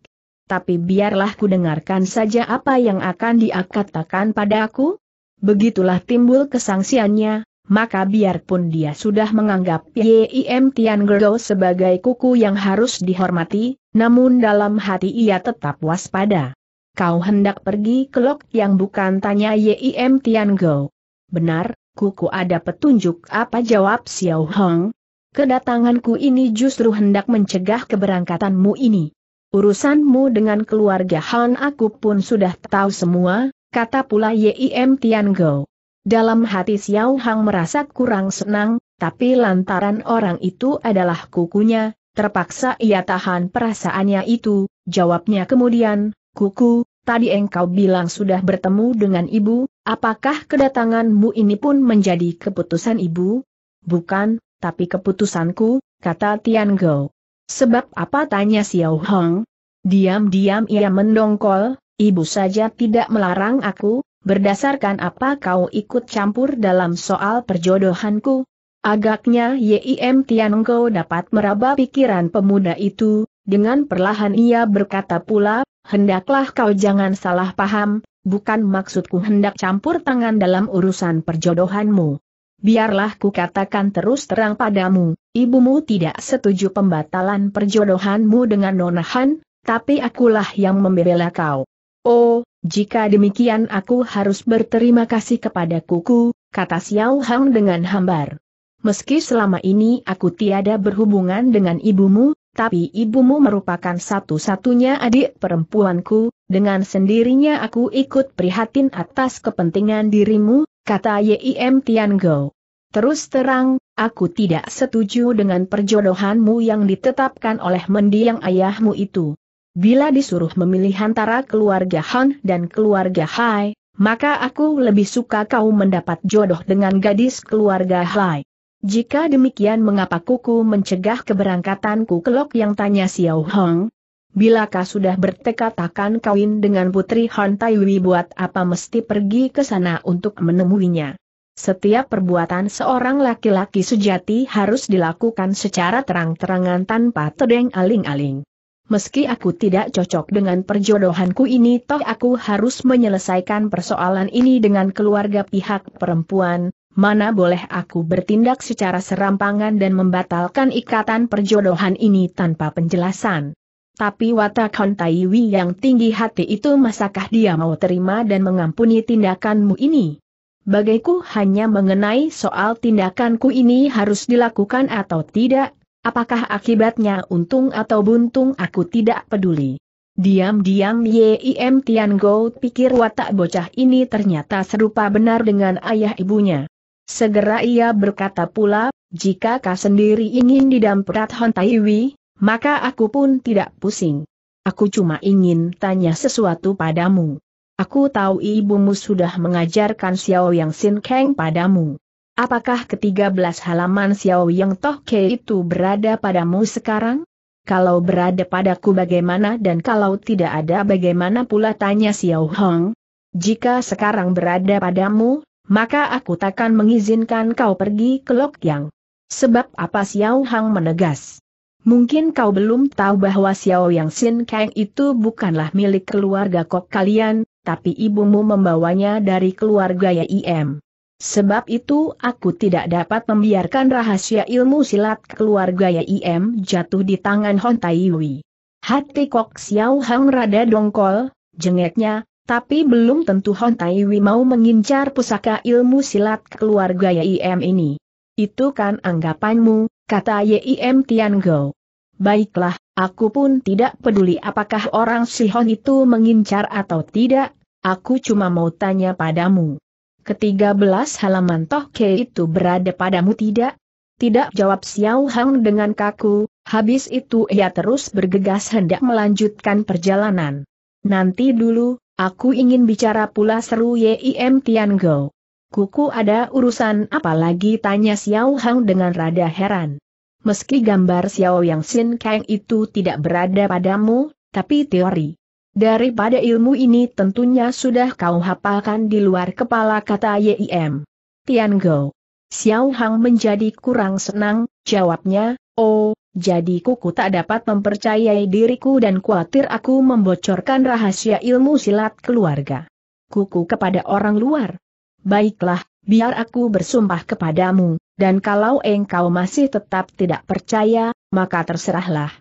Tapi biarlah ku dengarkan saja apa yang akan diakatakan padaku. Begitulah timbul kesangsiannya, maka biarpun dia sudah menganggap Yim Tian Gerdo sebagai kuku yang harus dihormati, namun dalam hati ia tetap waspada. Kau hendak pergi ke lok yang bukan tanya Yim Tian Go. Benar, kuku ada petunjuk apa jawab Xiao Hong? Kedatanganku ini justru hendak mencegah keberangkatanmu ini. Urusanmu dengan keluarga Han aku pun sudah tahu semua, kata pula Yim Tian Go. Dalam hati Xiao Hang merasa kurang senang, tapi lantaran orang itu adalah kukunya, terpaksa ia tahan perasaannya itu, jawabnya kemudian, kuku, tadi engkau bilang sudah bertemu dengan ibu, apakah kedatanganmu ini pun menjadi keputusan ibu? Bukan, tapi keputusanku, kata Tian Gao. Sebab apa tanya Xiao Hang. Diam-diam ia mendongkol, ibu saja tidak melarang aku, berdasarkan apa kau ikut campur dalam soal perjodohanku? Agaknya Yim Tiango dapat meraba pikiran pemuda itu, dengan perlahan ia berkata pula, hendaklah kau jangan salah paham, bukan maksudku hendak campur tangan dalam urusan perjodohanmu. Biarlah ku katakan terus terang padamu, ibumu tidak setuju pembatalan perjodohanmu dengan Nonahan, tapi akulah yang membela kau. Oh, jika demikian aku harus berterima kasih kepada kuku, kata Xiao Hang dengan hambar. Meski selama ini aku tiada berhubungan dengan ibumu, tapi ibumu merupakan satu-satunya adik perempuanku, dengan sendirinya aku ikut prihatin atas kepentingan dirimu, kata Yim Tianggo. Terus terang, aku tidak setuju dengan perjodohanmu yang ditetapkan oleh mendiang ayahmu itu. Bila disuruh memilih antara keluarga Han dan keluarga Hai, maka aku lebih suka kau mendapat jodoh dengan gadis keluarga Hai. Jika demikian mengapa kuku mencegah keberangkatanku ke Lok yang tanya Xiao Hong? Bilakah sudah bertekad akan kawin dengan putri Han Taiwi buat apa mesti pergi ke sana untuk menemuinya? Setiap perbuatan seorang laki-laki sejati harus dilakukan secara terang-terangan tanpa tedeng aling-aling. Meski aku tidak cocok dengan perjodohanku ini toh aku harus menyelesaikan persoalan ini dengan keluarga pihak perempuan, mana boleh aku bertindak secara serampangan dan membatalkan ikatan perjodohan ini tanpa penjelasan. Tapi watak Hontaiwi Taiwi yang tinggi hati itu masakah dia mau terima dan mengampuni tindakanmu ini? Bagaiku hanya mengenai soal tindakanku ini harus dilakukan atau tidak, Apakah akibatnya untung atau buntung aku tidak peduli. Diam-diam Yim Tian Go pikir watak bocah ini ternyata serupa benar dengan ayah ibunya. Segera ia berkata pula, jika kau sendiri ingin didamprat Hon Taiwi, maka aku pun tidak pusing. Aku cuma ingin tanya sesuatu padamu. Aku tahu ibumu sudah mengajarkan Xiao Yang Sin Kang padamu. Apakah ketiga belas halaman Xiao Yang Toh Ke itu berada padamu sekarang? Kalau berada padaku bagaimana dan kalau tidak ada bagaimana pula tanya Xiao Hong? Jika sekarang berada padamu, maka aku takkan mengizinkan kau pergi ke Lok Yang. Sebab apa Xiao Hong menegas? Mungkin kau belum tahu bahwa Xiao Yang Sin Kang itu bukanlah milik keluarga kok kalian, tapi ibumu membawanya dari keluarga YIM. Sebab itu aku tidak dapat membiarkan rahasia ilmu silat keluarga YIM jatuh di tangan Hon Taiwi. Hati Kok Xiao Hang rada dongkol, jengeknya, tapi belum tentu Hon Taiwi mau mengincar pusaka ilmu silat keluarga YIM ini. Itu kan anggapanmu, kata YIM Tian Gou. Baiklah, aku pun tidak peduli apakah orang Sihon itu mengincar atau tidak, aku cuma mau tanya padamu. Ketiga belas halaman Toh Ke itu berada padamu tidak? Tidak jawab Xiao Hang dengan kaku, habis itu ia terus bergegas hendak melanjutkan perjalanan. Nanti dulu, aku ingin bicara pula seru Yim Tian Go. Kuku ada urusan apalagi tanya Xiao Hang dengan rada heran. Meski gambar Xiao Yang Sin Kang itu tidak berada padamu, tapi teori Daripada ilmu ini tentunya sudah kau hafalkan di luar kepala kata Yim. Tian Go. Xiao Hang menjadi kurang senang, jawabnya, oh, jadi kuku tak dapat mempercayai diriku dan khawatir aku membocorkan rahasia ilmu silat keluarga. Kuku kepada orang luar. Baiklah, biar aku bersumpah kepadamu, dan kalau engkau masih tetap tidak percaya, maka terserahlah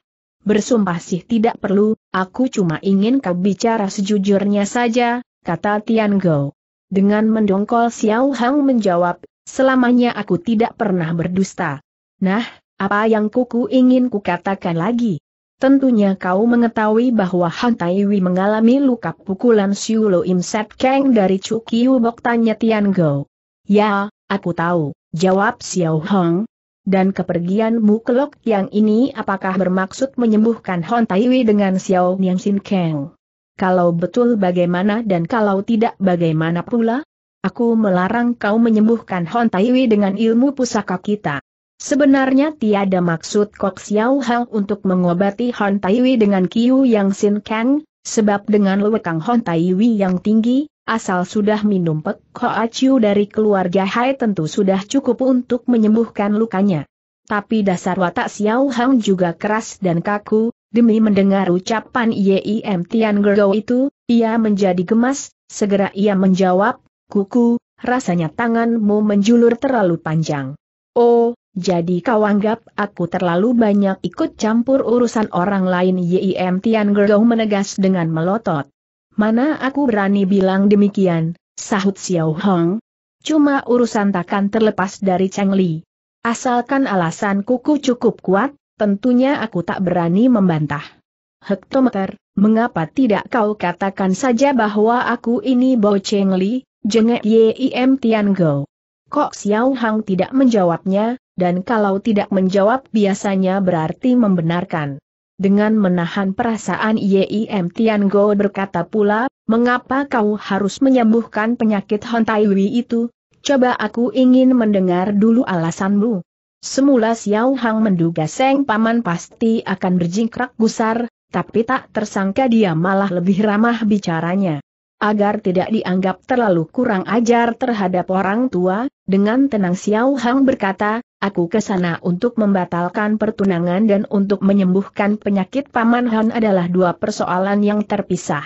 bersumpah sih tidak perlu, aku cuma ingin kau bicara sejujurnya saja, kata Tian Go. Dengan mendongkol Xiao Hang menjawab, selamanya aku tidak pernah berdusta. Nah, apa yang kuku ingin kukatakan lagi? Tentunya kau mengetahui bahwa Han Taiwi mengalami luka pukulan Siu Lo Im Set Kang dari Chu Kiu Bok tanya Tian Go. Ya, aku tahu, jawab Xiao Hang, dan kepergianmu ke Yang ini apakah bermaksud menyembuhkan Hon Taiwi dengan Xiao Niang Xin Kang? Kalau betul bagaimana dan kalau tidak bagaimana pula? Aku melarang kau menyembuhkan Hon Taiwi dengan ilmu pusaka kita. Sebenarnya tiada maksud Kok Xiao Hao untuk mengobati Hon Taiwi dengan Qiu Yang Xin Kang, sebab dengan lewekang Hon Taiwi yang tinggi, asal sudah minum pek koaciu dari keluarga Hai tentu sudah cukup untuk menyembuhkan lukanya. Tapi dasar watak Xiao Hang juga keras dan kaku, demi mendengar ucapan Yim Tian Gergo itu, ia menjadi gemas, segera ia menjawab, Kuku, rasanya tanganmu menjulur terlalu panjang. Oh, jadi kau anggap aku terlalu banyak ikut campur urusan orang lain Yim Tian Gergo menegas dengan melotot. Mana aku berani bilang demikian, sahut Xiao Hong. Cuma urusan takkan terlepas dari Cheng Li. Asalkan alasan kuku cukup kuat, tentunya aku tak berani membantah. Hektometer, mengapa tidak kau katakan saja bahwa aku ini Bo Cheng Li, jengek Yim Tian Go. Kok Xiao Hong tidak menjawabnya, dan kalau tidak menjawab biasanya berarti membenarkan. Dengan menahan perasaan Yim Tian Go berkata pula, mengapa kau harus menyembuhkan penyakit Hon Wei itu? Coba aku ingin mendengar dulu alasanmu. Semula Xiao Hang menduga Seng Paman pasti akan berjingkrak gusar, tapi tak tersangka dia malah lebih ramah bicaranya agar tidak dianggap terlalu kurang ajar terhadap orang tua, dengan tenang Xiao Hang berkata, aku ke sana untuk membatalkan pertunangan dan untuk menyembuhkan penyakit Paman Han adalah dua persoalan yang terpisah.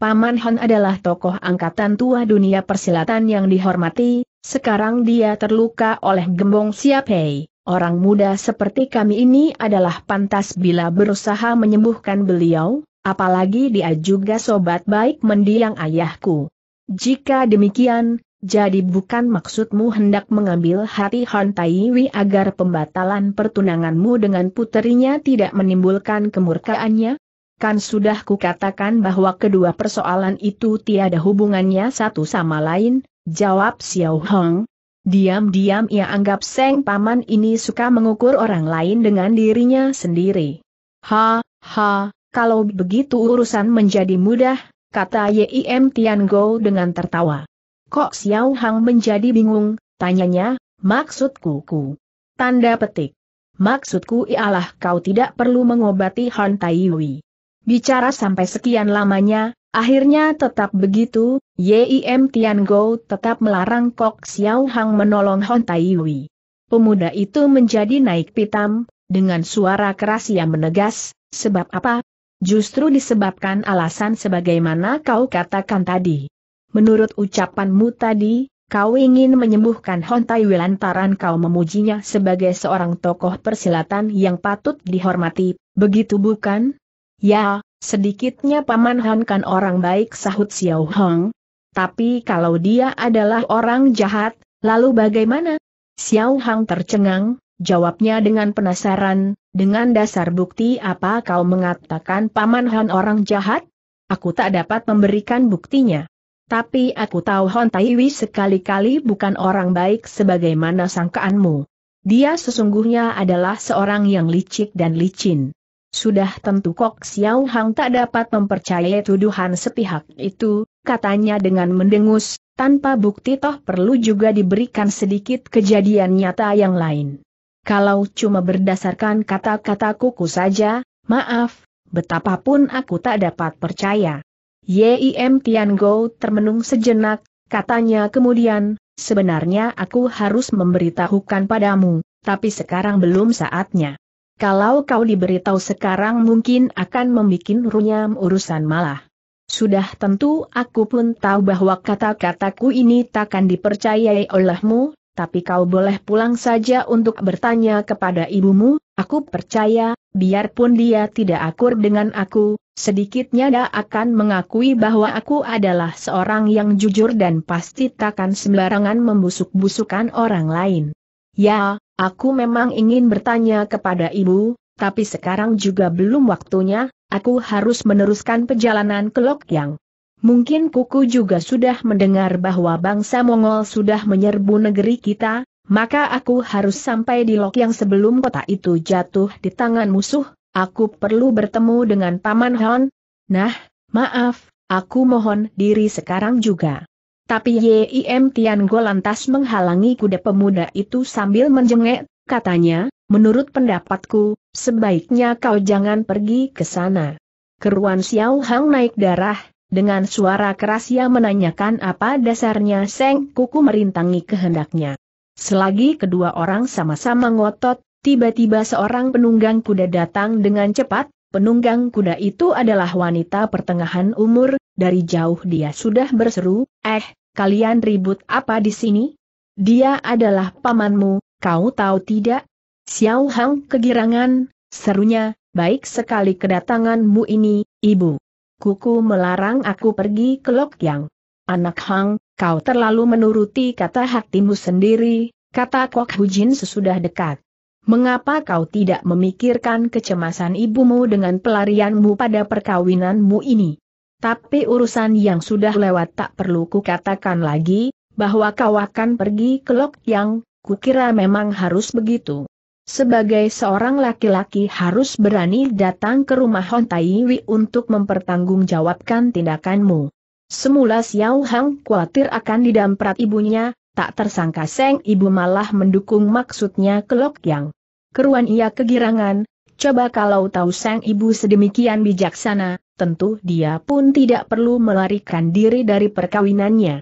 Paman Han adalah tokoh angkatan tua dunia persilatan yang dihormati, sekarang dia terluka oleh gembong Siapei. Orang muda seperti kami ini adalah pantas bila berusaha menyembuhkan beliau, apalagi dia juga sobat baik mendiang ayahku. Jika demikian, jadi bukan maksudmu hendak mengambil hati Han Taiwi agar pembatalan pertunanganmu dengan puterinya tidak menimbulkan kemurkaannya? Kan sudah kukatakan bahwa kedua persoalan itu tiada hubungannya satu sama lain, jawab Xiao Hong. Diam-diam ia anggap Seng Paman ini suka mengukur orang lain dengan dirinya sendiri. Ha, ha, kalau begitu urusan menjadi mudah, kata Yim Tian Go dengan tertawa. Kok Xiao Hang menjadi bingung, tanyanya, maksudku ku. Tanda petik. Maksudku ialah kau tidak perlu mengobati Han Wei. Bicara sampai sekian lamanya, akhirnya tetap begitu, Yim Tian Go tetap melarang Kok Xiao Hang menolong Han Wei. Pemuda itu menjadi naik pitam, dengan suara keras yang menegas, sebab apa, justru disebabkan alasan sebagaimana kau katakan tadi. Menurut ucapanmu tadi, kau ingin menyembuhkan Hon Tai kau memujinya sebagai seorang tokoh persilatan yang patut dihormati, begitu bukan? Ya, sedikitnya Paman Han kan orang baik sahut Xiao Hong. Tapi kalau dia adalah orang jahat, lalu bagaimana? Xiao Hong tercengang, jawabnya dengan penasaran, dengan dasar bukti apa kau mengatakan Paman Hon orang jahat? Aku tak dapat memberikan buktinya. Tapi aku tahu Hon Taiwi sekali-kali bukan orang baik sebagaimana sangkaanmu. Dia sesungguhnya adalah seorang yang licik dan licin. Sudah tentu Kok Xiao Hang tak dapat mempercayai tuduhan sepihak itu, katanya dengan mendengus, tanpa bukti toh perlu juga diberikan sedikit kejadian nyata yang lain. Kalau cuma berdasarkan kata-kata kuku saja, maaf, betapapun aku tak dapat percaya. Yim Tiango termenung sejenak, katanya kemudian, sebenarnya aku harus memberitahukan padamu, tapi sekarang belum saatnya. Kalau kau diberitahu sekarang mungkin akan membuat runyam urusan malah. Sudah tentu aku pun tahu bahwa kata-kataku ini takkan dipercayai olehmu, tapi kau boleh pulang saja untuk bertanya kepada ibumu, aku percaya, biarpun dia tidak akur dengan aku, sedikitnya dia akan mengakui bahwa aku adalah seorang yang jujur dan pasti takkan sembarangan membusuk-busukan orang lain. Ya, aku memang ingin bertanya kepada ibu, tapi sekarang juga belum waktunya, aku harus meneruskan perjalanan ke Lokyang. Mungkin Kuku juga sudah mendengar bahwa bangsa Mongol sudah menyerbu negeri kita, maka aku harus sampai di Lok yang sebelum kota itu jatuh di tangan musuh, aku perlu bertemu dengan Paman Hon. Nah, maaf, aku mohon diri sekarang juga. Tapi Yim Tian Go lantas menghalangi kuda pemuda itu sambil menjengek, katanya, menurut pendapatku, sebaiknya kau jangan pergi ke sana. Keruan Xiao Hang naik darah, dengan suara keras ia menanyakan apa dasarnya Seng Kuku merintangi kehendaknya. Selagi kedua orang sama-sama ngotot, tiba-tiba seorang penunggang kuda datang dengan cepat, penunggang kuda itu adalah wanita pertengahan umur, dari jauh dia sudah berseru, eh, kalian ribut apa di sini? Dia adalah pamanmu, kau tahu tidak? Xiao Hang kegirangan, serunya, baik sekali kedatanganmu ini, ibu. Kuku melarang aku pergi ke Lok Yang. Anak Hang, kau terlalu menuruti kata hatimu sendiri, kata Kok Hujin sesudah dekat. Mengapa kau tidak memikirkan kecemasan ibumu dengan pelarianmu pada perkawinanmu ini? Tapi urusan yang sudah lewat tak perlu kukatakan lagi, bahwa kau akan pergi ke Lok Yang, kukira memang harus begitu. Sebagai seorang laki-laki harus berani datang ke rumah Hon Taiwi untuk mempertanggungjawabkan tindakanmu. Semula Xiao Hang khawatir akan didamprat ibunya, tak tersangka Seng ibu malah mendukung maksudnya Kelok Yang. Keruan ia kegirangan, coba kalau tahu Seng ibu sedemikian bijaksana, tentu dia pun tidak perlu melarikan diri dari perkawinannya.